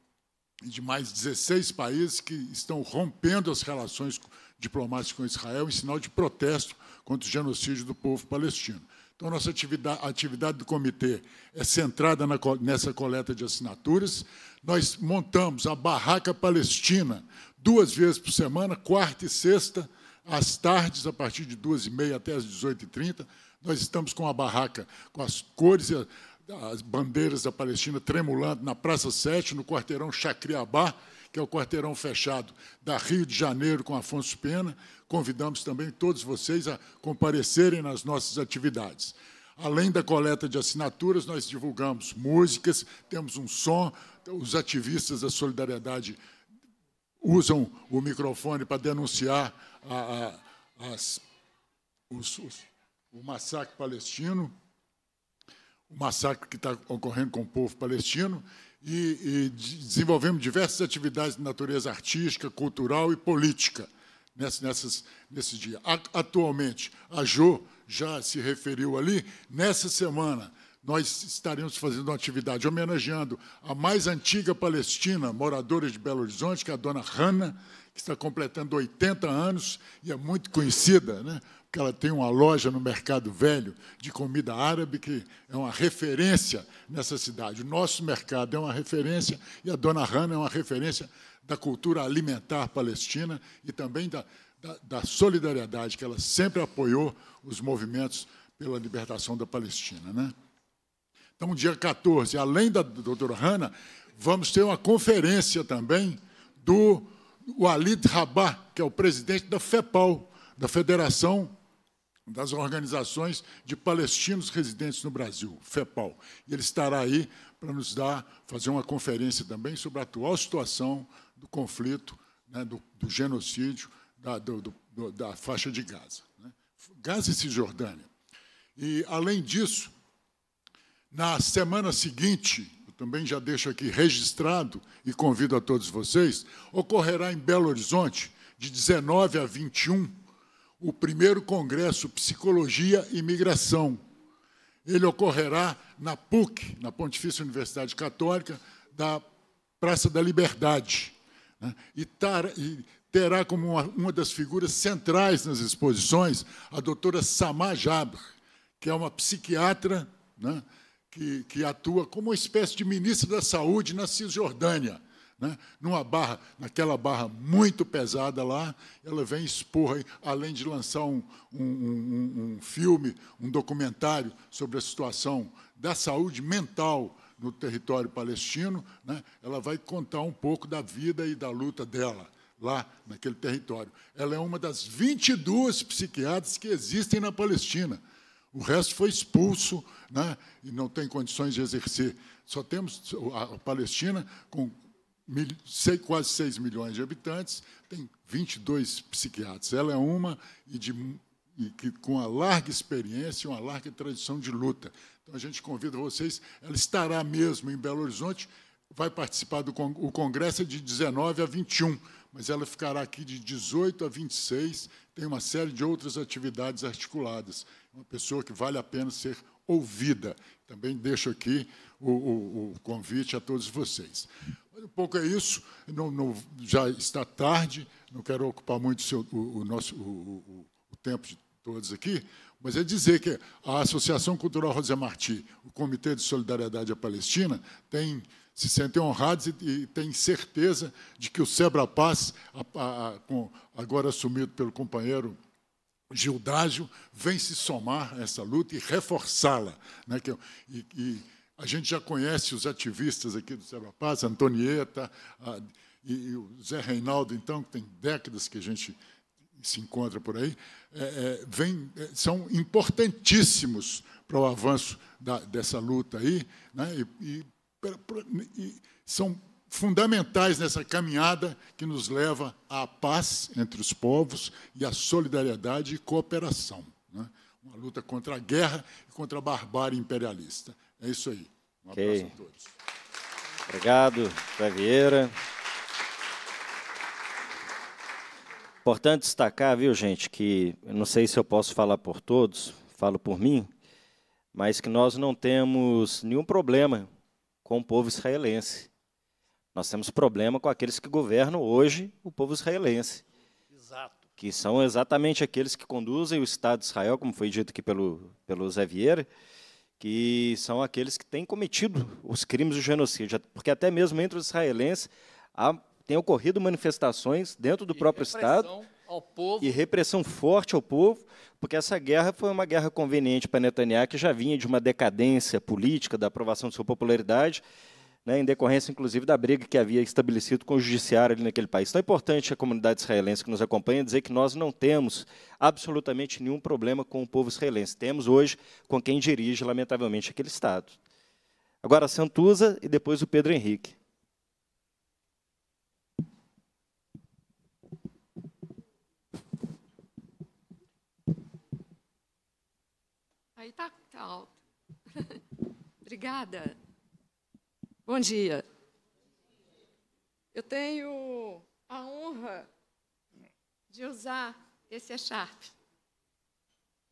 S11: de mais 16 países que estão rompendo as relações diplomáticas com Israel em sinal de protesto contra o genocídio do povo palestino. Então, nossa atividade, a atividade do comitê é centrada na, nessa coleta de assinaturas. Nós montamos a Barraca Palestina duas vezes por semana, quarta e sexta, às tardes, a partir de duas e meia até às 18h30. Nós estamos com a barraca, com as cores e as bandeiras da Palestina tremulando na Praça 7, no quarteirão Chacriabá, que é o quarteirão fechado da Rio de Janeiro com Afonso Pena. Convidamos também todos vocês a comparecerem nas nossas atividades. Além da coleta de assinaturas, nós divulgamos músicas, temos um som, os ativistas da solidariedade usam o microfone para denunciar a, a, as, os, os, o massacre palestino o massacre que está ocorrendo com o povo palestino e, e desenvolvemos diversas atividades de natureza artística, cultural e política nessas, nessas, nesse dia. Atualmente, a Jo já se referiu ali, nessa semana nós estaremos fazendo uma atividade homenageando a mais antiga palestina, moradora de Belo Horizonte, que é a dona Hanna, que está completando 80 anos e é muito conhecida, né? que ela tem uma loja no Mercado Velho de comida árabe, que é uma referência nessa cidade. O nosso mercado é uma referência e a dona Hanna é uma referência da cultura alimentar palestina e também da, da, da solidariedade, que ela sempre apoiou os movimentos pela libertação da Palestina. Né? Então, dia 14, além da doutora Hanna, vamos ter uma conferência também do Walid Rabah, que é o presidente da FEPAL, da Federação das organizações de palestinos residentes no Brasil, FEPAL. E ele estará aí para nos dar, fazer uma conferência também sobre a atual situação do conflito, né, do, do, genocídio da, do, do, da, faixa de Gaza. Né? Gaza e Cisjordânia. E, além disso, na semana seguinte, eu também já deixo aqui registrado e convido a todos vocês, ocorrerá em Belo Horizonte, de 19 a 21 o primeiro Congresso Psicologia e Migração. Ele ocorrerá na PUC, na Pontifícia Universidade Católica, da Praça da Liberdade. Né? E, terá como uma, das figuras centrais nas exposições a doutora Samar Jabr, que é uma psiquiatra né? que, que atua como uma espécie de ministra da Saúde na Cisjordânia né? Numa barra, naquela barra muito pesada lá, ela vem expor, além de lançar um, um, um, um filme, um documentário sobre a situação da saúde mental no território palestino, né? ela vai contar um pouco da vida e da luta dela lá naquele território. Ela é uma das 22 psiquiatras que existem na Palestina. O resto foi expulso né, e não tem condições de exercer. Só temos a Palestina com sei, quase 6 milhões de habitantes, tem 22 psiquiatras. Ela é uma e, de, e que, com uma larga experiência e uma larga tradição de luta. Então, a gente convida vocês, ela estará mesmo em Belo Horizonte, vai participar do o congresso é de 19 a 21, mas ela ficará aqui de 18 a 26, tem uma série de outras atividades articuladas. Uma pessoa que vale a pena ser ouvida. Também deixo aqui o, o, o convite a todos vocês. Um pouco é isso, não, não, já está tarde, não quero ocupar muito seu, o, o, nosso, o, o tempo de todos aqui, mas é dizer que a Associação Cultural Rosa Marti, o Comitê de Solidariedade à Palestina, tem, se sentem honrados e, e tem certeza de que o Sebra Paz, a, a, a, com, agora assumido pelo companheiro Gildágio vem se somar a essa luta e reforçá-la. Né? Que, é e, e, a gente já conhece os ativistas aqui do Serra Paz, Antonieta a, e, e, o Zé Reinaldo, então, que tem décadas que a gente se encontra por aí, é, é, vem, é, são importantíssimos para o avanço da, dessa luta aí, né? e, e, pra, pra, e são fundamentais nessa caminhada que nos leva à paz entre os povos e à solidariedade e cooperação. Né? Uma luta contra a guerra e contra a barbárie imperialista. É isso aí.
S1: Um okay. abraço a todos. Obrigado, Zé Vieira. Importante destacar, viu, gente, que não sei se eu posso falar por todos, falo por mim, mas que nós não temos nenhum problema com o povo israelense. Nós temos problema com aqueles que governam hoje o povo israelense. Exato. Que são exatamente aqueles que conduzem o Estado de Israel, como foi dito aqui pelo, pelo Zé Vieira, que são aqueles que têm cometido os crimes do genocídio. Porque até mesmo entre os israelenses há, tem ocorrido manifestações dentro do e próprio Estado. E repressão forte ao povo, porque essa guerra foi uma guerra conveniente para Netanyahu, que já vinha de uma decadência política, da aprovação de sua popularidade, né, em decorrência, inclusive, da briga que havia estabelecido com o judiciário ali naquele país. Então é importante a comunidade israelense que nos acompanha dizer que nós não temos absolutamente nenhum problema com o povo israelense. Temos hoje com quem dirige, lamentavelmente, aquele Estado. Agora, a Santuza e depois o Pedro Henrique.
S12: Aí tá, tá alto. Obrigada. Bom dia. Eu tenho a honra de usar esse echarpe.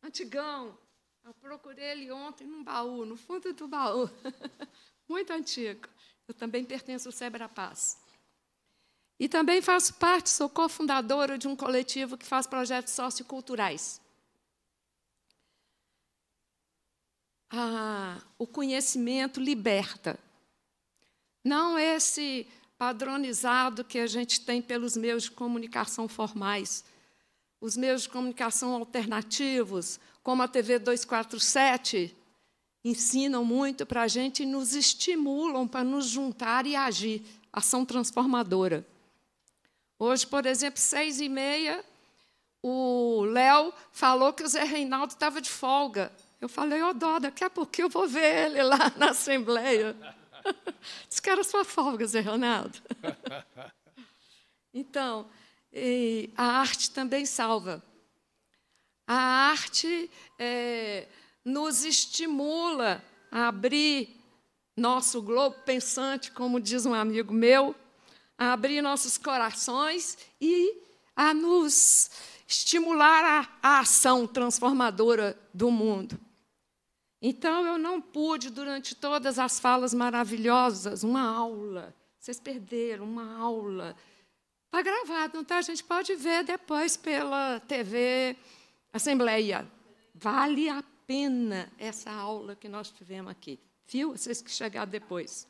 S12: Antigão. Eu procurei ele ontem num baú, no fundo do baú. Muito antigo. Eu também pertenço ao Sebra Paz. E também faço parte, sou cofundadora de um coletivo que faz projetos socioculturais. Ah, o conhecimento liberta. Não esse padronizado que a gente tem pelos meios de comunicação formais, os meios de comunicação alternativos, como a TV 247, ensinam muito para a gente e nos estimulam para nos juntar e agir. Ação transformadora. Hoje, por exemplo, seis e meia, o Léo falou que o Zé Reinaldo estava de folga. Eu falei, ô oh, Dó, daqui a eu vou ver ele lá na Assembleia. era sua folga, Zé Ronaldo. Então, a arte também salva. A arte é, nos estimula a abrir nosso globo pensante, como diz um amigo meu, a abrir nossos corações e a nos estimular a, a ação transformadora do mundo. Então, eu não pude, durante todas as falas maravilhosas, uma aula. Vocês perderam uma aula. Está gravado, não está? A gente pode ver depois pela TV Assembleia. Vale a pena essa aula que nós tivemos aqui. Viu? Vocês que chegaram depois.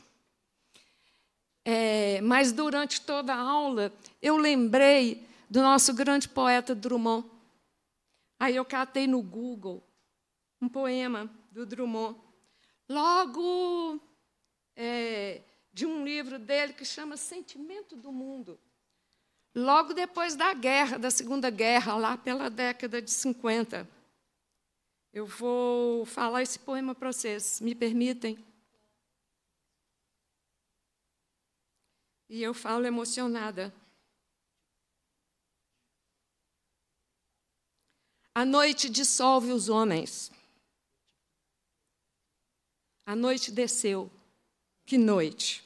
S12: É, mas durante toda a aula, eu lembrei do nosso grande poeta Drummond. Aí eu catei no Google um poema do Drummond. Logo é, de um livro dele que chama Sentimento do Mundo. Logo depois da guerra, da Segunda Guerra, lá pela década de 50. Eu vou falar esse poema para vocês, me permitem? E eu falo emocionada. A noite dissolve os homens. A noite desceu. Que noite!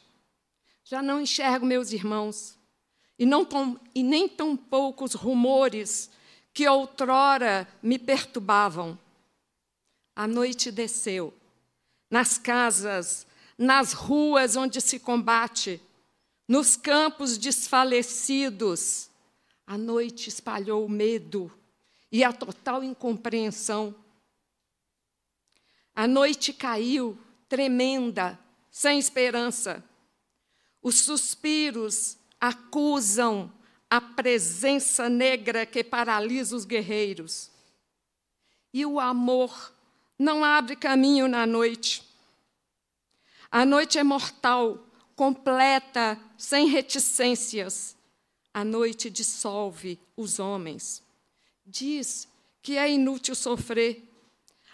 S12: Já não enxergo meus irmãos, e, não tão, e nem tão poucos rumores que outrora me perturbavam. A noite desceu. Nas casas, nas ruas onde se combate, nos campos desfalecidos, a noite espalhou o medo e a total incompreensão. A noite caiu tremenda, sem esperança. Os suspiros acusam a presença negra que paralisa os guerreiros. E o amor não abre caminho na noite. A noite é mortal, completa, sem reticências. A noite dissolve os homens. Diz que é inútil sofrer.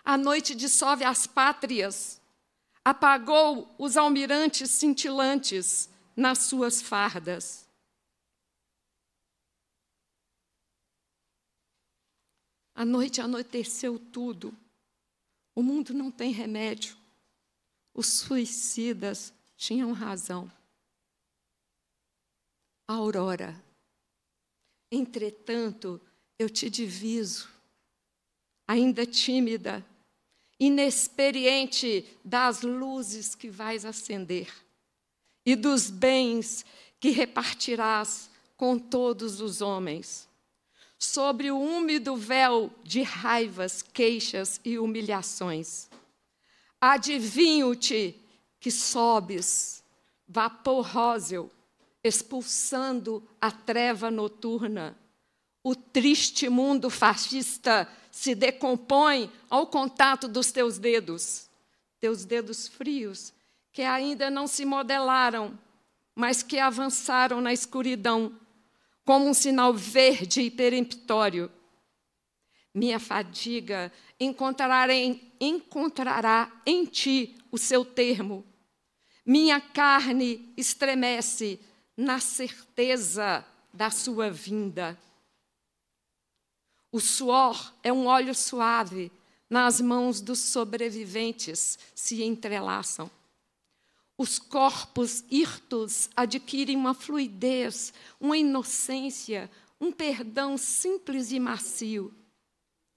S12: A noite dissolve as pátrias apagou os almirantes cintilantes nas suas fardas. A noite anoiteceu tudo. O mundo não tem remédio. Os suicidas tinham razão. aurora. Entretanto, eu te diviso, ainda tímida, inexperiente das luzes que vais acender e dos bens que repartirás com todos os homens. Sobre o úmido véu de raivas, queixas e humilhações. Adivinho-te que sobes, vapor róseo, expulsando a treva noturna, o triste mundo fascista se decompõe ao contato dos teus dedos, teus dedos frios, que ainda não se modelaram, mas que avançaram na escuridão, como um sinal verde e peremptório. Minha fadiga encontrará em, encontrará em ti o seu termo. Minha carne estremece na certeza da sua vinda. O suor é um óleo suave nas mãos dos sobreviventes se entrelaçam. Os corpos hirtos adquirem uma fluidez, uma inocência, um perdão simples e macio.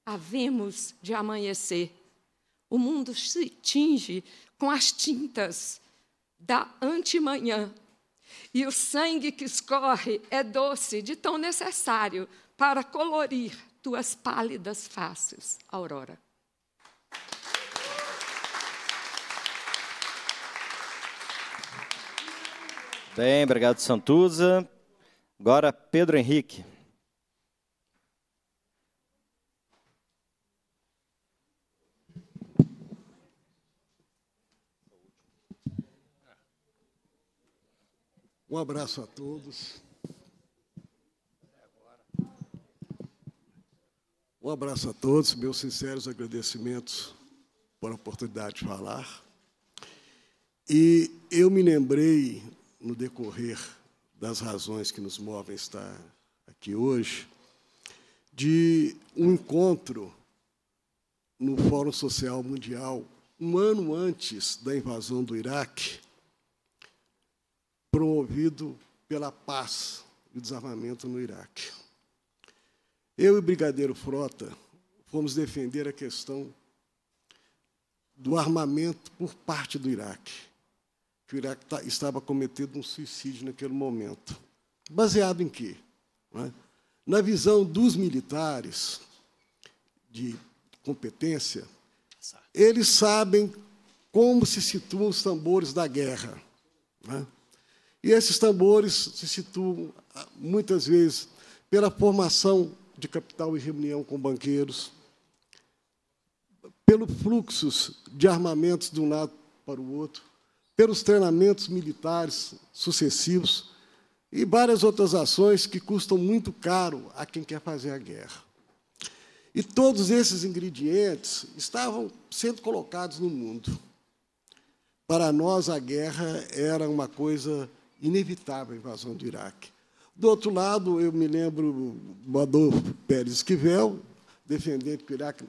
S12: Havemos de amanhecer. O mundo se tinge com as tintas da antemanhã. E o sangue que escorre é doce de tão necessário para colorir tuas pálidas faces, Aurora.
S1: Bem, obrigado, Santuza. Agora, Pedro Henrique.
S13: Um abraço a todos. Um abraço a todos, meus sinceros agradecimentos por a oportunidade de falar. E eu me lembrei, no decorrer das razões que nos movem estar aqui hoje, de um encontro no Fórum Social Mundial, um ano antes da invasão do Iraque, promovido pela paz e o desarmamento no Iraque. Eu e o Brigadeiro Frota fomos defender a questão do armamento por parte do Iraque, que o Iraque tá, estava cometendo um suicídio naquele momento. Baseado em quê? É? Na visão dos militares de competência, eles sabem como se situam os tambores da guerra. É? E esses tambores se situam, ah, muitas vezes, pela formação de capital e reunião com banqueiros, pelos fluxos de armamentos de um lado para o outro, pelos treinamentos militares sucessivos e várias outras ações que custam muito caro a quem quer fazer a guerra. E todos esses ingredientes estavam sendo colocados no mundo. Para nós, a guerra era uma coisa inevitável, a invasão do Iraque. Do outro lado, eu me lembro do Adolfo Pérez Esquivel, defendendo que o Iraque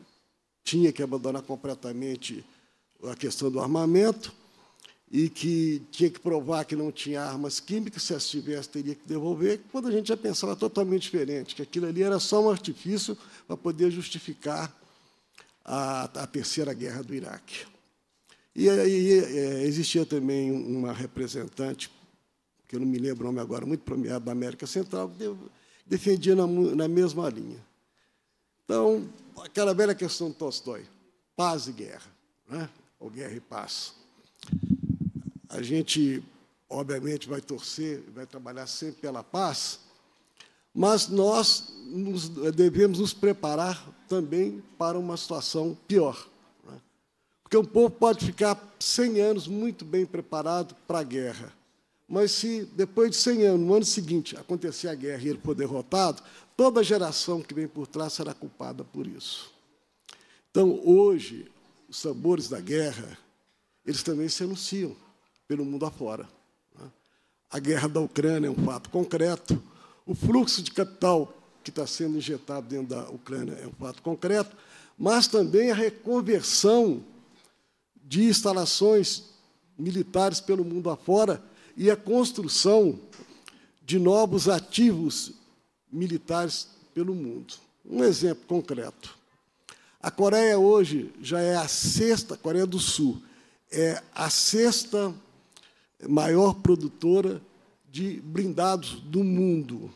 S13: tinha que abandonar completamente a questão do armamento e que tinha que provar que não tinha armas químicas, se as tivesse, teria que devolver, quando a gente já pensava totalmente diferente, que aquilo ali era só um artifício para poder justificar a, a terceira guerra do Iraque. E aí é, existia também uma representante que eu não me lembro o nome agora, muito premiado da América Central, que defendia na, na mesma linha. Então, aquela velha questão do Tolstói, paz e guerra, né? ou guerra e paz. A gente, obviamente, vai torcer, vai trabalhar sempre pela paz, mas nós nos, devemos nos preparar também para uma situação pior. Né? Porque um povo pode ficar 100 anos muito bem preparado para a guerra, mas se depois de 100 anos, no ano seguinte, acontecer a guerra e ele for derrotado, toda a geração que vem por trás será culpada por isso. Então, hoje, os sabores da guerra, eles também se anunciam pelo mundo afora. Né? A guerra da Ucrânia é um fato concreto, o fluxo de capital que está sendo injetado dentro da Ucrânia é um fato concreto, mas também a reconversão de instalações militares pelo mundo afora, e a construção de novos ativos militares pelo mundo. Um exemplo concreto. A Coreia hoje já é a sexta, a Coreia do Sul, é a sexta maior produtora de blindados do mundo.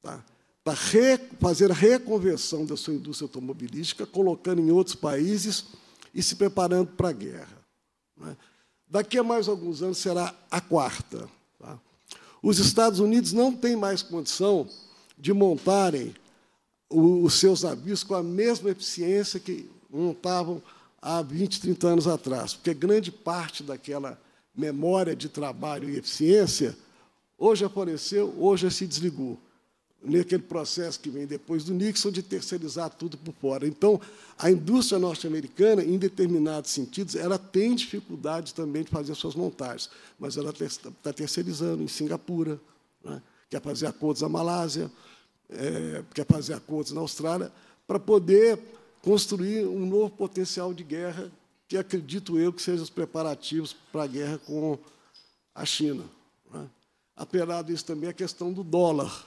S13: Tá? Para re, fazer a reconversão da sua indústria automobilística, colocando em outros países e se preparando para a guerra. é? Daqui a mais alguns anos será a quarta. Tá? Os Estados Unidos não têm mais condição de montarem os seus navios com a mesma eficiência que montavam há 20, 30 anos atrás, porque grande parte daquela memória de trabalho e eficiência hoje apareceu, hoje se desligou naquele processo que vem depois do Nixon de terceirizar tudo por fora. Então, a indústria norte-americana, em determinados sentidos, ela tem dificuldade também de fazer suas montagens, mas ela está terceirizando em Singapura, né? quer fazer acordos na Malásia, é, quer fazer acordos na Austrália, para poder construir um novo potencial de guerra, que acredito eu que sejam os preparativos para a guerra com a China. Né? Apelado isso também a questão do dólar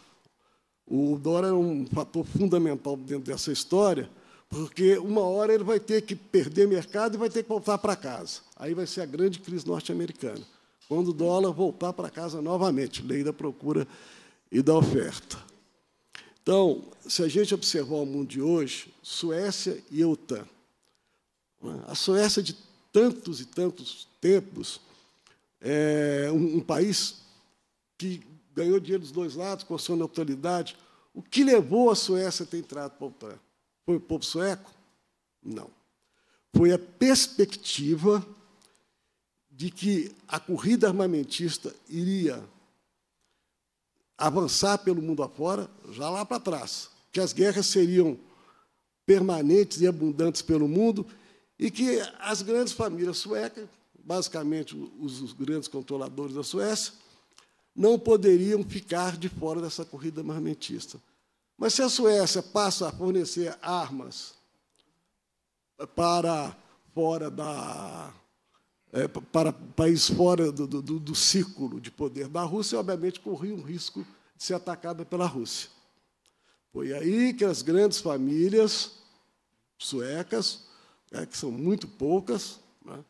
S13: o Dória é um fator fundamental dentro dessa história, porque uma hora ele vai ter que perder mercado e vai ter que voltar para casa. Aí vai ser a grande crise norte-americana, quando o dólar voltar para casa novamente, lei da procura e da oferta. Então, se a gente observar o mundo de hoje, Suécia e Eutan, OTAN. A Suécia de tantos e tantos tempos é um, um país que ganhou dinheiro dos dois lados, com sua autoridade. O que levou a Suécia a ter entrado para a OTAN? Foi o povo sueco? Não. Foi a perspectiva de que a corrida armamentista iria avançar pelo mundo afora, já lá para trás, que as guerras seriam permanentes e abundantes pelo mundo e que as grandes famílias suecas, basicamente os grandes controladores da Suécia, não poderiam ficar de fora dessa corrida armamentista. Mas se a Suécia passa a fornecer armas eh, para fora da é, para países fora do, do, do, círculo de poder da Rússia, obviamente corria um risco de ser atacada pela Rússia. Foi aí que as grandes famílias suecas, é, que são muito poucas, né,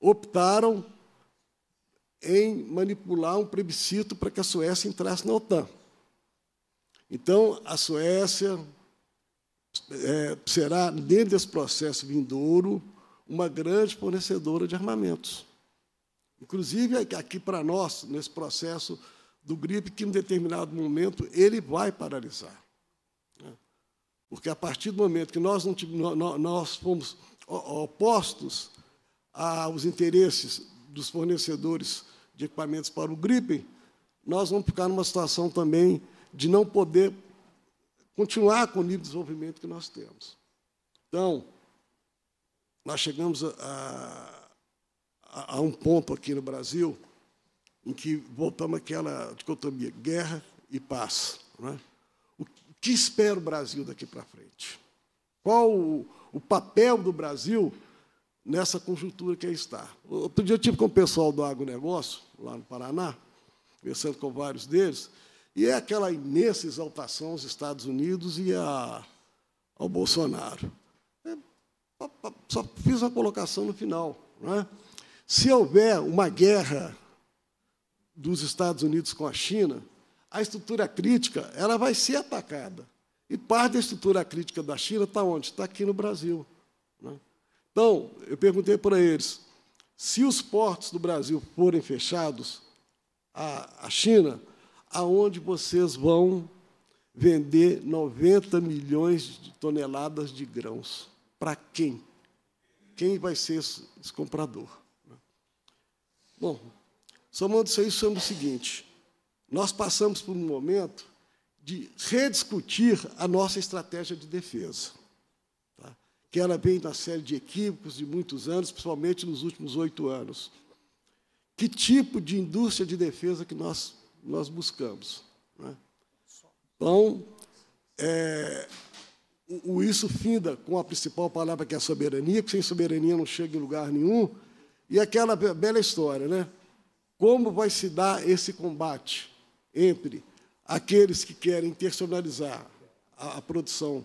S13: optaram em manipular um plebiscito para que a Suécia entrasse na OTAN. Então, a Suécia é, será, dentro desse processo vindouro, uma grande fornecedora de armamentos. Inclusive, aqui para nós, nesse processo do gripe, que em determinado momento ele vai paralisar. Né? Porque a partir do momento que nós, não, nós fomos opostos aos interesses dos fornecedores de equipamentos para o gripe, nós vamos ficar numa situação também de não poder continuar com o nível de desenvolvimento que nós temos. Então, nós chegamos a, a, a um ponto aqui no Brasil em que voltamos àquela dicotomia guerra e paz. Né? O que espera o Brasil daqui para frente? Qual o, o papel do Brasil nessa conjuntura que aí está. Outro dia eu estive com o pessoal do agronegócio, lá no Paraná, conversando com vários deles, e é aquela imensa exaltação aos Estados Unidos e a, ao Bolsonaro. É, só fiz uma colocação no final. é? Se houver uma guerra dos Estados Unidos com a China, a estrutura crítica ela vai ser atacada. E parte da estrutura crítica da China está onde? Está aqui no Brasil. Né? Então, eu perguntei para eles: se os portos do Brasil forem fechados à, China, aonde vocês vão vender 90 milhões de toneladas de grãos? Para quem? Quem vai ser esse, esse comprador? Bom, somando isso aí, somos o seguinte: nós passamos por um momento de rediscutir a nossa estratégia de defesa que ela vem da série de equívocos de muitos anos, principalmente nos últimos oito anos. Que tipo de indústria de defesa que nós, nós buscamos? Né? Então, é, o isso finda com a principal palavra que é a soberania, que sem soberania não chega em lugar nenhum, e aquela bela história, né? Como vai se dar esse combate entre aqueles que querem personalizar a, a produção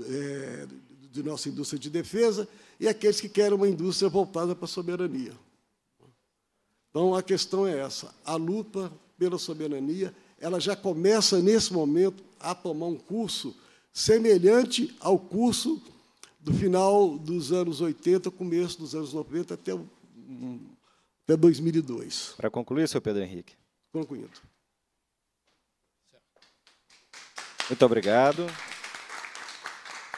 S13: é, de nossa indústria de defesa e aqueles que querem uma indústria voltada para a soberania. Então, a questão é essa. A luta pela soberania, ela já começa, nesse momento, a tomar um curso semelhante ao curso do final dos anos 80, começo dos anos 90, até,
S1: hum,
S13: até 2002.
S1: Para concluir, seu Pedro Henrique. Concluído. Muito obrigado.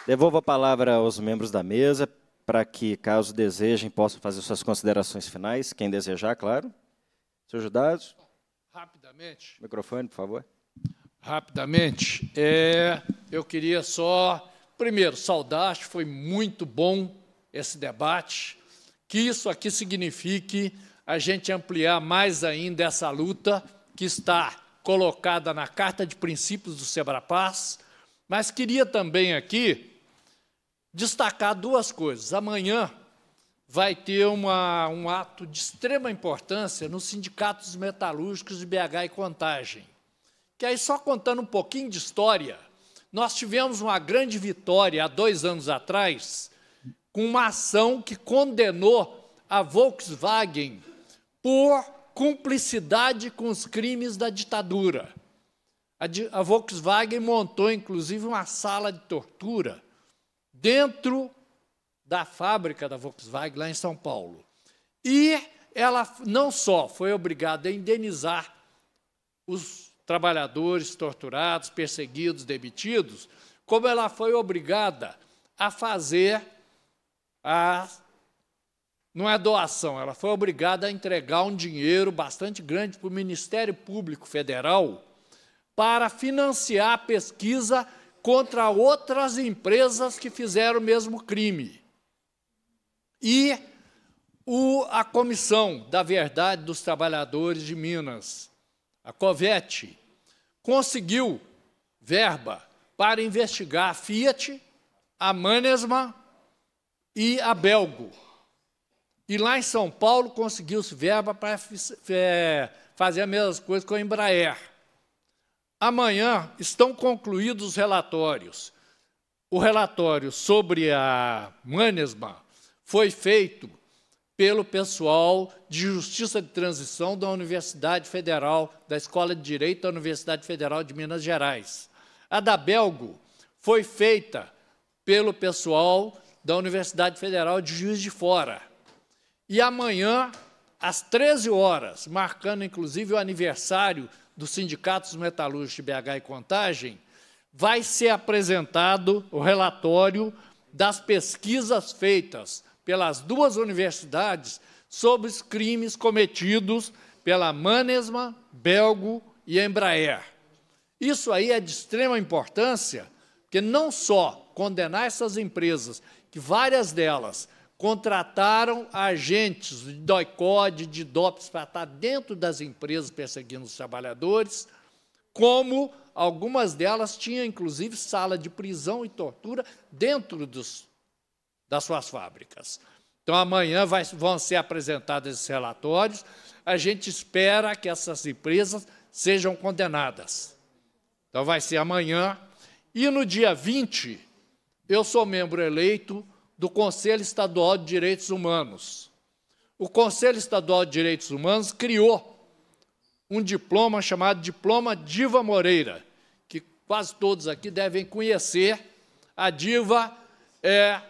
S1: Devolvo a palavra aos membros da mesa para que, caso desejem, possam fazer suas considerações finais, quem desejar, claro. Senhor Judaso. Rapidamente. Microfone, por favor.
S4: Rapidamente. É, eu queria só, primeiro, saudar, acho que foi muito bom esse debate, que isso aqui signifique a gente ampliar mais ainda essa luta que está colocada na Carta de Princípios do Sebrapaz, mas queria também aqui destacar duas coisas. Amanhã vai ter uma, um ato de extrema importância nos sindicatos metalúrgicos de BH e Contagem. Que aí, só contando um pouquinho de história, nós tivemos uma grande vitória há dois anos atrás, com uma ação que condenou a Volkswagen por cumplicidade com os crimes da ditadura. A, a Volkswagen montou, inclusive, uma sala de tortura dentro da fábrica da Volkswagen, lá em São Paulo. E ela não só foi obrigada a indenizar os trabalhadores torturados, perseguidos, demitidos, como ela foi obrigada a fazer a. Não é doação, ela foi obrigada a entregar um dinheiro bastante grande para o Ministério Público Federal para financiar a pesquisa contra outras empresas que fizeram o mesmo crime. E o, a Comissão da Verdade dos Trabalhadores de Minas, a COVET, conseguiu verba para investigar a Fiat, a Manesma e a Belgo. E lá em São Paulo conseguiu-se verba para fazer a mesma coisa com a Embraer. Amanhã estão concluídos os relatórios. O relatório sobre a Manesma foi feito pelo pessoal de Justiça de Transição da Universidade Federal, da Escola de Direito da Universidade Federal de Minas Gerais. A da Belgo foi feita pelo pessoal da Universidade Federal de Juiz de Fora. E amanhã, às 13 horas, marcando inclusive o aniversário dos sindicatos metalúrgicos de BH e Contagem, vai ser apresentado o relatório das pesquisas feitas pelas duas universidades sobre os crimes cometidos pela Manesma, Belgo e Embraer. Isso aí é de extrema importância, porque não só condenar essas empresas, que várias delas contrataram agentes de DOICOD, de DOPS, para estar dentro das empresas perseguindo os trabalhadores, como algumas delas tinham, inclusive, sala de prisão e tortura dentro dos, das suas fábricas. Então, amanhã vai, vão ser apresentados esses relatórios. A gente espera que essas empresas sejam condenadas. Então, vai ser amanhã. E no dia 20, eu sou membro eleito do Conselho Estadual de Direitos Humanos. O Conselho Estadual de Direitos Humanos criou um diploma chamado Diploma Diva Moreira, que quase todos aqui devem conhecer. A Diva é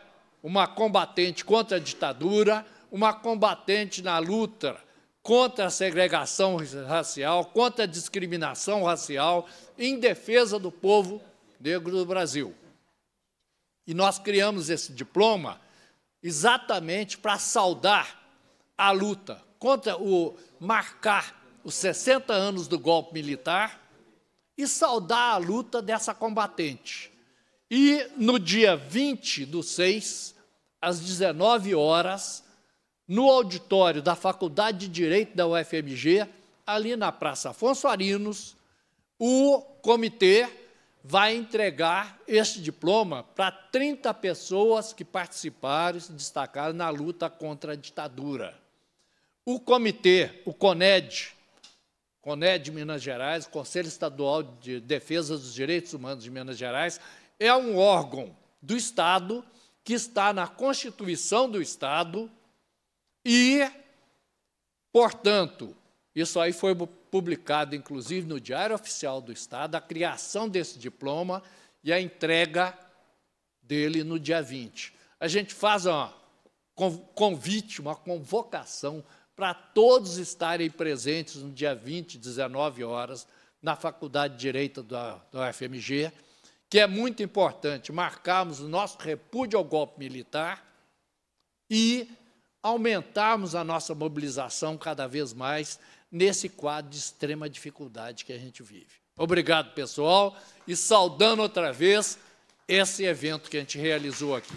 S4: uma combatente contra a ditadura, uma combatente na luta contra a segregação racial, contra a discriminação racial, em defesa do povo negro do Brasil. E nós criamos esse diploma exatamente para saudar a luta contra o marcar os 60 anos do golpe militar e saudar a luta dessa combatente. E no dia 20 do 6, às 19 horas, no auditório da Faculdade de Direito da UFMG, ali na Praça Afonso Arinos, o comitê vai entregar este diploma para 30 pessoas que participaram e se destacaram na luta contra a ditadura. O comitê, o CONED, CONED de Minas Gerais, Conselho Estadual de Defesa dos Direitos Humanos de Minas Gerais, é um órgão do Estado que está na Constituição do Estado e, portanto, isso aí foi publicado inclusive no Diário Oficial do Estado, a criação desse diploma e a entrega dele no dia 20. A gente faz um convite, uma convocação para todos estarem presentes no dia 20, 19 horas, na Faculdade de Direito da, da UFMG, que é muito importante marcarmos o nosso repúdio ao golpe militar e aumentarmos a nossa mobilização cada vez mais nesse quadro de extrema dificuldade que a gente vive. Obrigado, pessoal, e saudando outra vez esse evento que a gente realizou aqui.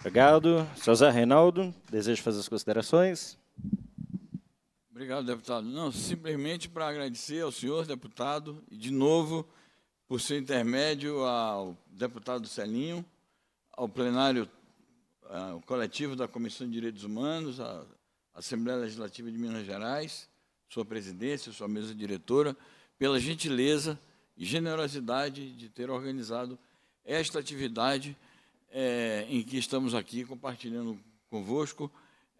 S1: Obrigado. César Reinaldo, Desejo fazer as considerações?
S3: Obrigado, deputado. Não, simplesmente para agradecer ao senhor deputado e, de novo, por seu intermédio ao deputado Celinho, ao plenário ao ah, coletivo da Comissão de Direitos Humanos, a Assembleia Legislativa de Minas Gerais, sua presidência, sua mesa diretora, pela gentileza e generosidade de ter organizado esta atividade é, em que estamos aqui compartilhando convosco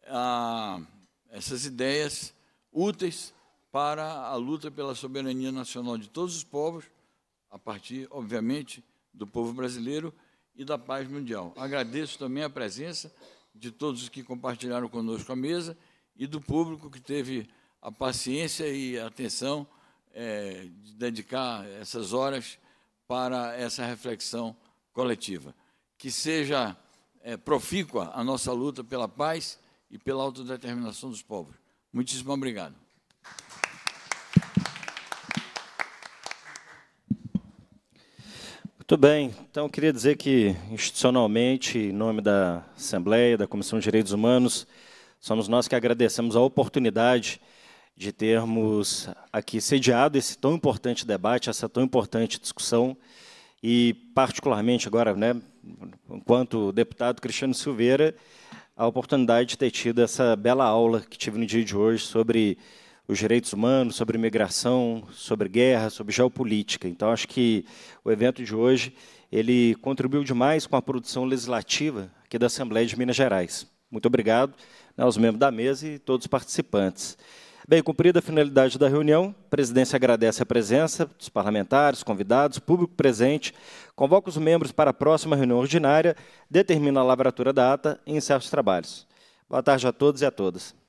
S3: a, essas ideias úteis para a luta pela soberania nacional de todos os povos, a partir, obviamente, do povo brasileiro e da paz mundial. Agradeço também a presença de todos os que compartilharam conosco a mesa e do público que teve a paciência e a atenção é, de dedicar essas horas para essa reflexão coletiva. Que seja é, profícua a nossa luta pela paz e pela autodeterminação dos povos. Muitíssimo obrigado.
S1: Muito bem. Então, queria dizer que, institucionalmente, em nome da Assembleia, da Comissão de Direitos Humanos, Somos nós que agradecemos a oportunidade de termos aqui sediado esse tão importante debate, essa tão importante discussão, e particularmente agora, né, enquanto deputado Cristiano Silveira, a oportunidade de ter tido essa bela aula que tive no dia de hoje sobre os direitos humanos, sobre imigração, sobre guerra, sobre geopolítica. Então, acho que o evento de hoje ele contribuiu demais com a produção legislativa aqui da Assembleia de Minas Gerais. Muito obrigado né, os membros da mesa e todos os participantes. Bem, cumprida a finalidade da reunião, a presidência agradece a presença dos parlamentares, convidados, público presente, convoca os membros para a próxima reunião ordinária, determina a lavratura da ata e encerra os trabalhos. Boa tarde a todos e a todas.